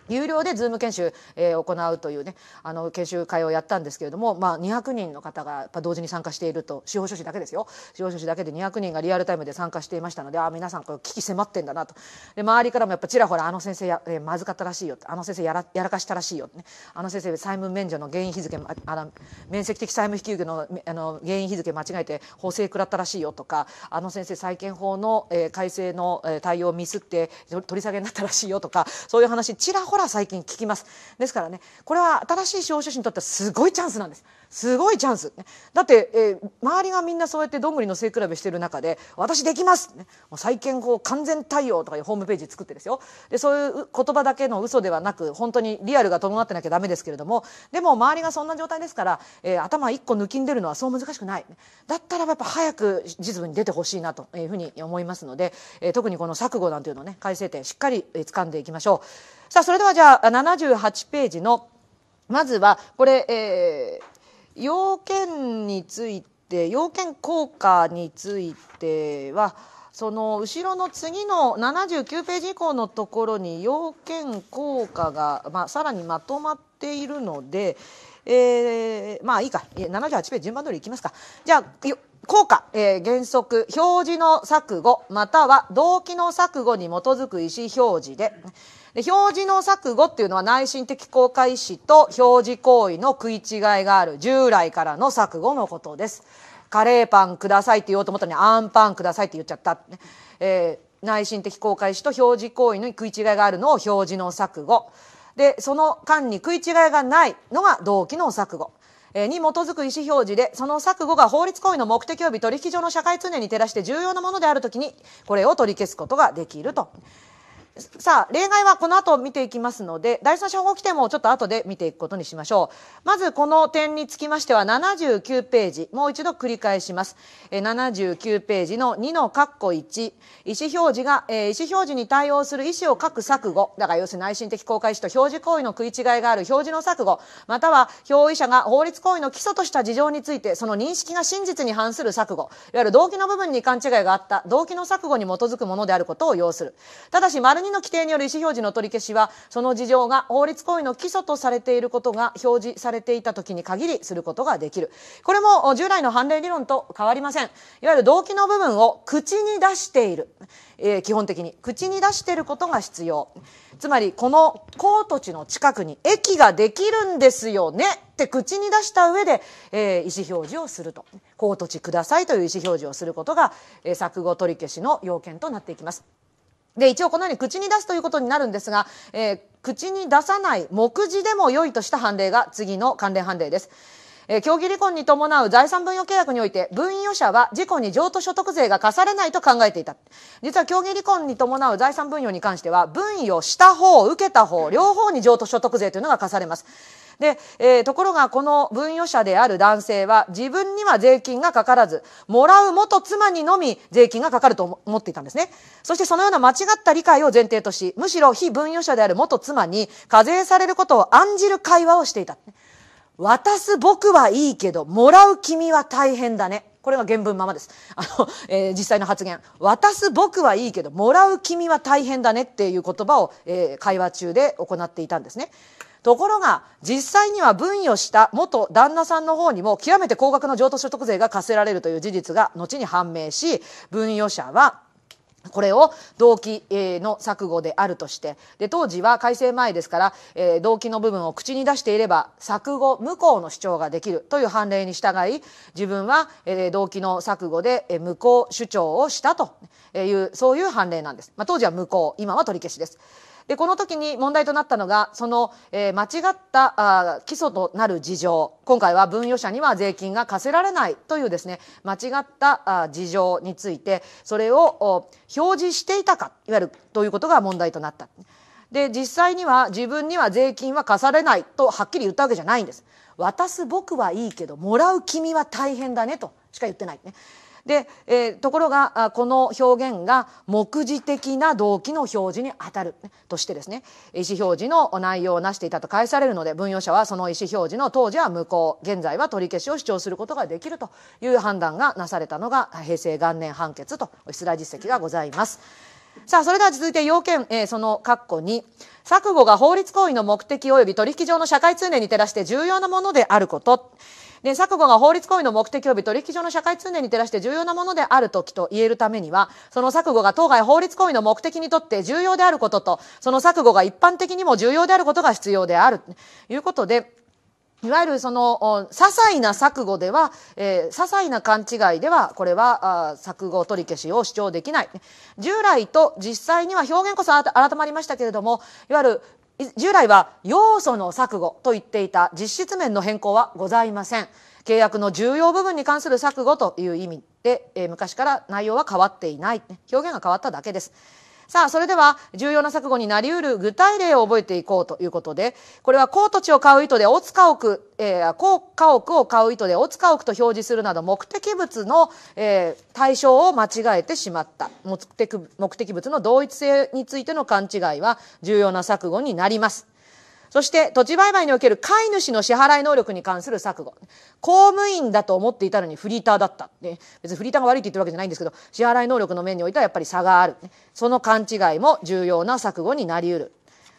Speaker 1: 有料でズーム研修、えー、行うというねあの研修会をやったんですけれども、まあ、200人の方がやっぱ同時に参加していると司法書士だけですよ司法書士だけで200人がリアルタイムで参加していましたのであ皆さんこれ危機迫ってんだなとで周りからもやっぱちらほらあの先生や、えー、まずかったらしいよあの先生やらやらかしたらしいよ、ね、あの先生債務免除の原因日付あの面積的債務引き受けのあの原因日付間違えて法制食らったらしいよとかあの先生債権法の、えー、改正の、え対応をミスって取り下げになったらしいよとかそういう話ちらほらら最近聞きますですからねこれは新しい司法書士にとってはすごいチャンスなんですすごいチャンス、だって、えー、周りがみんなそうやってどんぐりの背比べしてる中で「私できます!」再建う法完全対応」とかいうホームページ作ってですよでそういう言葉だけの嘘ではなく本当にリアルが伴ってなきゃダメですけれどもでも周りがそんな状態ですから、えー、頭一個抜きんでるのはそう難しくない、だったらやっぱ早く実務に出てほしいなというふうに思いますので、えー、特にこの錯誤なんていうのをね改正点しっかり掴んでいきましょう。さあそれではじゃあ78ページのまずはこれ、えー、要件について要件効果についてはその後ろの次の79ページ以降のところに要件効果が、まあ、さらにまとまっているので、えー、まあいいか78ページ順番通りいきますか。じゃあ効果、えー、原則、表示の錯誤、または動機の錯誤に基づく意思表示で、で表示の錯誤っていうのは内心的公開意と表示行為の食い違いがある従来からの錯誤のことです。カレーパンくださいって言おうと思ったのにあんパンくださいって言っちゃったね。えー、内心的公開意と表示行為の食い違いがあるのを表示の錯誤。で、その間に食い違いがないのが動機の錯誤。に基づく意思表示で、その錯誤が法律行為の目的及び取引上の社会通念に照らして重要なものであるときに、これを取り消すことができると。さあ、例外はこの後見ていきますので、第三者保護規定もちょっと後で見ていくことにしましょう。まずこの点につきましては79ページ、もう一度繰り返します。え79ページの2の括弧1、意思表示が、え意思表示に対応する意思を書く錯誤、だから要するに内心的公開意思と表示行為の食い違いがある表示の錯誤、または表意者が法律行為の基礎とした事情について、その認識が真実に反する錯誤、いわゆる動機の部分に勘違いがあった、動機の錯誤に基づくものであることを要する。ただし、丸国の規定による意思表示の取り消しはその事情が法律行為の基礎とされていることが表示されていた時に限りすることができるこれも従来の判例理論と変わりませんいわゆる動機の部分を口に出している、えー、基本的に口に出していることが必要つまりこのコート地の近くに駅ができるんですよねって口に出した上で、えー、意思表示をすると「高土地ください」という意思表示をすることが、えー、作後取り消しの要件となっていきます。で、一応このように口に出すということになるんですが、えー、口に出さない目次でも良いとした判例が次の関連判例です。えー、競技離婚に伴う財産分与契約において、分与者は事故に譲渡所得税が課されないと考えていた。実は競技離婚に伴う財産分与に関しては、分与した方、受けた方、両方に譲渡所得税というのが課されます。で、えー、ところがこの分与者である男性は自分には税金がかからず、もらう元妻にのみ税金がかかると思っていたんですね。そしてそのような間違った理解を前提とし、むしろ非分与者である元妻に課税されることを案じる会話をしていた。渡す僕はいいけど、もらう君は大変だね。これは原文ままです。あの、えー、実際の発言。渡す僕はいいけど、もらう君は大変だねっていう言葉を、えー、会話中で行っていたんですね。ところが実際には分与した元旦那さんの方にも極めて高額の譲渡所得税が課せられるという事実が後に判明し分与者はこれを動機の錯誤であるとしてで当時は改正前ですから、えー、動機の部分を口に出していれば錯誤無効の主張ができるという判例に従い自分は、えー、動機の錯誤で、えー、無効主張をしたというそういう判例なんです、まあ、当時は無効今は取り消しです。で、この時に問題となったのが、その、えー、間違ったあ基礎となる事情。今回は分与者には税金が課せられないというですね、間違ったあ事情について、それを表示していたか、いわゆるということが問題となった。で、実際には自分には税金は課されないとはっきり言ったわけじゃないんです。渡す僕はいいけど、もらう君は大変だねとしか言ってない、ね。で、えー、ところがこの表現が目次的な動機の表示に当たるとしてですね意思表示の内容をなしていたと返されるので分与者はその意思表示の当時は無効現在は取り消しを主張することができるという判断がなされたのが平成元年判決と出題実績がございます。さあそれでは続いて要件、えー、その括弧に錯誤が法律行為の目的及び取引上の社会通念に照らして重要なものであることで、錯誤が法律行為の目的及び取引所の社会通念に照らして重要なものである時と言えるためには、その錯誤が当該法律行為の目的にとって重要であることと、その錯誤が一般的にも重要であることが必要である。ということで、いわゆるその、些細な錯誤では、えー、些細な勘違いでは、これは、あ錯誤取り消しを主張できない。従来と実際には表現こそ改まりましたけれども、いわゆる従来は要素の錯誤と言っていた実質面の変更はございません契約の重要部分に関する錯誤という意味で、え昔から内容は変わっていない表現が変わっただけですさあ、それでは重要な錯誤になりうる具体例を覚えていこうということで、これは高土地を買う意図で大塚屋、えー、高家屋を買う意図で大塚屋と表示するなど目的物の、えー、対象を間違えてしまった。目的目的物の同一性についての勘違いは重要な錯誤になります。そして土地売買における飼い主の支払い能力に関する錯誤。公務員だと思っていたのにフリーターだった。ね、別にフリーターが悪いって言ってるわけじゃないんですけど、支払い能力の面においてはやっぱり差がある。その勘違いも重要な錯誤になり得る。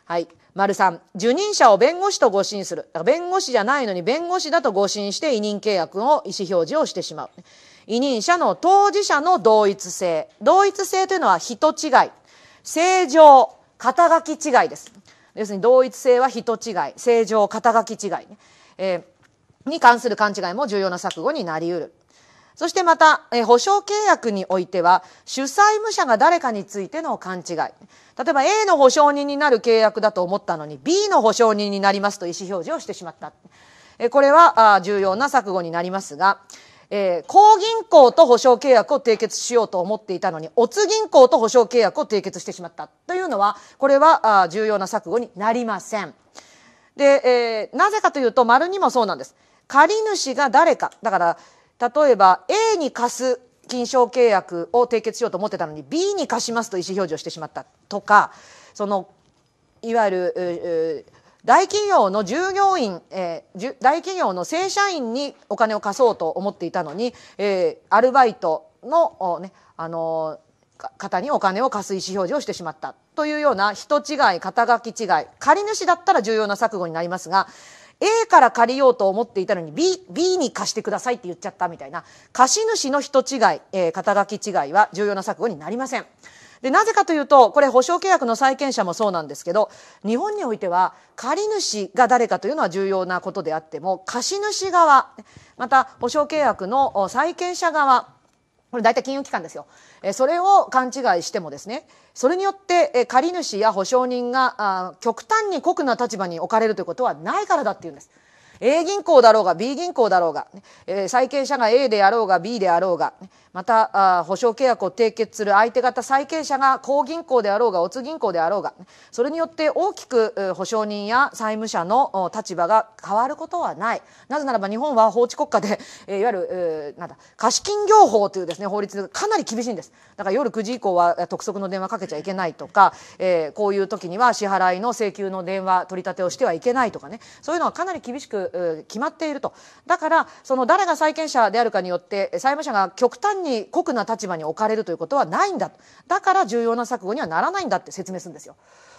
Speaker 1: はい。丸三、受任者を弁護士と誤信する。弁護士じゃないのに弁護士だと誤信して委任契約の意思表示をしてしまう。委任者の当事者の同一性。同一性というのは人違い。正常、肩書き違いです。要するに同一性は人違い正常肩書き違い、えー、に関する勘違いも重要な錯誤になりうる。そしてまた、えー、保証契約においては、主催務者が誰かについての勘違い。例えば A の保証人になる契約だと思ったのに B の保証人になりますと意思表示をしてしまった。えー、これはあ重要な錯誤になりますが、えー、高銀行と保証契約を締結しようと思っていたのに、オツ銀行と保証契約を締結してしまった。というのは、これはあ重要な錯誤になりません。で、えー、なぜかというと、丸にもそうなんです。借主が誰か。だから、例えば A に貸す金賞契約を締結しようと思ってたのに B に貸しますと意思表示をしてしまったとか、その、いわゆる、大企業の従業員、えー、大企業の正社員にお金を貸そうと思っていたのに、えー、アルバイトの、ね、あの方にお金を貸す意思表示をしてしまったというような人違い肩書き違い借り主だったら重要な錯誤になりますが A から借りようと思っていたのに B, B に貸してくださいって言っちゃったみたいな貸主の人違い、えー、肩書き違いは重要な錯誤になりません。でなぜかというとこれ保証契約の債権者もそうなんですけど日本においては借主が誰かというのは重要なことであっても貸主側また保証契約の債権者側これ大体金融機関ですよ。それを勘違いしてもですね、それによって借主や保証人が極端に酷な立場に置かれるということはないからだっていうんです。A 銀行だろうが B 銀行だろうが、債権者が A であろうが B であろうが、また保証契約を締結する相手方債権者が公銀行であろうがオツ銀行であろうがそれによって大きく保証人や債務者の立場が変わることはないなぜならば日本は法治国家で、*laughs* えー、いわゆる、えなんだ貸金業法というですね法律かなり厳しいんですだから夜9時以降は督促の電話かけちゃいけないとか、えー、こういう時には支払いの請求の電話取り立てをしてはいけないとかねそういうのはかなり厳しく決まっているとだからその誰が債権者であるかによって債務者が極端にに酷な立場に置かれるということはないんだだから重要な錯誤にはならないんだって説明するんですよ。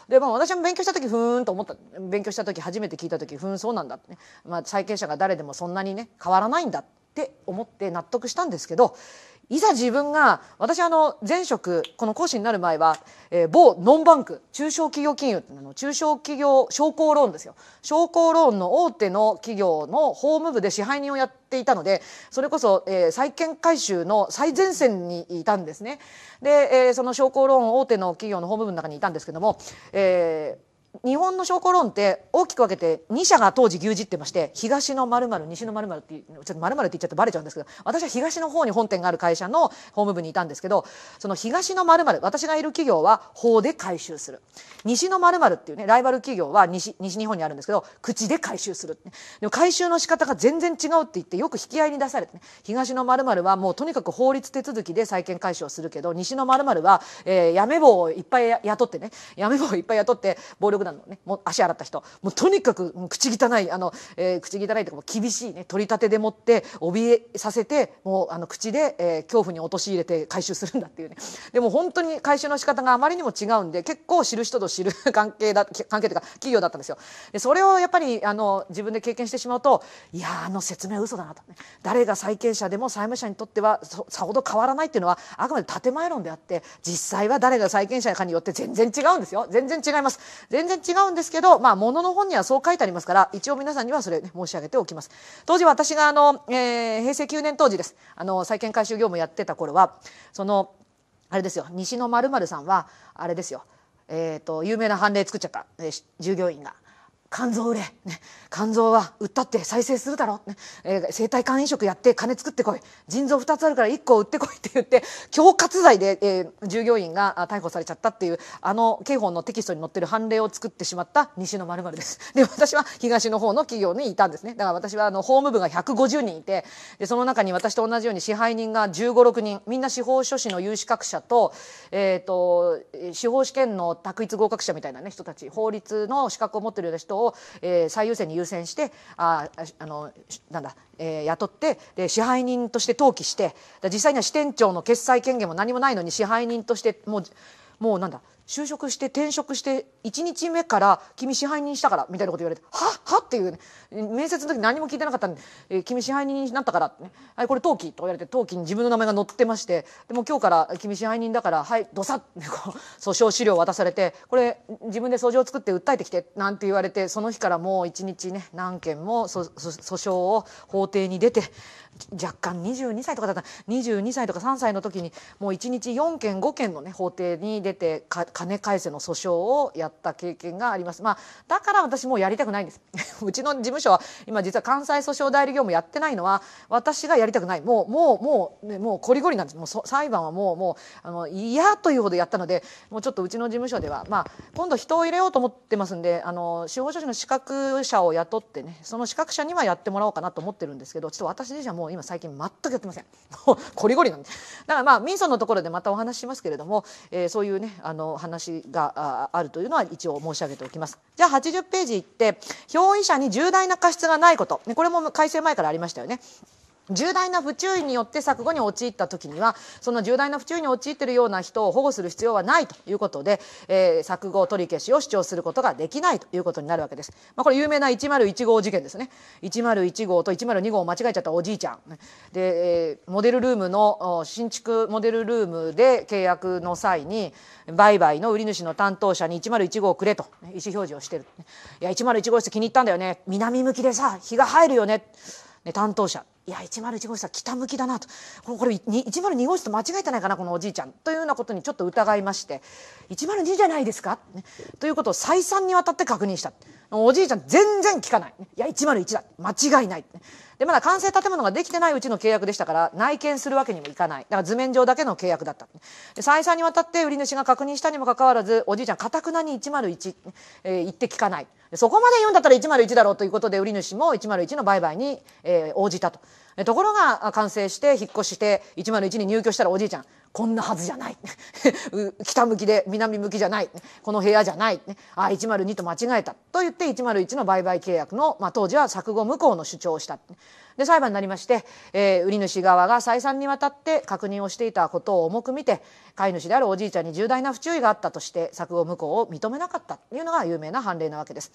Speaker 1: でまあ、私も勉強した時ふーんと思った勉強した時初めて聞いた時ふーんそうなんだってね、まあ、債権者が誰でもそんなにね変わらないんだって思って納得したんですけどいざ自分が私あの前職この講師になる前は、えー、某ノンバンク中小企業金融の中小企業商工ローンですよ商工ローンの大手の企業の法務部で支配人をやっていたのでそれこそ、えー、債権回収の最前線にいたんですねで、えー、その商工ローン大手の企業の法務部の中にいたんですけども、えー、日本の証拠論って大きく分けて2社が当時牛耳ってまして東の〇〇西の〇〇ってちょっと〇〇って言っちゃってバレちゃうんですけど私は東の方に本店がある会社の法務部にいたんですけどその東の〇〇私がいる企業は法で回収する西の〇〇っていうねライバル企業は西西日本にあるんですけど口で回収する、でも回収の仕方が全然違うって言ってよく引き合いに出されて、ね、東の〇〇はもうとにかく法律手続きで債権回収をするけど西の〇〇は、えー、やめ棒をいっぱい雇ってねやめ棒をいっぱい雇って暴力6段のねもう足洗った人もうとにかく口汚いあの、えー、口汚いとかも厳しいね取り立てでもって怯えさせてもうあの口で、えー、恐怖に陥れて回収するんだっていうねでも本当に回収の仕方があまりにも違うんで結構知る人と知る *laughs* 関係だ関係というか企業だったんですよ。でそれをやっぱりあの自分で経験してしまうといやあの説明嘘だなと、ね、誰が債権者でも債務者にとってはさほど変わらないっていうのはあくまで建前論であって実際は誰が債権者かによって全然違うんですよ全然違います全全然違うんですけど、まあ、ものの本にはそう書いてありますから、一応皆さんにはそれ、ね、申し上げておきます。当時私があの、えー、平成9年当時です。あの、債権回収業務やってた頃は、その、あれですよ、西のまるさんは、あれですよ、えっ、ー、と、有名な判例作っちゃった、えー、従業員が。肝臓売れ、ね、肝臓は売ったって再生するだろ、ねえー、生体肝移植やって金作ってこい腎臓2つあるから1個売ってこいって言って恐喝罪で、えー、従業員が逮捕されちゃったっていうあの刑法のテキストに載ってる判例を作ってしまった西の丸々ですで私は東の方の企業にいたんですねだから私はあの法務部が150人いてでその中に私と同じように支配人が1 5 6人みんな司法書士の有資格者と,、えーと、司法試験の択一合格者みたいな、ね、人たち法律の資格を持ってるような人を、えー、最優先に優先してああのなんだ、えー、雇ってで支配人として登記して実際には支店長の決裁権限も何もないのに支配人としてもうもうなんだ就職して転職して1日目から君支配人したからみたいなこと言われてははっていうね面接の時何も聞いてなかったんで、えー、君支配人になったからってね、はい、これ登記と言われて登記に自分の名前が載ってましてでも今日から君支配人だからはいどさっ訴訟資料渡されてこれ自分で訴状を作って訴えてきてなんて言われてその日からもう1日ね何件も訴訟を法廷に出て若干22歳とかだった22歳とか3歳の時にもう1日4件5件のね法廷に出て金返せの訴訟をやった経験があります。まあ、だから私もうやりたくないんです。*laughs* うちの事務所は今実は関西訴訟代理業務やってないのは私がやりたくない。もうもうもう、ね、もうこりごりなんです。もう裁判はもうもうあの嫌というほどやったので、もうちょっとうちの事務所ではまあ今度人を入れようと思ってますんで、あの司法書士の資格者を雇ってね、その資格者にはやってもらおうかなと思ってるんですけど、ちょっと私自身はもうう今最近全くやってません。こりごりなんで。だからまあ、民訴のところでまたお話ししますけれども、えー、そういうね、あの、話があるというのは一応申し上げておきます。じゃあ80ページ行って、表意者に重大な過失がないこと。ね、これも改正前からありましたよね。重大な不注意によって錯誤に陥った時にはその重大な不注意に陥っているような人を保護する必要はないということで、えー、錯誤取り消しを主張することができないということになるわけです。まあ、これ有名な101号事件ですね101号と102号を間違えちゃったおじいちゃんで、えー、モデルルームの新築モデルルームで契約の際に売買の売り主の担当者に101号をくれと意思表示をしてる「いや101号室気に入ったんだよね南向きでさ日が入るよね」ね、担当者いや101号室は北向きだなとこれ102号室と間違えてないかなこのおじいちゃんというようなことにちょっと疑いまして102じゃないですか、ね、ということを再三にわたって確認したおじいちゃん全然聞かない、いや101だ間違いない、でまだ完成建物ができてないうちの契約でしたから内見するわけにもいかないだから図面上だけの契約だった再三にわたって売り主が確認したにもかかわらずおじいちゃんかたくなに101、えー、言って聞かないそこまで言うんだったら101だろうということで売り主も101の売買に、えー、応じたとところが完成して引っ越して101に入居したらおじいちゃんこんなはずじゃない *laughs* 北向きで南向きじゃないこの部屋じゃないあ102と間違えたと言って101の売買契約の、まあ、当時は錯誤無効の主張をしたで裁判になりまして、えー、売主側が再三にわたって確認をしていたことを重く見て飼い主であるおじいちゃんに重大な不注意があったとして錯誤無効を認めなかったというのが有名な判例なわけです。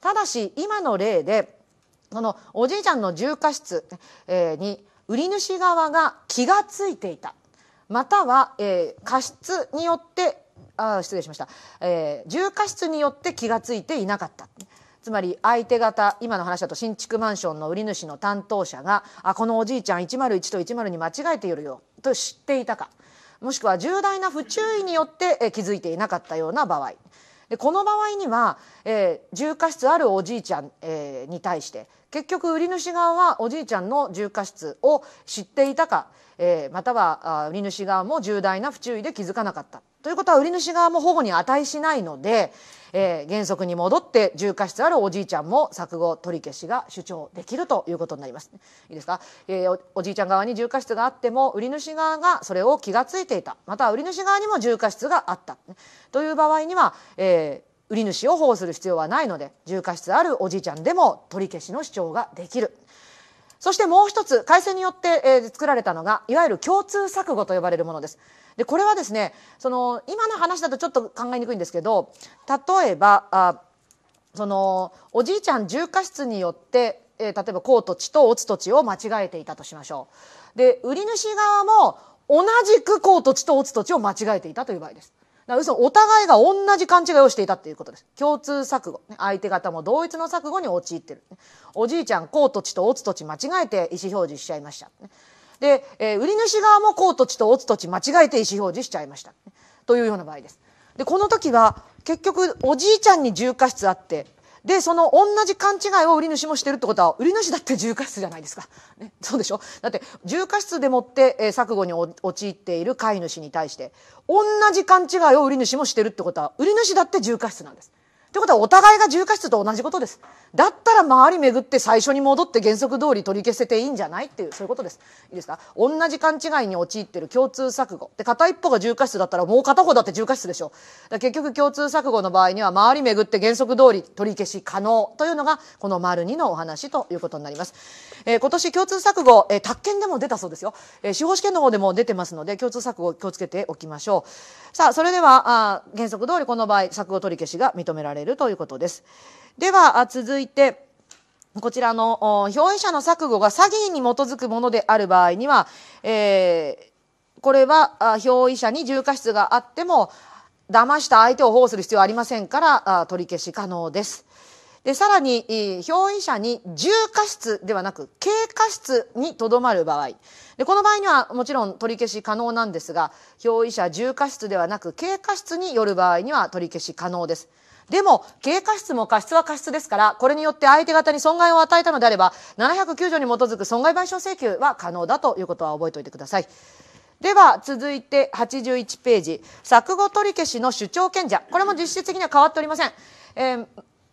Speaker 1: ただし今の例でそのおじいちゃんの重過失に売り主側が気が付いていたまたは、えー、過失によってあ失礼しました、えー、重過失によって気が付いていなかったつまり相手方今の話だと新築マンションの売り主の担当者があこのおじいちゃん101と102間違えているよと知っていたかもしくは重大な不注意によって気づいていなかったような場合でこの場合には、えー、重過失あるおじいちゃん、えー、に対して結局売り主側はおじいちゃんの重過失を知っていたか、えー、または売り主側も重大な不注意で気づかなかったということは売り主側も保護に値しないので、えー、原則に戻って重過失あるおじいちゃんも錯誤取り消しが主張できるということになります。いいですか、えー、おじいちゃん側に重過失があっても売り主側がそれを気が付いていたまた売り主側にも重過失があった、ね、という場合には、えー、売り主を保護する必要はないので重過失あるおじいちゃんでも取り消しの主張ができる。そしてもう一つ改正によって、えー、作られたのがいわゆる共通錯誤と呼ばれるものです。でこれはですねその今の話だとちょっと考えにくいんですけど例えばあそのおじいちゃん重過失によってえー、例えば高土地と乙土地を間違えていたとしましょう。で、売り主側も同じく高土地と乙土地を間違えていたという場合です。だからお互いが同じ勘違いをしていたということです。共通錯誤。相手方も同一の錯誤に陥ってる。おじいちゃん、甲と地と乙土地間違えて意思表示しちゃいました。で、えー、売り主側もこう土地と乙土地間違えて意思表示しちゃいました。というような場合です。で、この時は結局おじいちゃんに重過失あって、で、その同じ勘違いを売り主もしてるってことは、売り主だって重過失じゃないですか。ね、そうでしょだって、重過失でもって、えー、錯誤に陥っている飼い主に対して、同じ勘違いを売り主もしてるってことは、売り主だって重過失なんです。ということはお互いが重過失と同じことです。だったら周り巡って最初に戻って原則通り取り消せていいんじゃないっていう、そういうことです。いいですか同じ勘違いに陥ってる共通錯誤。で、片一方が重過失だったらもう片方だって重過失でしょ。だ結局共通錯誤の場合には周り巡って原則通り取り消し可能というのがこの丸二のお話ということになります。えー、今年共通錯誤、えー、宅建でも出たそうですよ。えー、司法試験の方でも出てますので共通錯誤を気をつけておきましょう。さあ、それでは、あ原則通りこの場合、錯誤取り消しが認められれるということです。では、続いて、こちらの表現者の錯誤が詐欺に基づくものである場合には、えー、これは表意者に重過失があっても騙した相手を保護する必要はありませんから取り消し可能です。でさらに表意者に重過失ではなく軽過失にとどまる場合でこの場合にはもちろん取り消し可能なんですが表意者重過失ではなく軽過失による場合には取り消し可能です。でも、経過失も過失は過失ですから、これによって相手方に損害を与えたのであれば、709条に基づく損害賠償請求は可能だということは覚えておいてください。では、続いて81ページ。錯誤取り消しの主張権者。これも実質的には変わっておりません。えー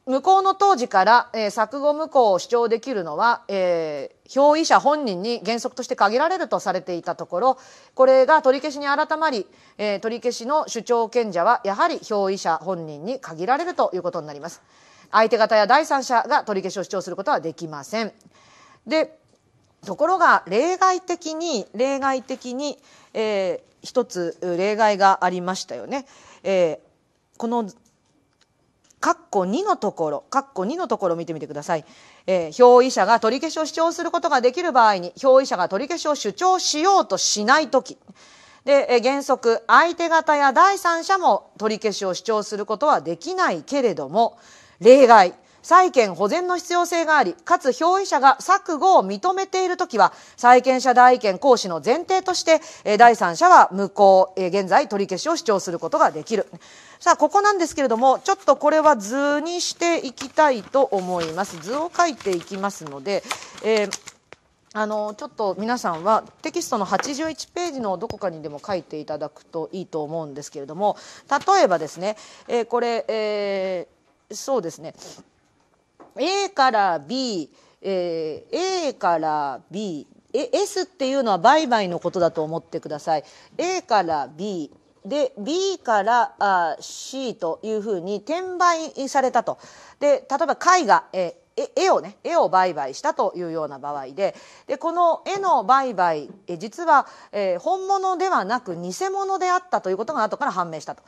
Speaker 1: 向こうの当時から、えー、錯誤無効を主張できるのは、えー、表意者本人に原則として限られるとされていたところこれが取り消しに改まり、えー、取り消しの主張権者はやはり表意者本人に限られるということになります。相手方や第三者が取り消しを主張することはできません。でところが例外的に例外的に、えー、一つ例外がありましたよね。えー、この括弧2のところ、括弧2のところを見てみてください。えー、表意者が取り消しを主張することができる場合に、表意者が取り消しを主張しようとしないとき。で、えー、原則、相手方や第三者も取り消しを主張することはできないけれども、例外、債権保全の必要性があり、かつ表意者が錯誤を認めているときは、債権者代位権行使の前提として、第三者は無効、現在取り消しを主張することができる。さあ、ここなんですけれども、ちょっとこれは図にしていきたいと思います。図を書いていきますので、えーあのちょっと皆さんはテキストの81ページのどこかにでも書いていただくといいと思うんですけれども例えばですね、えー、これ、えー、そうですね A から B、えー、A から B S っていうのは売買のことだと思ってください。A から B で B からあ C というふうに転売されたと。で例えば絵画、え絵をね絵を売買したというような場合ででこの絵の売買え実は、えー、本物ではなく偽物であったということが後から判明したと。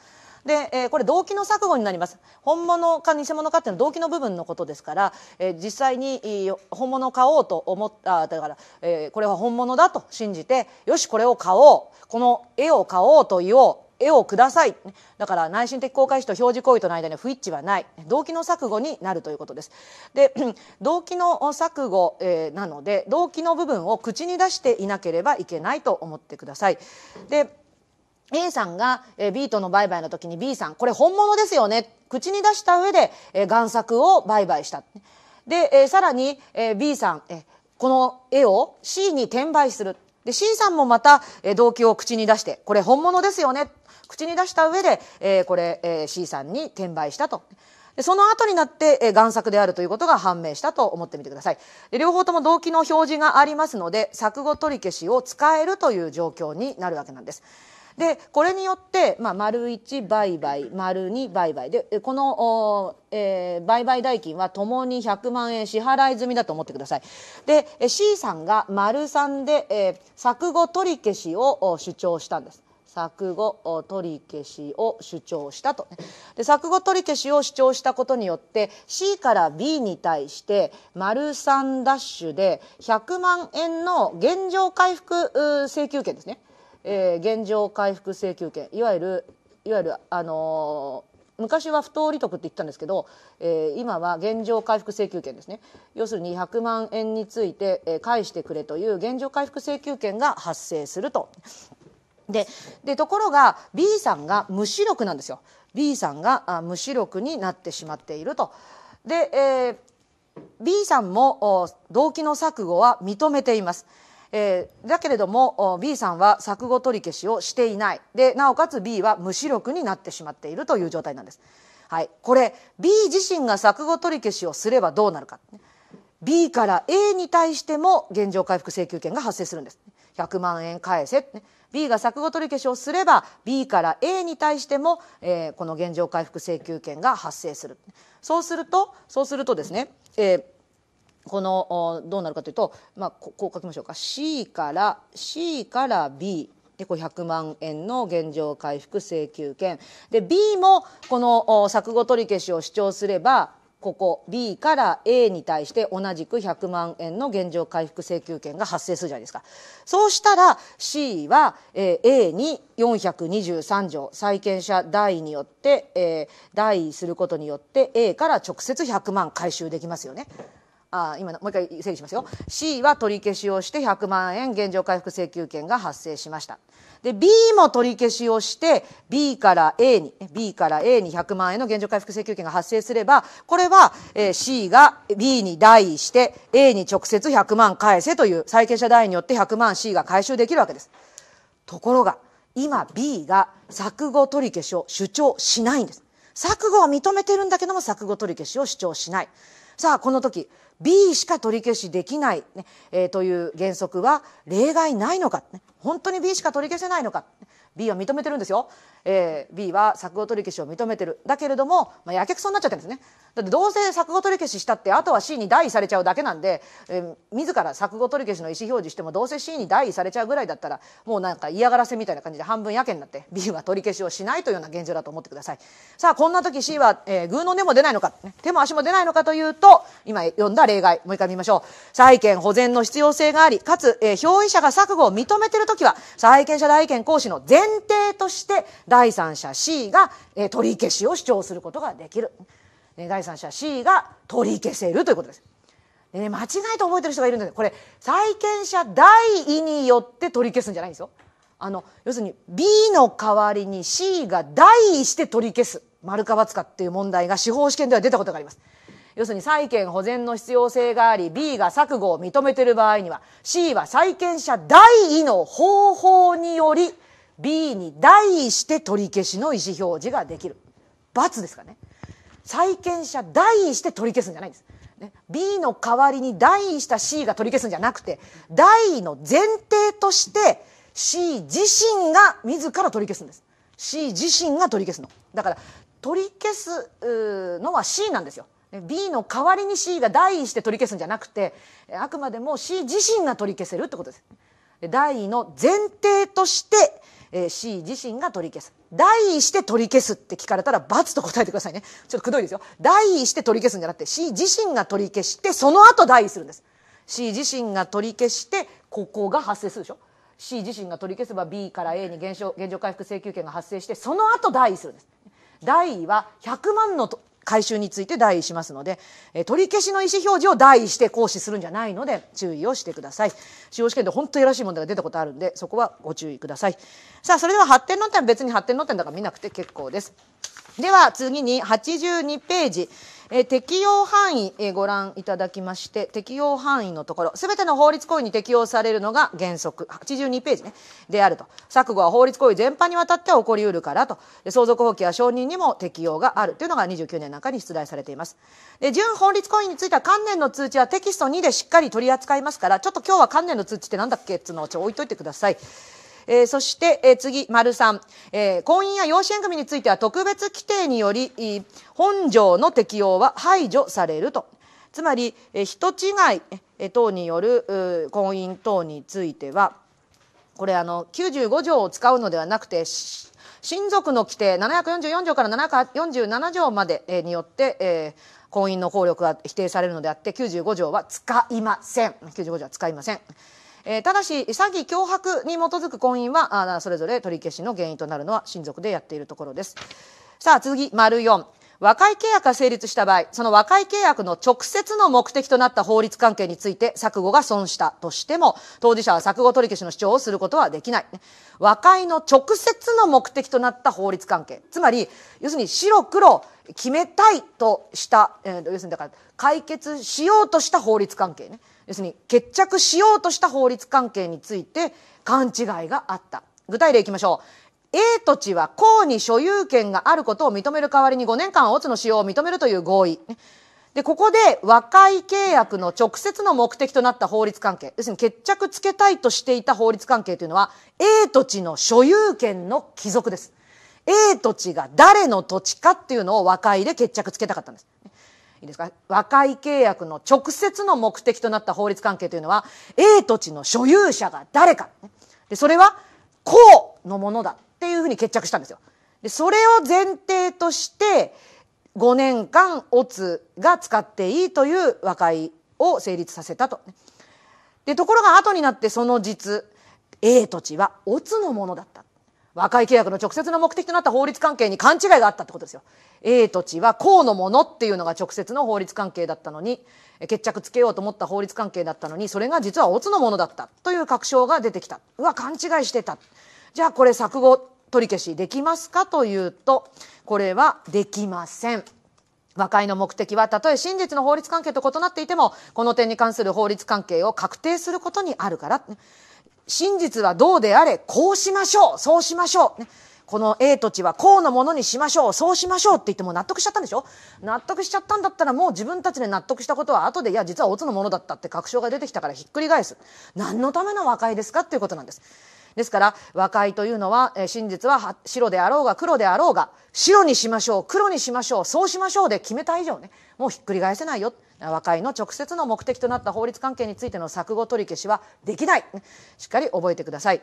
Speaker 1: で、えー、これ動機の錯誤になります本物か偽物かっていうのは動機の部分のことですから、えー、実際に本物を買おうと思っただから、えー、これは本物だと信じてよしこれを買おうこの絵を買おうと言おう絵をくださいだから内心的公開誌と表示行為との間に不一致はない動機の錯誤になるということですで *clears throat* 動機の錯誤、えー、なので動機の部分を口に出していなければいけないと思ってくださいで A さんが B との売買の時に B さんこれ本物ですよね口に出した上で贋作を売買したでさらに B さんこの絵を C に転売するで C さんもまた動機を口に出してこれ本物ですよね口に出した上で、えー、これ、えー、C さんに転売したと。その後になって、えー、贋作であるということが判明したと思ってみてください。両方とも動機の表示がありますので、作後取り消しを使えるという状況になるわけなんです。で、これによって、まあ、丸1売買、丸2売買で、この、えー、売買代金はともに100万円支払い済みだと思ってください。で、C さんが丸3で、えー、作後取り消しを主張したんです。錯誤取り消しを主張したと、ね、で錯誤取り消しを主張したことによって C から B に対して丸3ダッシュで100万円の現状回復請求権ですね、えー、現状回復請求権いわゆるいわゆるあのー昔は不当利得って言ったんですけど、えー、今は現状回復請求権ですね要するに100万円について、え返してくれという現状回復請求権が発生すると。ででところが B さんが無視力なんですよ B さんが無視力になってしまっていると。で、えー、B さんも動機の錯誤は認めています。えー、だけれども B さんは錯誤取り消しをしていないでなおかつ B は無視力になってしまっているという状態なんです。はい、これ B 自身が錯誤取り消しをすればどうなるか B から A に対しても現状回復請求権が発生するんです100万円返せ B が錯誤取り消しをすれば B から A に対しても、えー、この現状回復請求権が発生するそうするとそうするとですね、えーこのどうなるかというと、まあ、こう書きましょうか C から C から B でこう100万円の現状回復請求権で B もこの錯誤取り消しを主張すればここ B から A に対して同じく100万円の現状回復請求権が発生するじゃないですかそうしたら C は、えー、A に423条債権者代によって、えー、代することによって A から直接100万回収できますよね。あ今もう一回整理しますよ C は取り消しをして100万円現状回復請求権が発生しましたで B も取り消しをして B から A に B から A に100万円の現状回復請求権が発生すればこれは、え C が B に代して A に直接100万返せという債権者代によって100万 C が回収できるわけですところが今 B が錯誤取り消しを主張しないんです錯誤を認めてるんだけども錯誤取り消しを主張しないさあこの時 B しか取り消しできない、ねえー、という原則は例外ないのか、ね、本当に B しか取り消せないのか B は認めてるんですよえー、B は作誤取り消しを認めてるだけれども、まあ、やけくそになっちゃってるんですねだってどうせ作誤取り消ししたってあとは C に代位されちゃうだけなんで、えー、自ら作誤取り消しの意思表示してもどうせ C に代位されちゃうぐらいだったらもうなんか嫌がらせみたいな感じで半分やけになって B は取り消しをしないというような現状だと思ってくださいさあこんな時 C は、えー、偶の根も出ないのか、手も足も出ないのかというと今読んだ例外もう一回見ましょう債権保全の必要性がありかつ、えー、表意者が錯誤を認めてる時は債権者代位権行使の前提として代第三者 C が、え取り消しを主張することができる、ね、第三者 C が取り消せるということです。でね、間違いと覚えてる人がいるんだけどこれ債権者代位によって取り消すんじゃないんですよ。あの要するに B の代わりに C が代位して取り消す丸か×かっていう問題が司法試験では出たことがあります。要するに債権保全の必要性があり B が錯誤を認めてる場合には C は債権者代位の方法により B に代して取り消しの意思表示ができる×ですかね債権者代して取り消すんじゃないんです、ね、B の代わりに代した C が取り消すんじゃなくて代の前提として C 自身が自ら取り消すんです C 自身が取り消すのだから取り消すのは C なんですよ B の代わりに C が代して取り消すんじゃなくてあくまでも C 自身が取り消せるってことです代の前提としてえー、C 自身が取り消す代位して取り消すって聞かれたら×と答えてくださいねちょっとくどいですよ代位して取り消すんじゃなくて C 自身が取り消してその後代位するんです C 自身が取り消してここが発生するでしょ C 自身が取り消せば B から A に減少現状回復請求権が発生してその後代位するんです代位は100万の回収について代位しますので、え取り消しの意思表示を代位して行使するんじゃないので注意をしてください司法試験で本当にらしい問題が出たことあるんでそこはご注意くださいさあそれでは発展論点は別に発展論点だから見なくて結構ですでは次に82ページえー、適用範囲、えー、ご覧いただきまして、適用範囲のところ、すべての法律行為に適用されるのが原則、82ページね、であると。錯誤は法律行為全般にわたって起こりうるからと。相続放棄は承認にも適用があるというのが29年の中に出題されています。で、準法律行為については関連の通知はテキスト2でしっかり取り扱いますから、ちょっと今日は関連の通知ってなんだっけっいうのをちょ置いといてください。えー、そして、えー、次、丸三、えー、婚姻や養子縁組については特別規定により、本条の適用は排除されると。つまり、えー、人違い等による婚姻等については、これあの、95条を使うのではなくて、親族の規定744条から747条までによって、えー、婚姻の効力が否定されるのであって95条は使いません95条は使いませんえー、ただし詐欺脅迫に基づく婚姻はあそれぞれ取り消しの原因となるのは親族でやっているところですさあ次丸4和解契約が成立した場合その和解契約の直接の目的となった法律関係について錯誤が損したとしても当事者は錯誤取り消しの主張をすることはできない和解の直接の目的となった法律関係つまり要するに白黒決めたいとした、えー、要するにだから解決しようとした法律関係ね要するに決着しようとした法律関係について勘違いがあった。具体例いきましょう。A 土地は公に所有権があることを認める代わりに5年間オツの使用を認めるという合意。で、ここで和解契約の直接の目的となった法律関係、要するに決着つけたいとしていた法律関係というのは、A 土地の所有権の帰属です。A 土地が誰の土地かっていうのを和解で決着つけたかったんです。いいですか和解契約の直接の目的となった法律関係というのは A 土地の所有者が誰か、でそれは公のものだっていうふうに決着したんですよ。でそれを前提として5年間オツが使っていいという和解を成立させたと。でところが後になってその実 A 土地はオツのものだ和解契約の直接の目的となった法律関係に勘違いがあったってことですよ。A と地は公のものっていうのが直接の法律関係だったのに、決着つけようと思った法律関係だったのに、それが実はオツのものだったという確証が出てきた。うわ、勘違いしてた。じゃあこれ作語取り消しできますかというと、これはできません。和解の目的は、たとえ真実の法律関係と異なっていても、この点に関する法律関係を確定することにあるから。真実はどうであれ、こうしましょう、そうしましょう。ね、この A 土地はこうのものにしましょう、そうしましょうって言っても納得しちゃったんでしょ納得しちゃったんだったらもう自分たちで納得したことは後で、いや、実はオツのものだったって確証が出てきたからひっくり返す。何のための和解ですかっていうことなんです。ですから、和解というのは、え真実は白であろうが黒であろうが、白にしましょう、黒にしましょう、そうしましょうで決めた以上ね、もうひっくり返せないよ。和解の直接の目的となった法律関係についての錯誤取り消しはできない。しっかり覚えてください。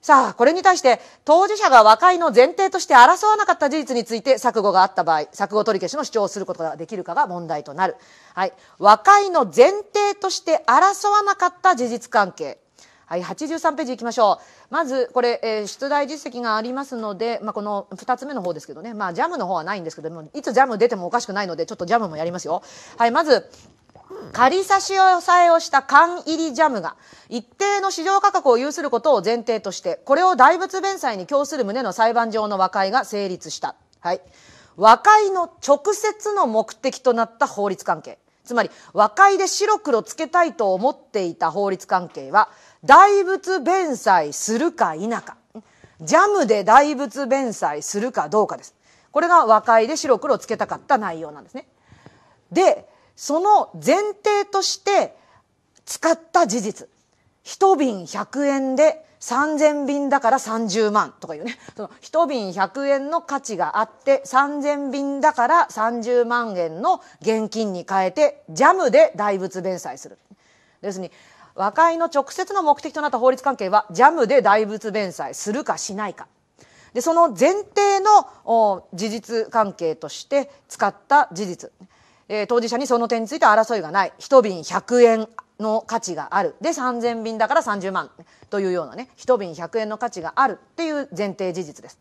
Speaker 1: さあ、これに対して当事者が和解の前提として争わなかった事実について錯誤があった場合、錯誤取り消しの主張をすることができるかが問題となる。はい。和解の前提として争わなかった事実関係。はい、83ページいきましょう。まず、これ、えー、出題実績がありますので、まあ、この2つ目の方ですけどね、まあ、ジャムの方はないんですけども、いつジャム出てもおかしくないので、ちょっとジャムもやりますよ。はい、まず、仮差し押さえをした缶入りジャムが一定の市場価格を有することを前提として、これを大仏弁済に供する旨の裁判上の和解が成立した。はい。和解の直接の目的となった法律関係。つまり、和解で白黒つけたいと思っていた法律関係は、大仏弁済するか否か。ジャムで大仏弁済するかどうかです。これが和解で白黒つけたかった内容なんですね。で、その前提として使った事実。一瓶100円で3000瓶だから30万とかいうね。その一瓶100円の価値があって3000瓶だから30万円の現金に変えてジャムで大仏弁済する。要すに、和解の直接の目的となった法律関係は、ジャムで大仏弁済するかしないか。で、その前提の事実関係として使った事実。えー、当事者にその点について争いがない。一瓶100円の価値がある。で、3000便だから30万というようなね、一瓶100円の価値があるっていう前提事実です。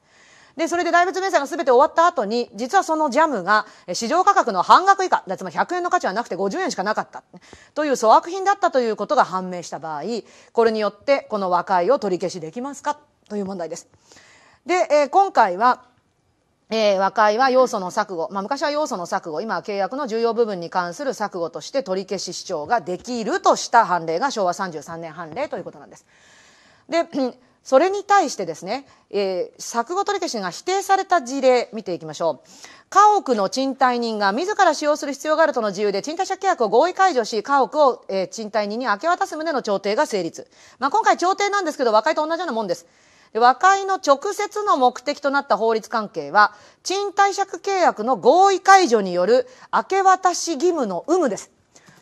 Speaker 1: で、それで大仏明細が全て終わった後に、実はそのジャムが市場価格の半額以下、つまり100円の価値はなくて50円しかなかった、という粗悪品だったということが判明した場合、これによってこの和解を取り消しできますかという問題です。で、えー、今回は、えー、和解は要素の錯誤、まあ、昔は要素の錯誤今は契約の重要部分に関する錯誤として取り消し主張ができるとした判例が昭和33年判例ということなんです。でそれに対してですね、えー、作後取り消しが否定された事例見ていきましょう。家屋の賃貸人が自ら使用する必要があるとの自由で賃貸借契約を合意解除し、家屋を、えー、賃貸人に明け渡す旨の調停が成立。まあ、今回調停なんですけど、和解と同じようなもんです。和解の直接の目的となった法律関係は、賃貸借契約の合意解除による明け渡し義務の有無です。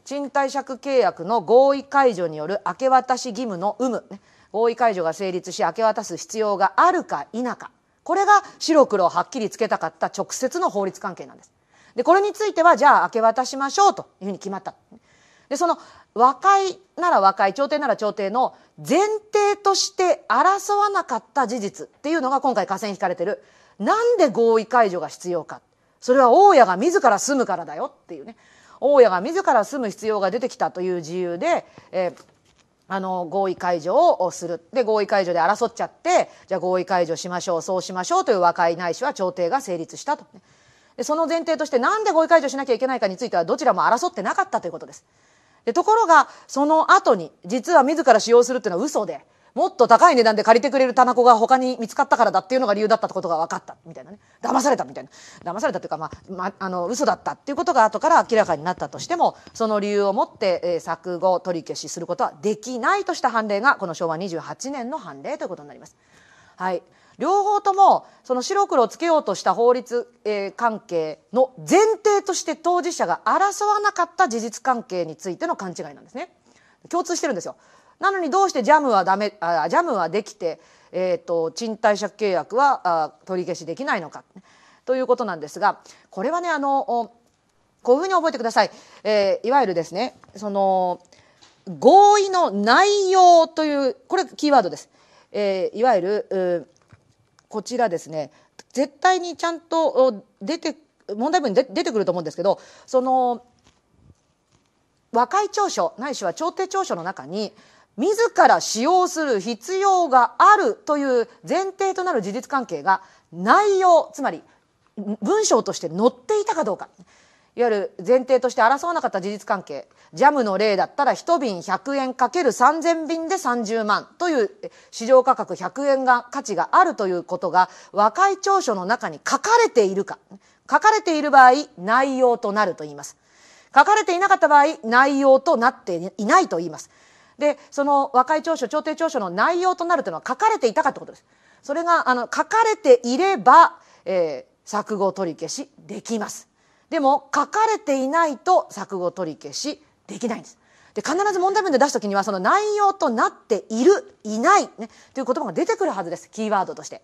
Speaker 1: 賃貸借契約の合意解除による明け渡し義務の有無。合意解除が成立し明け渡す必要があるか否かこれが白黒はっきりつけたかった直接の法律関係なんです。でこれについてはじゃあ明け渡しましょうというふうに決まった。でその和解なら和解調停なら調停の前提として争わなかった事実っていうのが今回河川引かれてるなんで合意解除が必要かそれは大家が自ら住むからだよっていうね大家が自ら住む必要が出てきたという自由で、えー、あの、合意解除をする。で、合意解除で争っちゃって、じゃあ合意解除しましょう、そうしましょうという和解ないしは調停が成立したと。でその前提として、なんで合意解除しなきゃいけないかについては、どちらも争ってなかったということです。で、ところが、その後に、実は自ら使用するっていうのは嘘で、もっと高い値段で借りてくれる棚子が他に見つかったからだっていうのが理由だったことが分かったみたいなね騙されたみたいな騙されたというか、まあまあ、の嘘だったっていうことが後から明らかになったとしてもその理由をもって、えー、作後取り消しすることはできないとした判例がこの昭和28年の判例ということになります。はい両方ともその白黒つけようとした法律、えー、関係の前提として当事者が争わなかった事実関係についての勘違いなんですね。共通してるんですよなのにどうしてジャムはダメあジャムはできて、えーと、賃貸借契約はあ取り消しできないのかということなんですがこれはねあのこういうふうに覚えてください。えー、いわゆるですねその合意の内容というこれキーワードです。えー、いわゆるこちらですね絶対にちゃんと出て問題文に出てくると思うんですけどその和解調書ないしは調停調書の中に自ら使用する必要があるという前提となる事実関係が内容つまり文章として載っていたかどうかいわゆる前提として争わなかった事実関係ジャムの例だったら1瓶100円 ×3000 瓶で30万という市場価格100円が価値があるということが和解調書の中に書かれているか書かれている場合内容となると言います書かれていなかった場合内容となっていないと言いますでその和解調書調停調書の内容となるというのは書かれていたかってことです。それがあの書かれていれば、えー、作取り消しできます。でも書かれていないと錯誤取り消しできないんです。で必ず問題文で出す時にはその内容となっているいない、ね、という言葉が出てくるはずですキーワードとして。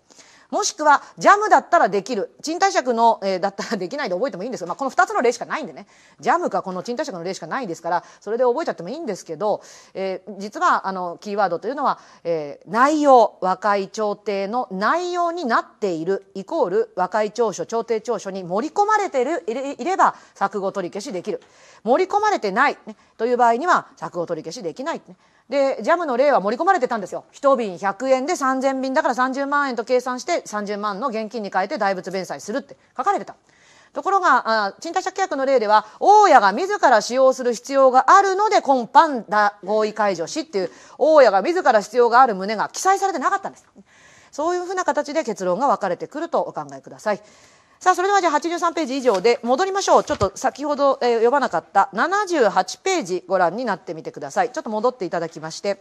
Speaker 1: もしくはジャムだったらできる賃貸借の、えー、だったらできないで覚えてもいいんですが、まあ、この2つの例しかないんでねジャムかこの賃貸借の例しかないですからそれで覚えちゃってもいいんですけど、えー、実はあのキーワードというのは、えー、内容和解調停の内容になっているイコール和解調書調停調書に盛り込まれているいれば作誤取り消しできる盛り込まれてない、ね、という場合には作誤取り消しできない、ね。でジャムの例は盛り込まれてたんですよ1瓶100円で3000便だから30万円と計算して30万の現金に変えて大仏弁済するって書かれてたところがあ賃貸借契約の例では大家が自ら使用する必要があるので今般だ合意解除しっていう大家が自ら必要がある旨が記載されてなかったんですそういうふうな形で結論が分かれてくるとお考えください。さあ、それではじゃあ83ページ以上で戻りましょう。ちょっと先ほど、えー、呼ばなかった78ページご覧になってみてください。ちょっと戻っていただきまして。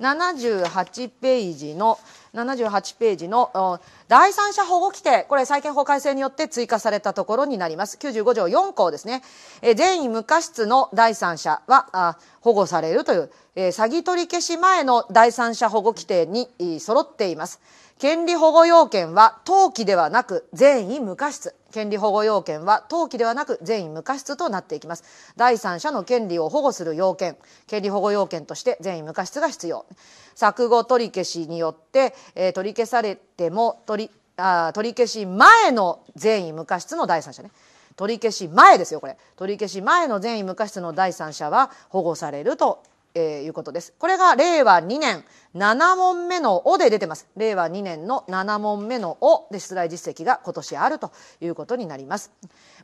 Speaker 1: 78ページの、78ページの、第三者保護規定、これ債権法改正によって追加されたところになります。95条4項ですね。え善意無過失の第三者はあ保護されるという、え詐欺取り消し前の第三者保護規定に、えー、揃っています。権利保護要件は登記ではなく善意無過失。権利保護要件は登記ではなく善意無過失となっていきます。第三者の権利を保護する要件、権利保護要件として善意無過失が必要。錯誤取り消しによって、えー、取り消されても取りあ取り消し前の善意無過失の第三者ね取り消し前ですよこれ取り消し前の善意無過失の第三者は保護されると、えー、いうことですこれが令和2年7問目の「お」で出てます令和2年の7問目の「お」で出題実績が今年あるということになります、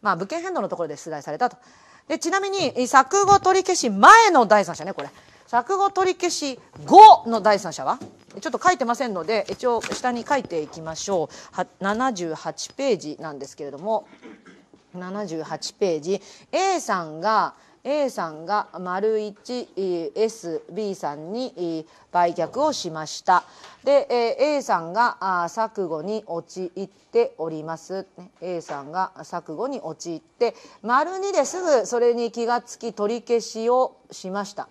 Speaker 1: まあ、物件変動のところで出題されたとでちなみに作後取り消し前の第三者ねこれ錯誤取り消し5の第三者はちょっと書いてませんので一応下に書いていきましょうは78ページなんですけれども78ページ A さんが A さんが丸 1SB さんに売却をしましたで A さんが錯誤に陥っております A さんが錯誤に陥って丸2ですぐそれに気がつき取り消しをしました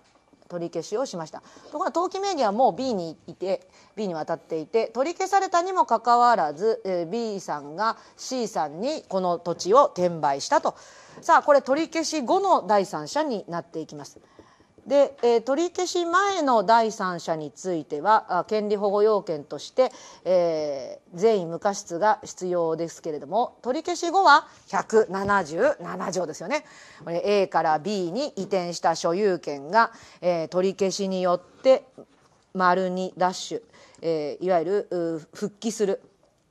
Speaker 1: 取り消しをしましたところが登記名義はもう B にいて B に渡っていて取り消されたにもかかわらず、え B さんが C さんにこの土地を転売したとさあこれ取り消し後の第三者になっていきます。で、えー、取り消し前の第三者については権利保護要件として、えー、善意無過失が必要ですけれども取り消し後は177条ですよね。A から B に移転した所有権が、えー、取り消しによって丸にダッシュ、えー、いわゆる復帰する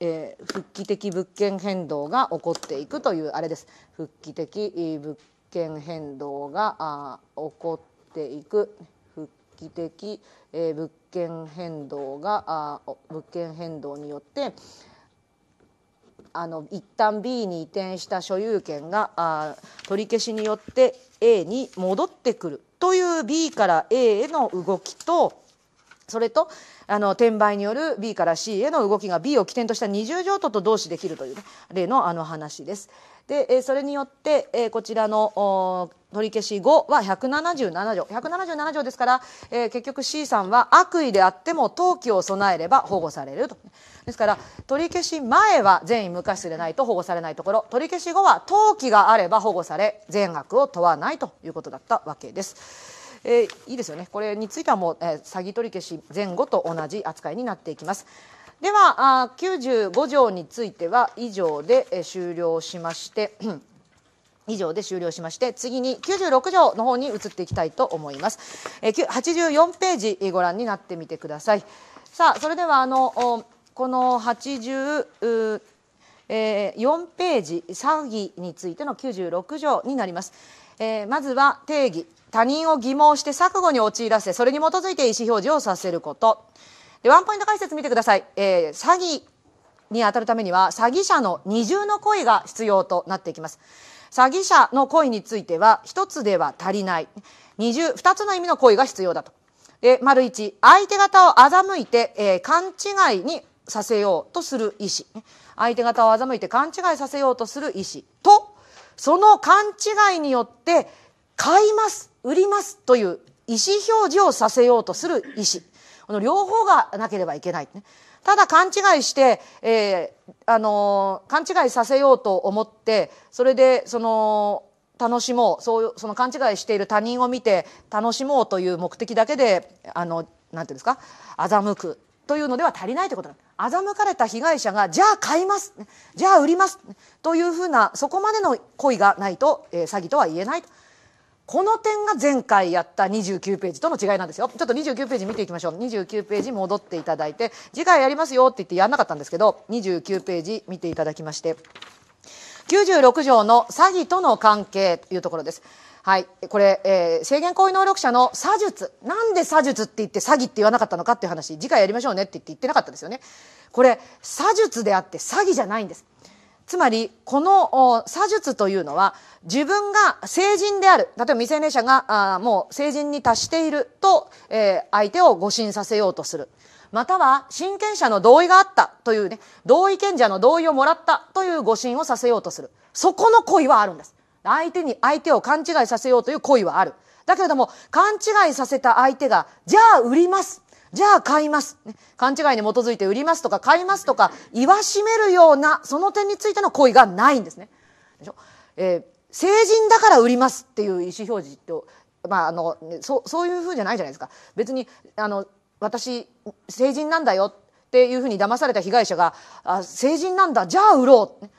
Speaker 1: えー、復帰的物件変動が起こっていくというあれです復帰的物件変動が起こていく復帰的、え物件変動があ物件変動によってあの一旦 B に移転した所有権があ取り消しによって A に戻ってくるという B から A への動きとそれとあの転売による B から C への動きが B を起点とした二重譲渡と同視できるという、ね、例のあの話です。でそれによってこちらの取り消し5は177条。177条ですから、えー、結局 C さんは悪意であっても登記を備えれば保護されると。ですから、取り消し前は善意無過失でないと保護されないところ、取り消し後は登記があれば保護され、全額を問わないということだったわけです。えー、いいですよね。これについてはもう、えー、詐欺取り消し前後と同じ扱いになっていきます。では、あ95条については以上で、えー、終了しまして、以上で終了しまして次に96条の方に移っていきたいと思います。え84ページご覧になってみてください。さあそれではあのこの84ページ詐欺についての96条になります。えまずは定義他人を疑問して錯誤に陥らせそれに基づいて意思表示をさせることでワンポイント解説見てください、えー、詐欺に当たるためには詐欺者の二重の故意が必要となっていきます詐欺者の為については1つでは足りない2 2つの意味の行為が必要だと。で丸1相手方を欺いて、えー、勘違いにさせようとする意思相手方を欺いて勘違いさせようとする意思とその勘違いによって買います売りますという意思表示をさせようとする意思この両方がなければいけない、ただ勘違いして、えー、あのー、勘違いさせようと思ってそれでその楽しもうそうその勘違いしている他人を見て楽しもうという目的だけであのなんていうんですか欺くというのでは足りないということなんです。欺かれた被害者がじゃあ買いますじゃあ売りますというふうなそこまでの恋がないと、えー、詐欺とは言えないと。この点が前回やった29ページとの違いなんですよ。ちょっと29ページ見ていきましょう。29ページ戻っていただいて、次回やりますよって言ってやんなかったんですけど、29ページ見ていただきまして、96条の詐欺との関係というところです。はい。これ、えー、制限行為能力者の詐術。なんで詐術って言って詐欺って言わなかったのかっていう話、次回やりましょうねって言って言ってなかったですよね。これ、詐術であって詐欺じゃないんです。つまり、この詐術というのは、自分が成人である。例えば未成年者が、あもう成人に達していると、えー、相手を誤信させようとする。または、親権者の同意があったというね、同意権者の同意をもらったという誤信をさせようとする。そこの恋はあるんです。相手に、相手を勘違いさせようという恋はある。だけれども、勘違いさせた相手が、じゃあ売ります。じゃあ買います、ね、勘違いに基づいて売りますとか買いますとか言わしめるようなその点についての行為がないんですね。でしょえー、成人だから売りますっていう意思表示と、まあ、あのそそういうふうじゃないじゃないですか。別にあの私成人なんだよっていうふうに騙された被害者があ成人なんだじゃあ売ろう、ね、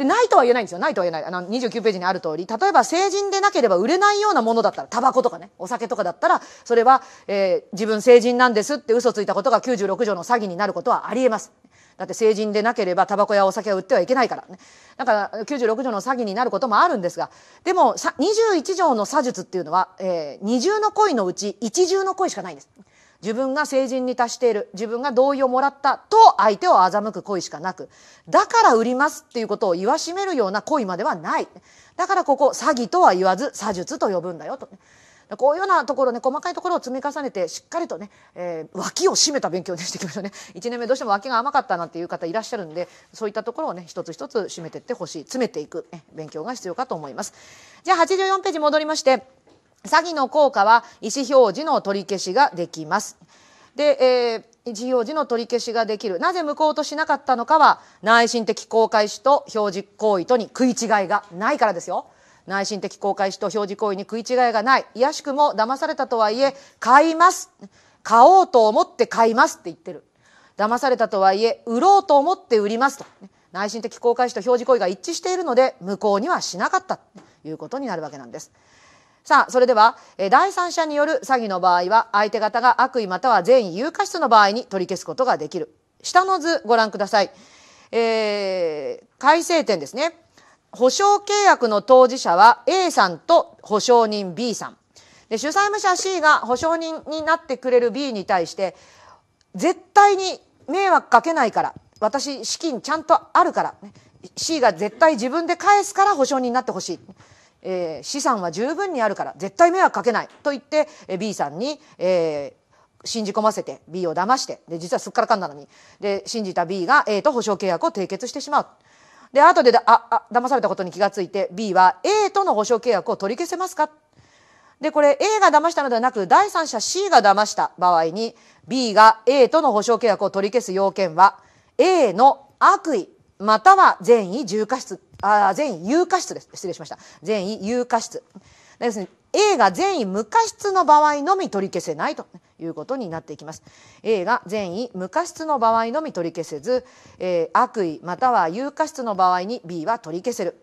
Speaker 1: で、ないとは言えないんですよ。ないとは言えない。あの、29ページにある通り、例えば成人でなければ売れないようなものだったら、タバコとかね、お酒とかだったら、それは、えー、自分成人なんですって嘘ついたことが96条の詐欺になることはあり得ます。だって成人でなければタバコやお酒は売ってはいけないからね。だから96条の詐欺になることもあるんですが、でも21条の詐術っていうのは、えー、二重の恋のうち一重の恋しかないんです。自分が成人に達している自分が同意をもらったと相手を欺く恋しかなくだから売りますっていうことを言わしめるような恋まではないだからここ詐欺とは言わず詐術と呼ぶんだよと。こういうようなところね、細かいところを積み重ねて、しっかりとね、えー、脇を締めた勉強にしていきましょうね。1年目どうしても脇が甘かったなんていう方いらっしゃるんで、そういったところをね、一つ一つ締めていってほしい。詰めていく、勉強が必要かと思います。じゃあ84ページ戻りまして、詐欺の効果は意思表示の取り消しができます。で、えー思表示の取り消しができるなぜ無効としなかったのかは内心的公開しと表示行為とに食い違いがないからですよ内心的公開しと表示行為に食い違いがないいやしくも騙されたとはいえ買います買おうと思って買いますって言ってる騙されたとはいえ売ろうと思って売りますと内心的公開しと表示行為が一致しているので無効にはしなかったということになるわけなんです。さあそれでは第三者による詐欺の場合は相手方が悪意または善意有価質の場合に取り消すことができる下の図ご覧ください、えー、改正点ですね保証契約の当事者は A さんと保証人 B さんで主催務者 C が保証人になってくれる B に対して絶対に迷惑かけないから私資金ちゃんとあるから、ね、C が絶対自分で返すから保証人になってほしいえー、資産は十分にあるから絶対迷惑かけないと言って、え B さんに、えー、信じ込ませて B を騙してで実はすっからかんなのにで信じた B が A と保証契約を締結してしまう。で後でだああ騙されたことに気が付いて B は A との保証契約を取り消せますかでこれ A が騙したのではなく第三者 C が騙した場合に B が A との保証契約を取り消す要件は A の悪意または善意重過失あ全員有価質です。失礼しました。全員有価質。ですね、A が全員無価質の場合のみ取り消せないということになっていきます。A が全員無価質の場合のみ取り消せず、えー、悪意または有価質の場合に B は取り消せる。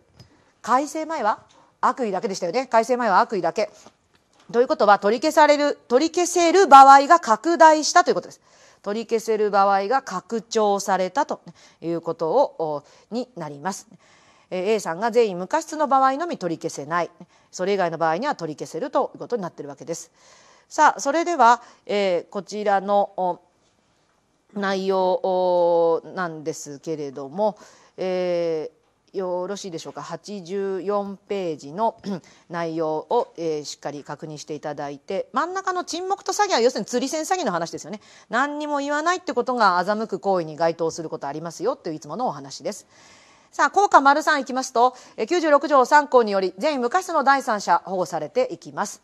Speaker 1: 改正前は悪意だけでしたよね。改正前は悪意だけ。ということは取り消される、取り消せる場合が拡大したということです。取り消せる場合が拡張されたということをになります。A さんが全員無過失の場合のみ取り消せないそれ以外の場合には取り消せるということになっているわけです。さあそれでは、えー、こちらの内容なんですけれども、えー、よろしいでしょうか84ページの *clears throat* 内容を、えー、しっかり確認していただいて真ん中の沈黙と詐欺は要するに釣り線詐欺の話ですよね何にも言わないってことが欺く行為に該当することありますよといういつものお話です。さあ、効果丸3いきますと、96条3項により、全無過失の第三者保護されていきます。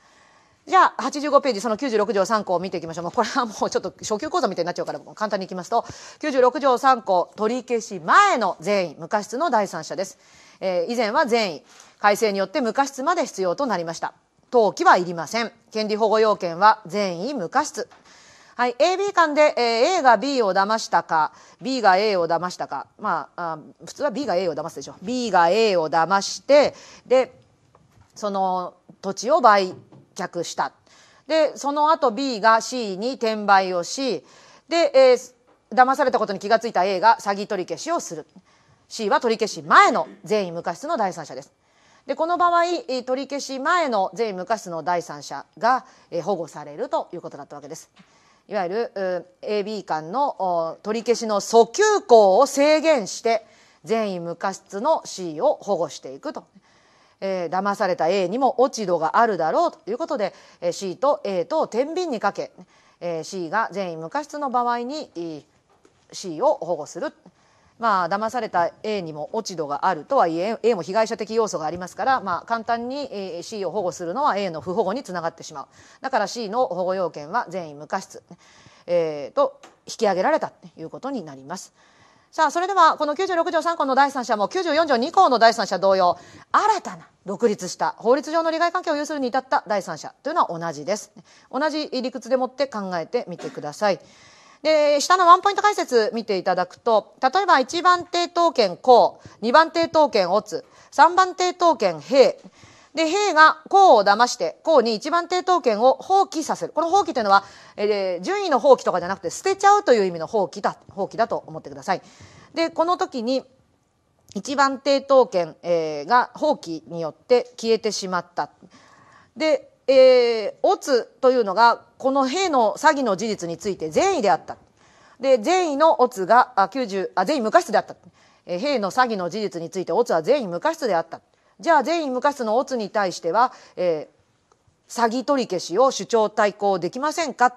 Speaker 1: じゃあ、85ページ、その96条3項を見ていきましょう。うこれはもうちょっと初級講座みたいになっちゃうから、簡単にいきますと、96条3項取り消し前の善意、無過失の第三者です。えー、以前は善意、改正によって無過失まで必要となりました。登記はいりません。権利保護要件は善意、無過失。はい、AB 間で、えー、A が B を騙したか B が A を騙したか、まあ、あ普通は B が A を騙すでしょ B が A を騙してでその土地を売却したでその後 B が C に転売をしで、えー、騙されたことに気が付いた A が詐欺取り消しをする C は取り消し前の善意無過失の第三者です。でこの場合取り消し前の善意無過失の第三者が、えー、保護されるということだったわけです。いわゆる AB 間の取り消しの訴求項を制限して善意無過失の C を保護していくと。えー、騙された A にも落ち度があるだろうということで、え C と A と天秤にかけ、え C が善意無過失の場合に C を保護する。まあ騙された A にも落ち度があるとはいえ A も被害者的要素がありますから、まあ、簡単に C を保護するのは A の不保護につながってしまうだから C の保護要件は全員無過失、えー、と引き上げられたということになります。さあ、それでは、この96条3項の第三者も94条2項の第三者同様、新たな独立した法律上の利害関係を有するに至った第三者というのは同じです。同じ理屈でもって考えてみてください。で、下のワンポイント解説見ていただくと、例えば1番抵当権公、2番抵当権おつ、3番抵当権兵、で、兵が公を騙して、公に一番抵当権を放棄させる。この放棄というのは、えー、順位の放棄とかじゃなくて、捨てちゃうという意味の放棄だ、放棄だと思ってください。で、この時に、一番抵当権、えが放棄によって消えてしまった。で、えー、オツというのがこの兵の詐欺の事実について善意であったで善意のオツがあ90あ善意無過失であった、えー、兵の詐欺の事実についてオツは善意無過失であったじゃあ善意無過失のオツに対しては、えー、詐欺取り消しを主張対抗できませんか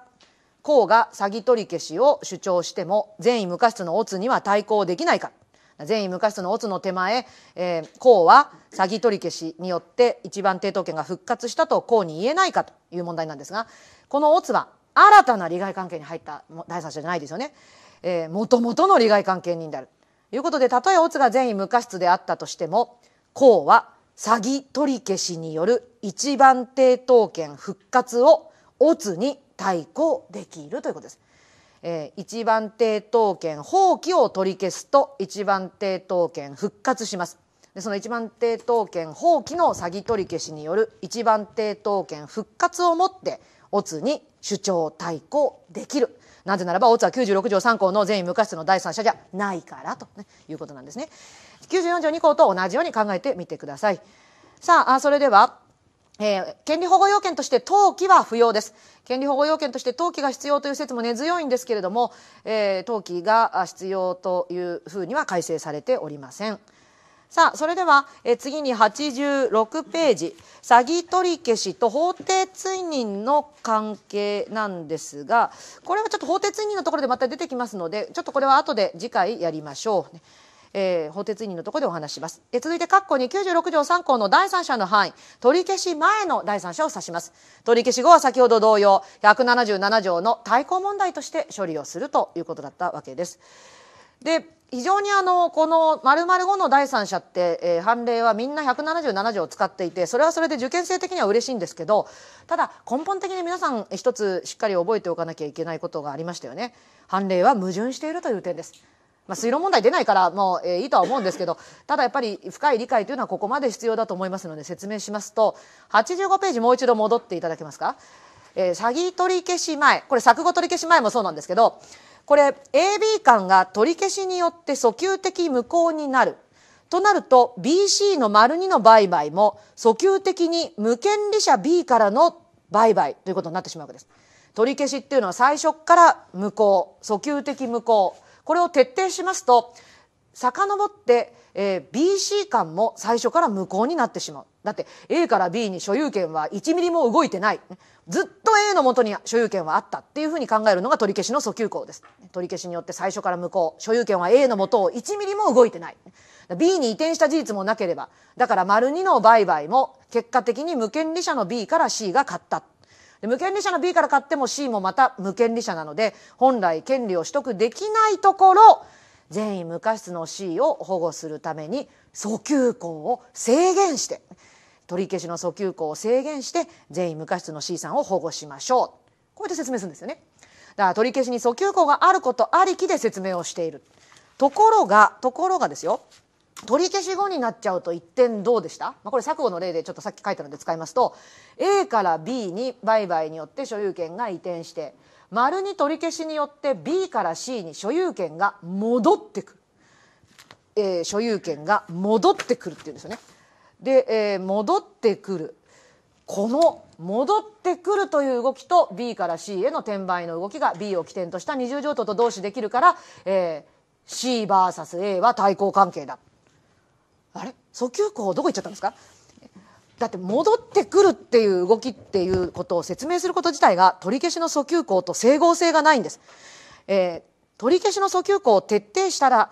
Speaker 1: 公が詐欺取り消しを主張しても善意無過失のオツには対抗できないか善意無価質の乙の手前、えー、公は詐欺取り消しによって一番抵当権が復活したと公に言えないかという問題なんですがこの乙は新たな利害関係に入った第三者じゃないですよね。えー、元々の利害関係人である。ということで、たとえ乙が善意無過失であったとしても、公は詐欺取り消しによる一番抵当権復活を乙に対抗できるということです。えー、一番抵当権放棄を取り消すと一番抵当権復活しますでその一番抵当権放棄の詐欺取り消しによる一番抵当権復活をもってオツに主張対抗できるなぜならばオツは96条3項の善意無過失の第三者じゃないからと、ね、いうことなんですね94条2項と同じように考えてみてくださいさあそれではえー、権利保護要件として登記は不要です。権利保護要件として登記が必要という説も根強いんですけれども、えー、登記が必要というふうには改正されておりません。さあ、それでは、えー、次に86ページ、詐欺取り消しと法定追認の関係なんですが、これはちょっと法定追認のところでまた出てきますので、ちょっとこれは後で次回やりましょう。えー、法定委員のところでお話します。え続いて、括弧2、96条3項の第三者の範囲、取り消し前の第三者を指します。取り消し後は先ほど同様、177条の対抗問題として処理をするということだったわけです。で、非常にあの、この〇〇5の第三者って、えー、判例はみんな177条を使っていて、それはそれで受験生的には嬉しいんですけど、ただ根本的に皆さん一つしっかり覚えておかなきゃいけないことがありましたよね。判例は矛盾しているという点です。まあ、推論問題出ないからもう、えー、いいとは思うんですけど、ただやっぱり深い理解というのはここまで必要だと思いますので説明しますと、85ページもう一度戻っていただけますか。えー、詐欺取り消し前、これ錯誤取り消し前もそうなんですけど、これ AB 間が取り消しによって訴求的無効になる。となると BC の丸2の売買も訴求的に無権利者 B からの売買ということになってしまうわけです。取り消しっていうのは最初から無効、訴求的無効。これを徹底しますと遡って、えー、BC 間も最初から無効になってしまう。だって A から B に所有権は1ミリも動いてない。ずっと A のもとに所有権はあったっていうふうに考えるのが取り消しの訴求項です。取り消しによって最初から無効。所有権は A のもとを1ミリも動いてない。B に移転した事実もなければ。だから丸2の売買も結果的に無権利者の B から C が買った。で無権利者の B から買っても C もまた無権利者なので本来権利を取得できないところ善意無過失の C を保護するために訴求行を制限して取り消しの訴求項を制限して善意無過失の C さんを保護しましょうこうやって説明するんですよねだから取り消しに訴求項があることありきで説明をしているところがところがですよ取り消し後になっちゃうと一点どうでした、まあ、これ錯誤の例でちょっとさっき書いたので使いますと A から B に売買によって所有権が移転して丸に取り消しによって B から C に所有権が戻ってくる、えー、所有権が戻ってくるっていうんですよね。で、えー、戻ってくるこの戻ってくるという動きと B から C への転売の動きが B を起点とした二重譲渡と同士できるから、えー、CVSA は対抗関係だあれ訴求校どこ行っちゃったんですかだって戻ってくるっていう動きっていうことを説明すること自体が取り消しの訴求項と整合性がないんです、えー、取り消しの訴求項を徹底したら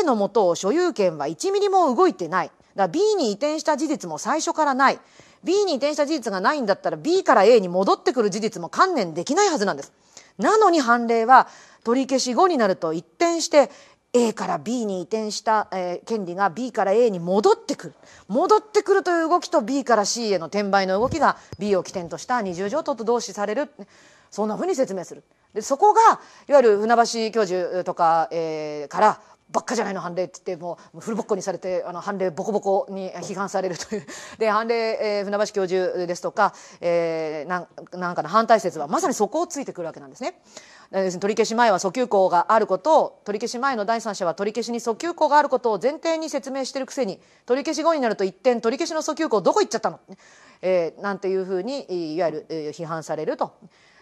Speaker 1: A のもとを所有権は1ミリも動いてないだ B に移転した事実も最初からない B に移転した事実がないんだったら B から A に戻ってくる事実も観念できないはずなんですなのに判例は取り消し後になると一転して A から B に移転した、えー、権利が B から A に戻ってくる戻ってくるという動きと B から C への転売の動きが B を起点とした二重譲渡と同視されるそんなふうに説明するでそこがいわゆる船橋教授とか、えー、からばっかじゃないの判例って言ってもうフルボッコにされてあの判例ボコボコに批判されるというで判例、えー、船橋教授ですとか、えー、なんなんかの反対説はまさにそこをついてくるわけなんですね。取り消し前は訴求項があることを取り消し前の第三者は取り消しに訴求項があることを前提に説明してるくせに取り消し後になると一転取り消しの訴求項どこ行っちゃったの、えー、なんていうふうにいわゆる批判されると。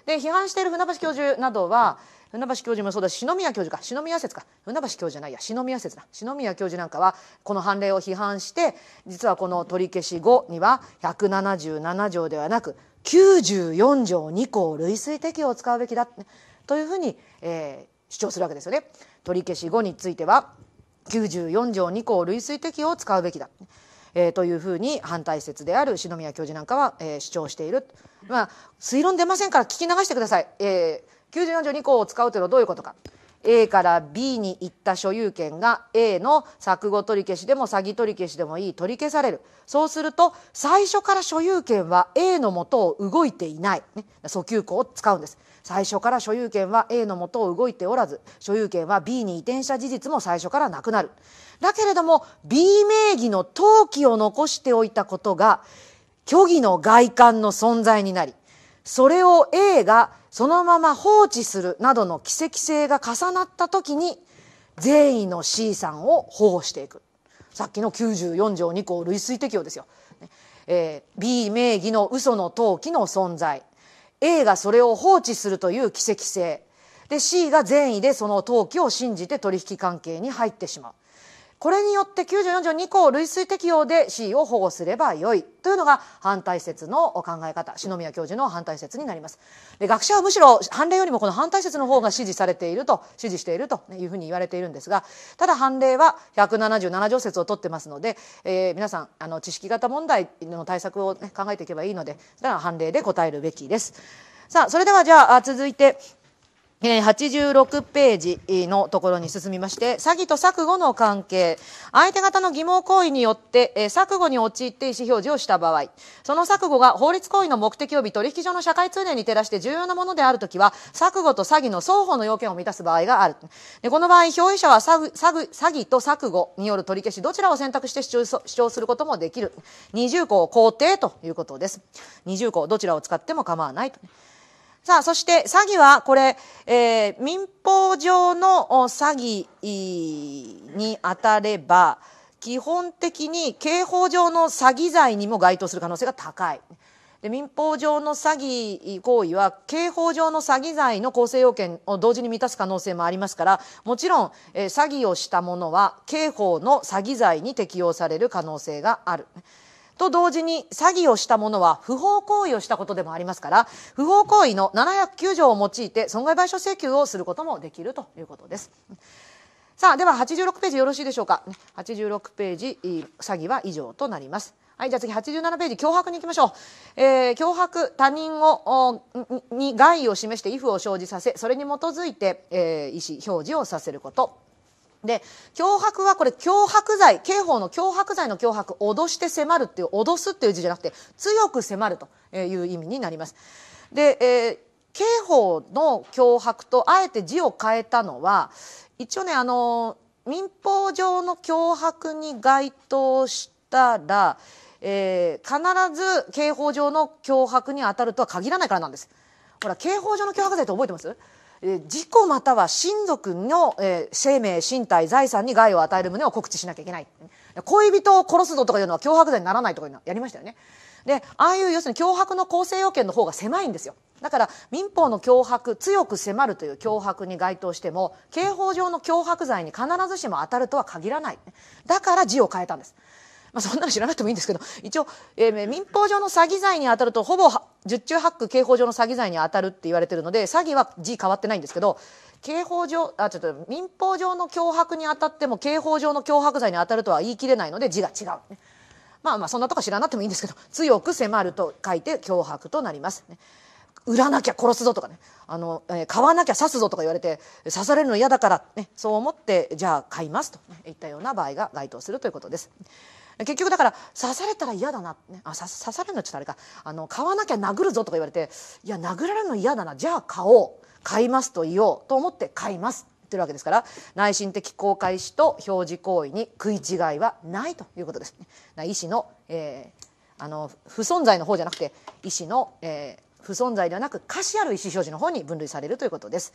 Speaker 1: で批判している船橋教授などは船橋教授もそうだし篠宮教授か篠宮説か船橋教授じゃないや篠宮説だ篠宮教授なんかはこの判例を批判して実はこの取り消し後には177条ではなく94条2項類推適用を使うべきだというふうに、えー、主張するわけですよね。取り消し後については94条2項類推適用を使うべきだ、えー、というふうに反対説である篠宮教授なんかは、えー、主張している。まあ、推論出ませんから聞き流してください。えー、94条2項を使うというのはどういうことか。A から B に行った所有権が A の錯誤取り消しでも詐欺取り消しでもいい取り消されるそうすると最初から所有権は A のもとを動いていない、ね、訴求項を使うんです最初から所有権は A のもとを動いておらず所有権は B に移転した事実も最初からなくなるだけれども B 名義の登記を残しておいたことが虚偽の外観の存在になりそれを A がそのまま放置するなどの奇跡性が重なった時に善意の C さんを保護していくさっきの94条2項類推適用ですよ、えー、B 名義の嘘の登記の存在 A がそれを放置するという奇跡性で C が善意でその投機を信じて取引関係に入ってしまう。これによって94条2項類推適用で C を保護すればよいというのが反対説の考え方篠宮教授の反対説になりますで学者はむしろ判例よりもこの反対説の方が支持されていると支持しているというふうに言われているんですがただ判例は177条説を取ってますので、えー、皆さんあの知識型問題の対策を、ね、考えていけばいいのでそれは判例で答えるべきですさあそれではじゃあ続いて86ページのところに進みまして、詐欺と錯誤の関係、相手方の疑問行為によって、え錯誤に陥って意思表示をした場合、その錯誤が法律行為の目的及び取引所の社会通念に照らして重要なものであるときは、錯誤と詐欺の双方の要件を満たす場合がある。でこの場合、表依者は詐欺と錯誤による取り消し、どちらを選択して主張することもできる。20項肯定ということです。20項、どちらを使っても構わないと。さあ、そして詐欺はこれ、えー、民法上の詐欺に当たれば、基本的に刑法上の詐欺罪にも該当する可能性が高い。で民法上の詐欺行為は刑法上の詐欺罪の構成要件を同時に満たす可能性もありますからもちろん、えー、詐欺をした者は刑法の詐欺罪に適用される可能性がある。と同時に詐欺をした者は不法行為をしたことでもありますから不法行為の709条を用いて損害賠償請求をすることもできるということです。さあでは86ページよろしいでしょうか86ページ詐欺は以上となります。はい、じゃあ次87ページ、脅迫に行きましょう。えー、脅迫、他人を、に害を示して、if を生じさせ、それに基づいて、えー、意思表示をさせること。で、脅迫はこれ脅迫罪、刑法の脅迫罪の脅迫、脅して迫るっていう、脅すっていう字じゃなくて、強く迫るという意味になります。で、えー刑法の脅迫とあえて字を変えたのは一応ねあの民法上の脅迫に該当したら、えー、必ず刑法上の脅迫に当たるとは限らないからなんです。ほら刑法上の脅迫罪って覚えてます事故または親族の、えー、生命、身体、財産に害を与える旨を告知しなきゃいけない。恋人を殺すぞとかいうのは脅迫罪にならないとかいうのやりましたよね。で、ああいう要するに脅迫の構成要件の方が狭いんですよ。だから民法の脅迫、強く迫るという脅迫に該当しても、刑法上の脅迫罪に必ずしも当たるとは限らない。だから字を変えたんです。まあ、そんなの知らなくてもいいんですけど一応、えー、民法上の詐欺罪に当たるとほぼ十中八九刑法上の詐欺罪に当たるって言われてるので詐欺は字変わってないんですけど刑法上あちょっと民法上の脅迫に当たっても刑法上の脅迫罪に当たるとは言い切れないので字が違う、まあまあそんなとこ知らなくてもいいんですけど強く迫ると書いて脅迫となります、ね、売らなきゃ殺すぞとかねあの、えー、買わなきゃ刺すぞとか言われて刺されるの嫌だから、ね、そう思ってじゃあ買いますと、いったような場合が該当するということです。結局だから刺されたら嫌だな、ね、あ刺されるのちょっとあれかあの買わなきゃ殴るぞとか言われていや殴られるの嫌だなじゃあ買おう買いますと言おうと思って買いますってうわけですから内心的公開しと表示行為に食い違いはないということです、ね、医師の、えー、あの不存在の方じゃなくて医師の、えー、不存在ではなく可視ある意思表示の方に分類されるということです。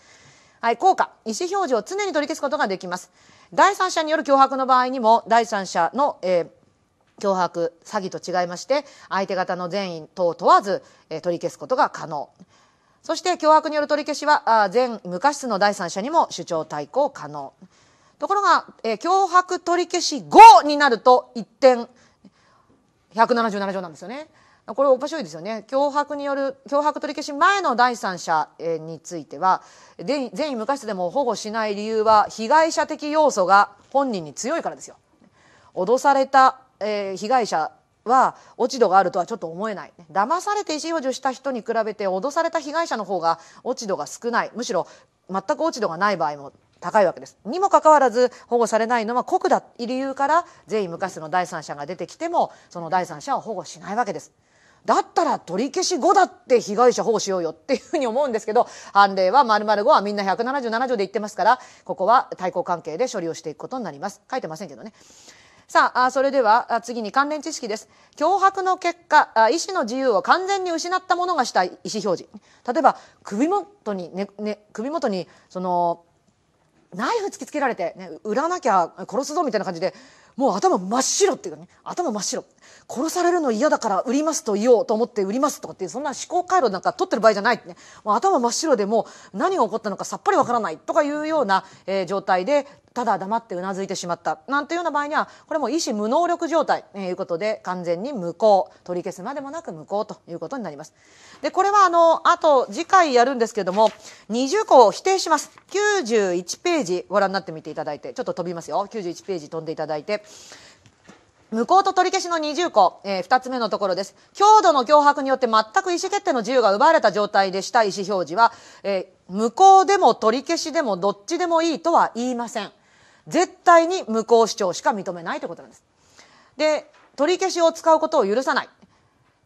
Speaker 1: はい、効果意思表示を常に取り消すことができます第三者による脅迫の場合にも第三者の、えー脅迫、詐欺と違いまして、相手方の善意等問わず、え取り消すことが可能。そして、脅迫による取り消しは、全無過失の第三者にも主張対抗可能。ところが、え脅迫取り消し後になると一点、177条なんですよね。これ面白いですよね。脅迫による、脅迫取り消し前の第三者については、善意無過失でも保護しない理由は、被害者的要素が本人に強いからですよ。脅されたえー、被害者は落ち度があるとはちょっと思えない騙されて意思表示した人に比べて脅された被害者の方が落ち度が少ないむしろ全く落ち度がない場合も高いわけです。にもかかわらず保護されないのは酷だ理由から善意無の第三者が出てきてもその第三者は保護しないわけです。だったら取り消し後だって被害者保護しようよっていうふうに思うんですけど判例は丸々5はみんな177条で言ってますからここは対抗関係で処理をしていくことになります。書いてませんけどね。さあ、それでは次に関連知識です。脅迫の結果、意思の自由を完全に失った者がした意思表示。例えば、首元に、ね、ね、首元に、その、ナイフ突きつけられて、ね、売らなきゃ殺すぞみたいな感じで、もう頭真っ白っていうかね、頭真っ白。殺されるの嫌だから売りますと言おうと思って売りますとかっていう、そんな思考回路なんか取ってる場合じゃないってね。もう頭真っ白でもう何が起こったのかさっぱりわからないとかいうような、えー、状態で、ただ黙ってうなずいてしまったなんていうような場合にはこれも意思無能力状態ということで完全に無効取り消すまでもなく無効ということになりますでこれはあのあと次回やるんですけども20個を否定します91ページご覧になってみていただいてちょっと飛びますよ91ページ飛んでいただいて無効と取り消しの二重項、えー、2つ目のところです。強度の脅迫によって全く意思決定の自由が奪われた状態でした意思表示は、えー、無効でも取り消しでもどっちでもいいとは言いません。絶対に無効主張しか認めないということなんです。で、取り消しを使うことを許さない。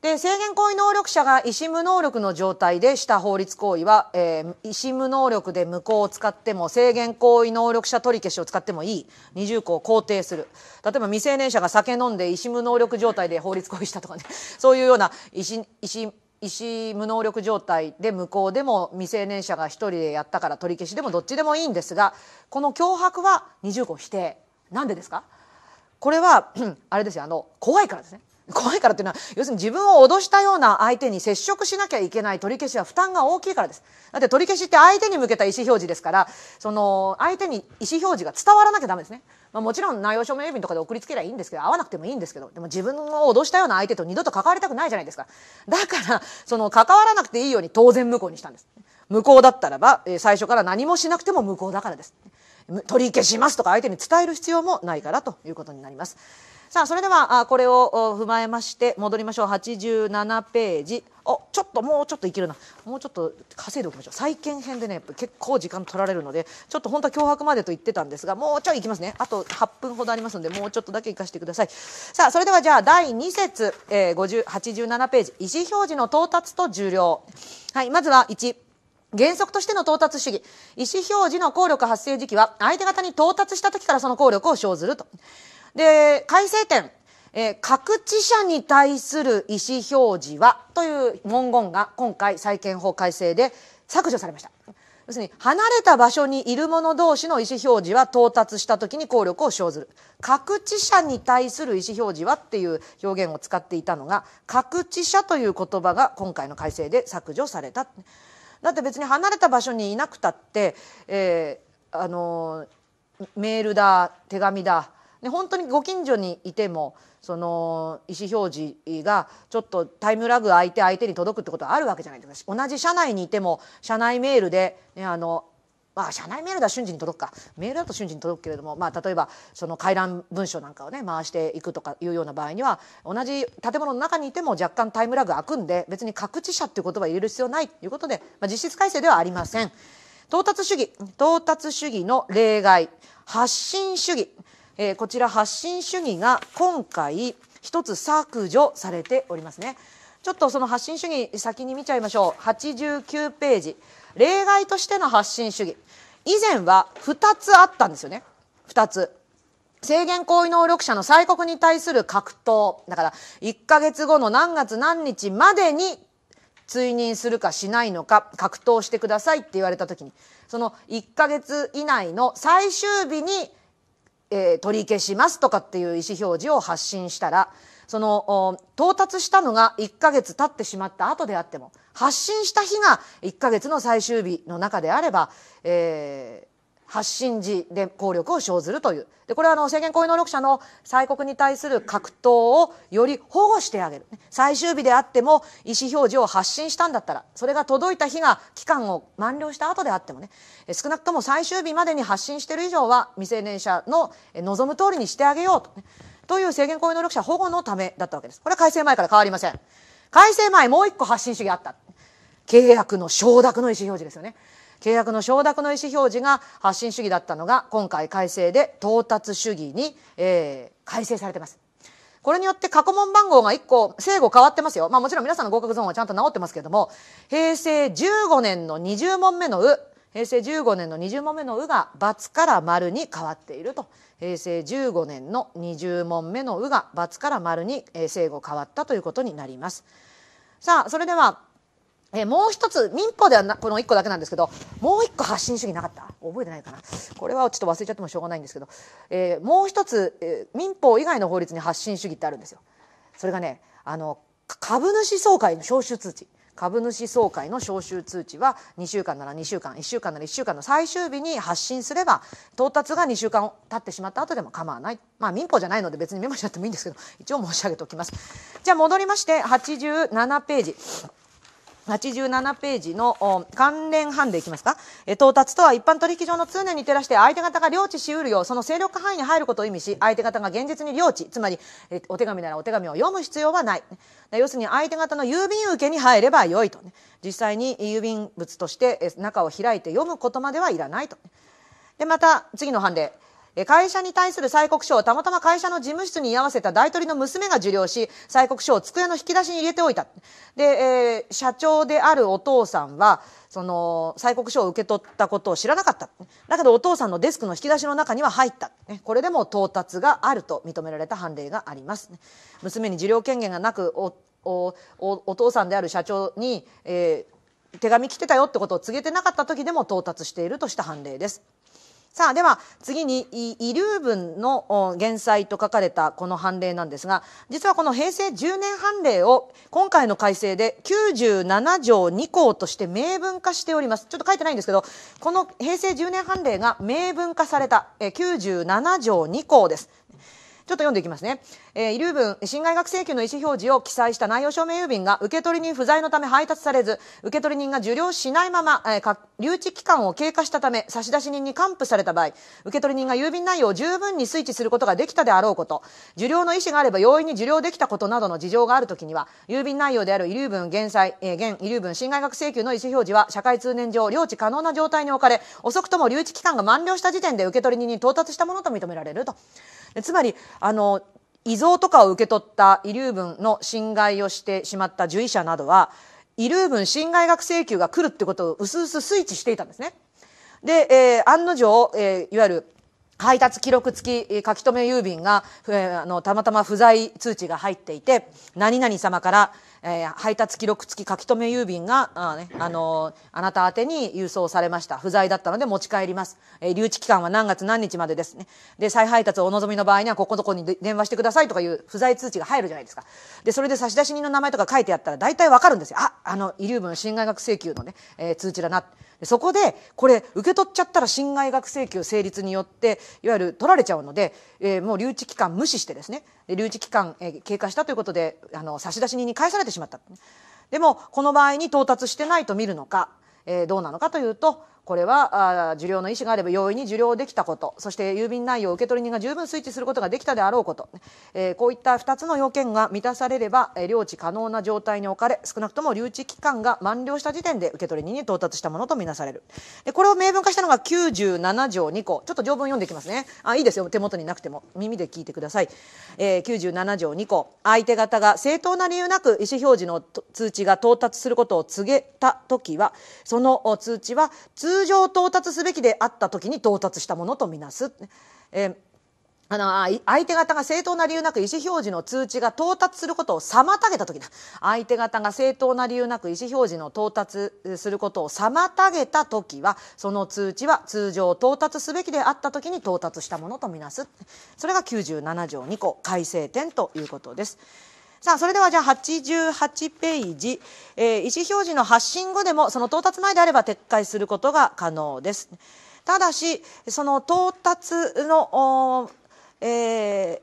Speaker 1: で、制限行為能力者が医師無能力の状態でした法律行為は、えー、医師無能力で無効を使っても、制限行為能力者取り消しを使ってもいい。二重項を肯定する。例えば未成年者が酒飲んで医師無能力状態で法律行為したとかね、そういうような医師、医師医師無能力状態で無効でも未成年者が1人でやったから取り消しでもどっちでもいいんですがこの脅迫は20号否定なんでですかこれは *clears throat* あれですよあの怖いからですね怖いからっていうのは要するに自分を脅したような相手に接触しなきゃいけない取り消しは負担が大きいからですだって取り消しって相手に向けた意思表示ですからその相手に意思表示が伝わらなきゃダメですね、まあ、もちろん内容証明郵便とかで送りつけりゃいいんですけど会わなくてもいいんですけどでも自分を脅したような相手と二度と関わりたくないじゃないですかだからその関わらなくていいように当然無効にしたんです無効だったらば最初から何もしなくても無効だからです取り消しますとか相手に伝える必要もないからということになりますさあそれではあこれを踏まえまして戻りましょう87ページおちょっともうちょっといけるなもうちょっと稼いでおきましょう再建編でね結構時間取られるのでちょっと本当は脅迫までと言ってたんですがもうちょいいきますねあと8分ほどありますのでもうちょっとだけいかしてくださいさあそれではじゃあ第2節、えー、87ページ意思表示の到達と重量はいまずは1原則としての到達主義。意思表示の効力発生時期は、相手方に到達した時からその効力を生ずると。で、改正点。えー、各地社に対する意思表示はという文言が今回債権法改正で削除されました。要するに離れた場所にいる者同士の意思表示は到達した時に効力を生ずる各地者に対する意思表示はっていう表現を使っていたのが各地者という言葉が今回の改正で削除されただって別に離れた場所にいなくたって、えー、あのメールだ手紙だで本当にご近所にいてもその意思表示がちょっとタイムラグ空いて相手に届くってことはあるわけじゃないですか同じ社内にいても社内メールで、ね、あのまあ、社内メールだ瞬時に届くかメールだと瞬時に届くけれども、まあ、例えばその回覧文書なんかをね回していくとかいうような場合には同じ建物の中にいても若干タイムラグ空くんで別に各地者っていう言葉を入れる必要ないということで、まあ、実質改正ではありません。到達主義到達主義の例外発信主義えー、こちら発信主義が今回一つ削除されておりますねちょっとその発信主義先に見ちゃいましょう89ページ例外としての発信主義以前は2つあったんですよね2つ制限行為能力者の催告に対する格闘だから1ヶ月後の何月何日までに追認するかしないのか格闘してくださいって言われた時にその1ヶ月以内の最終日にえー、取り消しますとかっていう意思表示を発信したら、その、到達したのが1ヶ月経ってしまった後であっても、発信した日が1ヶ月の最終日の中であれば、え発信時で効力を生ずるという。で、これはあの、制限行為能力者の催告に対する格闘をより保護してあげる。最終日であっても意思表示を発信したんだったら、それが届いた日が期間を満了した後であってもね、少なくとも最終日までに発信してる以上は未成年者の望む通りにしてあげようと、ね。という制限行為能力者保護のためだったわけです。これは改正前から変わりません。改正前もう一個発信主義あった。契約の承諾の意思表示ですよね。契約の承諾の意思表示が発信主義だったのが今回改正で到達主義に、えー、改正されてます。これによって過去問番号が1個、正語変わってますよ。まあもちろん皆さんの合格ゾーンはちゃんと直ってますけれども、平成15年の20問目のう、平成15年の20問目のうが×から丸に変わっていると。平成15年の20問目のうが×から丸に正語変わったということになります。さあ、それではえー、もう一つ、民法ではなこの一個だけなんですけど、もう一個発信主義なかった覚えてないかなこれはちょっと忘れちゃってもしょうがないんですけど、えー、もう一つ、えー、民法以外の法律に発信主義ってあるんですよ。それがね、あの、株主総会の招集通知。株主総会の招集通知は2週間なら2週間1週間なら1週間の最終日に発信すれば到達が2週間経ってしまった後でも構わないまあ民法じゃないので別にメモしちゃってもいいんですけど一応申し上げておきますじゃあ戻りまして87ページ87ページの関連判でいきますか、え到達とは一般取引上の通念に照らして相手方が領地しうるようその勢力範囲に入ることを意味し相手方が現実に領地つまり、えお手紙ならお手紙を読む必要はない要するに相手方の郵便受けに入ればよいと、ね、実際に郵便物として中を開いて読むことまではいらないと。でまた次の判例会社に対する催告書をたまたま会社の事務室に居合わせた大取りの娘が受領し、催告書を机の引き出しに入れておいた。で、えー、社長であるお父さんは、その、催告書を受け取ったことを知らなかった。だけどお父さんのデスクの引き出しの中には入った。これでも到達があると認められた判例があります。娘に受領権限がなく、お、お、お父さんである社長に、えー、手紙来てたよってことを告げてなかった時でも到達しているとした判例です。さあ、では次に、遺留分の減債と書かれたこの判例なんですが、実はこの平成10年判例を今回の改正で97条2項として明文化しております。ちょっと書いてないんですけど、この平成10年判例が明文化された97条2項です。ちょっと読んでいきますね。えー、遺留分、侵害額請求の意思表示を記載した内容証明郵便が受取人不在のため配達されず、受取人が受領しないまま、えー、留置期間を経過したため、差出人に還付された場合、受取人が郵便内容を十分に推知することができたであろうこと、受領の意思があれば容易に受領できたことなどの事情があるときには、郵便内容である遺留分、減債、えー、現遺留分、侵害額請求の意思表示は、社会通念上、領地可能な状態に置かれ、遅くとも留置期間が満了した時点で受取人に到達したものと認められると。つまり、あの、遺贈とかを受け取った遺留分の侵害をしてしまった受医者などは、遺留分侵害額請求が来るってことを薄々ッチしていたんですね。で、えー、案の定、えー、いわゆる配達記録付き書留郵便が、えー、あのたまたま不在通知が入っていて何々様からえー、配達記録付き書き留め郵便が、あ,、ねあのー、あなた宛てに郵送されました。不在だったので持ち帰ります。えー、留置期間は何月何日までですね。で、再配達をお望みの場合には、ここどこに電話してくださいとかいう不在通知が入るじゃないですか。で、それで差出人の名前とか書いてあったら大体わかるんですよ。あ、あの、遺留分侵害額請求のね、えー、通知だな。そこでこれ受け取っちゃったら侵害額請求成立によっていわゆる取られちゃうので、えー、もう留置期間無視してですね留置期間、えー、経過したということであの差出人に返されてしまった。でもこの場合に到達してないと見るのか、えー、どうなのかというとこれはあ受領の意思があれば容易に受領できたことそして郵便内容受取人が十分推チすることができたであろうこと、えー、こういった2つの要件が満たされれば、えー、領地可能な状態に置かれ少なくとも留置期間が満了した時点で受取人に到達したものとみなされるでこれを明文化したのが97条2項ちょっと条文読んでいきますねあいいですよ手元になくても耳で聞いてください、えー、97条2項相手方が正当な理由なく意思表示の通知が到達することを告げた時はその通知は通通常到達すべきであった時に到達したものとみなす。えーあの、相手方が正当な理由なく意思表示の通知が到達することを妨げた時だ。相手方が正当な理由なく意思表示の到達することを妨げた時は、その通知は通常到達すべきであった時に到達したものとみなす。それが97条2項改正点ということです。さあそれではじゃあ88ページ、えー、意思表示の発信後でもその到達前であれば撤回することが可能です。ただしその到達の、え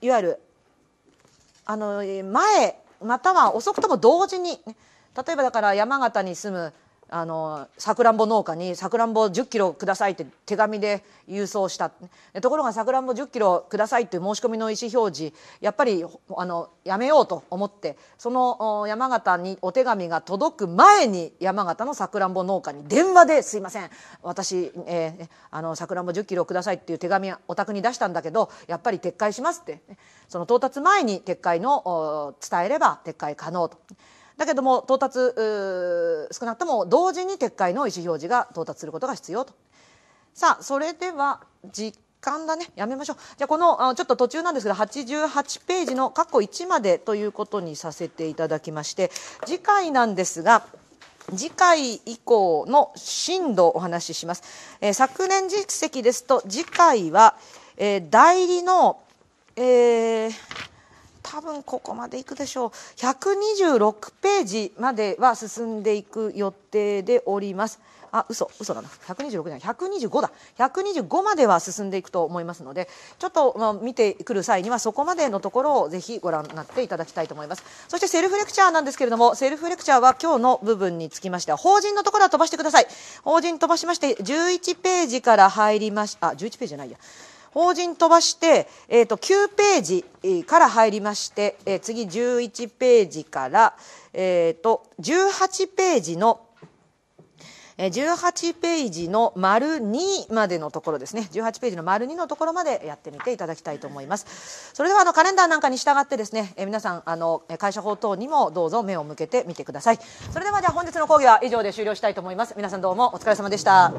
Speaker 1: ー、いわゆるあの前または遅くとも同時に、例えばだから山形に住むあのさくらんぼ農家にさくらんぼ1 0キロくださいって手紙で郵送したところがさくらんぼ1 0キロくださいっていう申し込みの意思表示やっぱりあのやめようと思ってその山形にお手紙が届く前に山形のさくらんぼ農家に電話で「すいません私、えあのさくらんぼ1 0キロください」っていう手紙お宅に出したんだけどやっぱり撤回しますってその到達前に撤回の伝えれば撤回可能と。だけども到達少なくとも同時に撤回の意思表示が到達することが必要と。さあそれでは実感だねやめましょうじゃあこのちょっと途中なんですけど88ページの括弧1までということにさせていただきまして次回なんですが次回以降の進度をお話しします、えー、昨年実績ですと次回は、えー、代理の、えー多分ここまでいくでしょう126ページまでは進んでいく予定でおりますあ嘘嘘だな126じゃない125だ125までは進んでいくと思いますのでちょっと、まあ、見てくる際にはそこまでのところをぜひご覧になっていただきたいと思いますそしてセルフレクチャーなんですけれどもセルフレクチャーは今日の部分につきましては法人のところは飛ばしてください法人飛ばしまして11ページから入りましあ11ページじゃないや法人飛ばして、えーと、と9ページから入りまして、えー、次11ページから、えーと、と18ページの「18ページの丸2までのところですね18ページの丸2のところまでやってみていただきたいと思いますそれではあのカレンダーなんかに従ってですね皆さんあの会社法等にもどうぞ目を向けてみてくださいそれではじゃあ本日の講義は以上で終了したいと思います皆さんどうもお疲れ様でした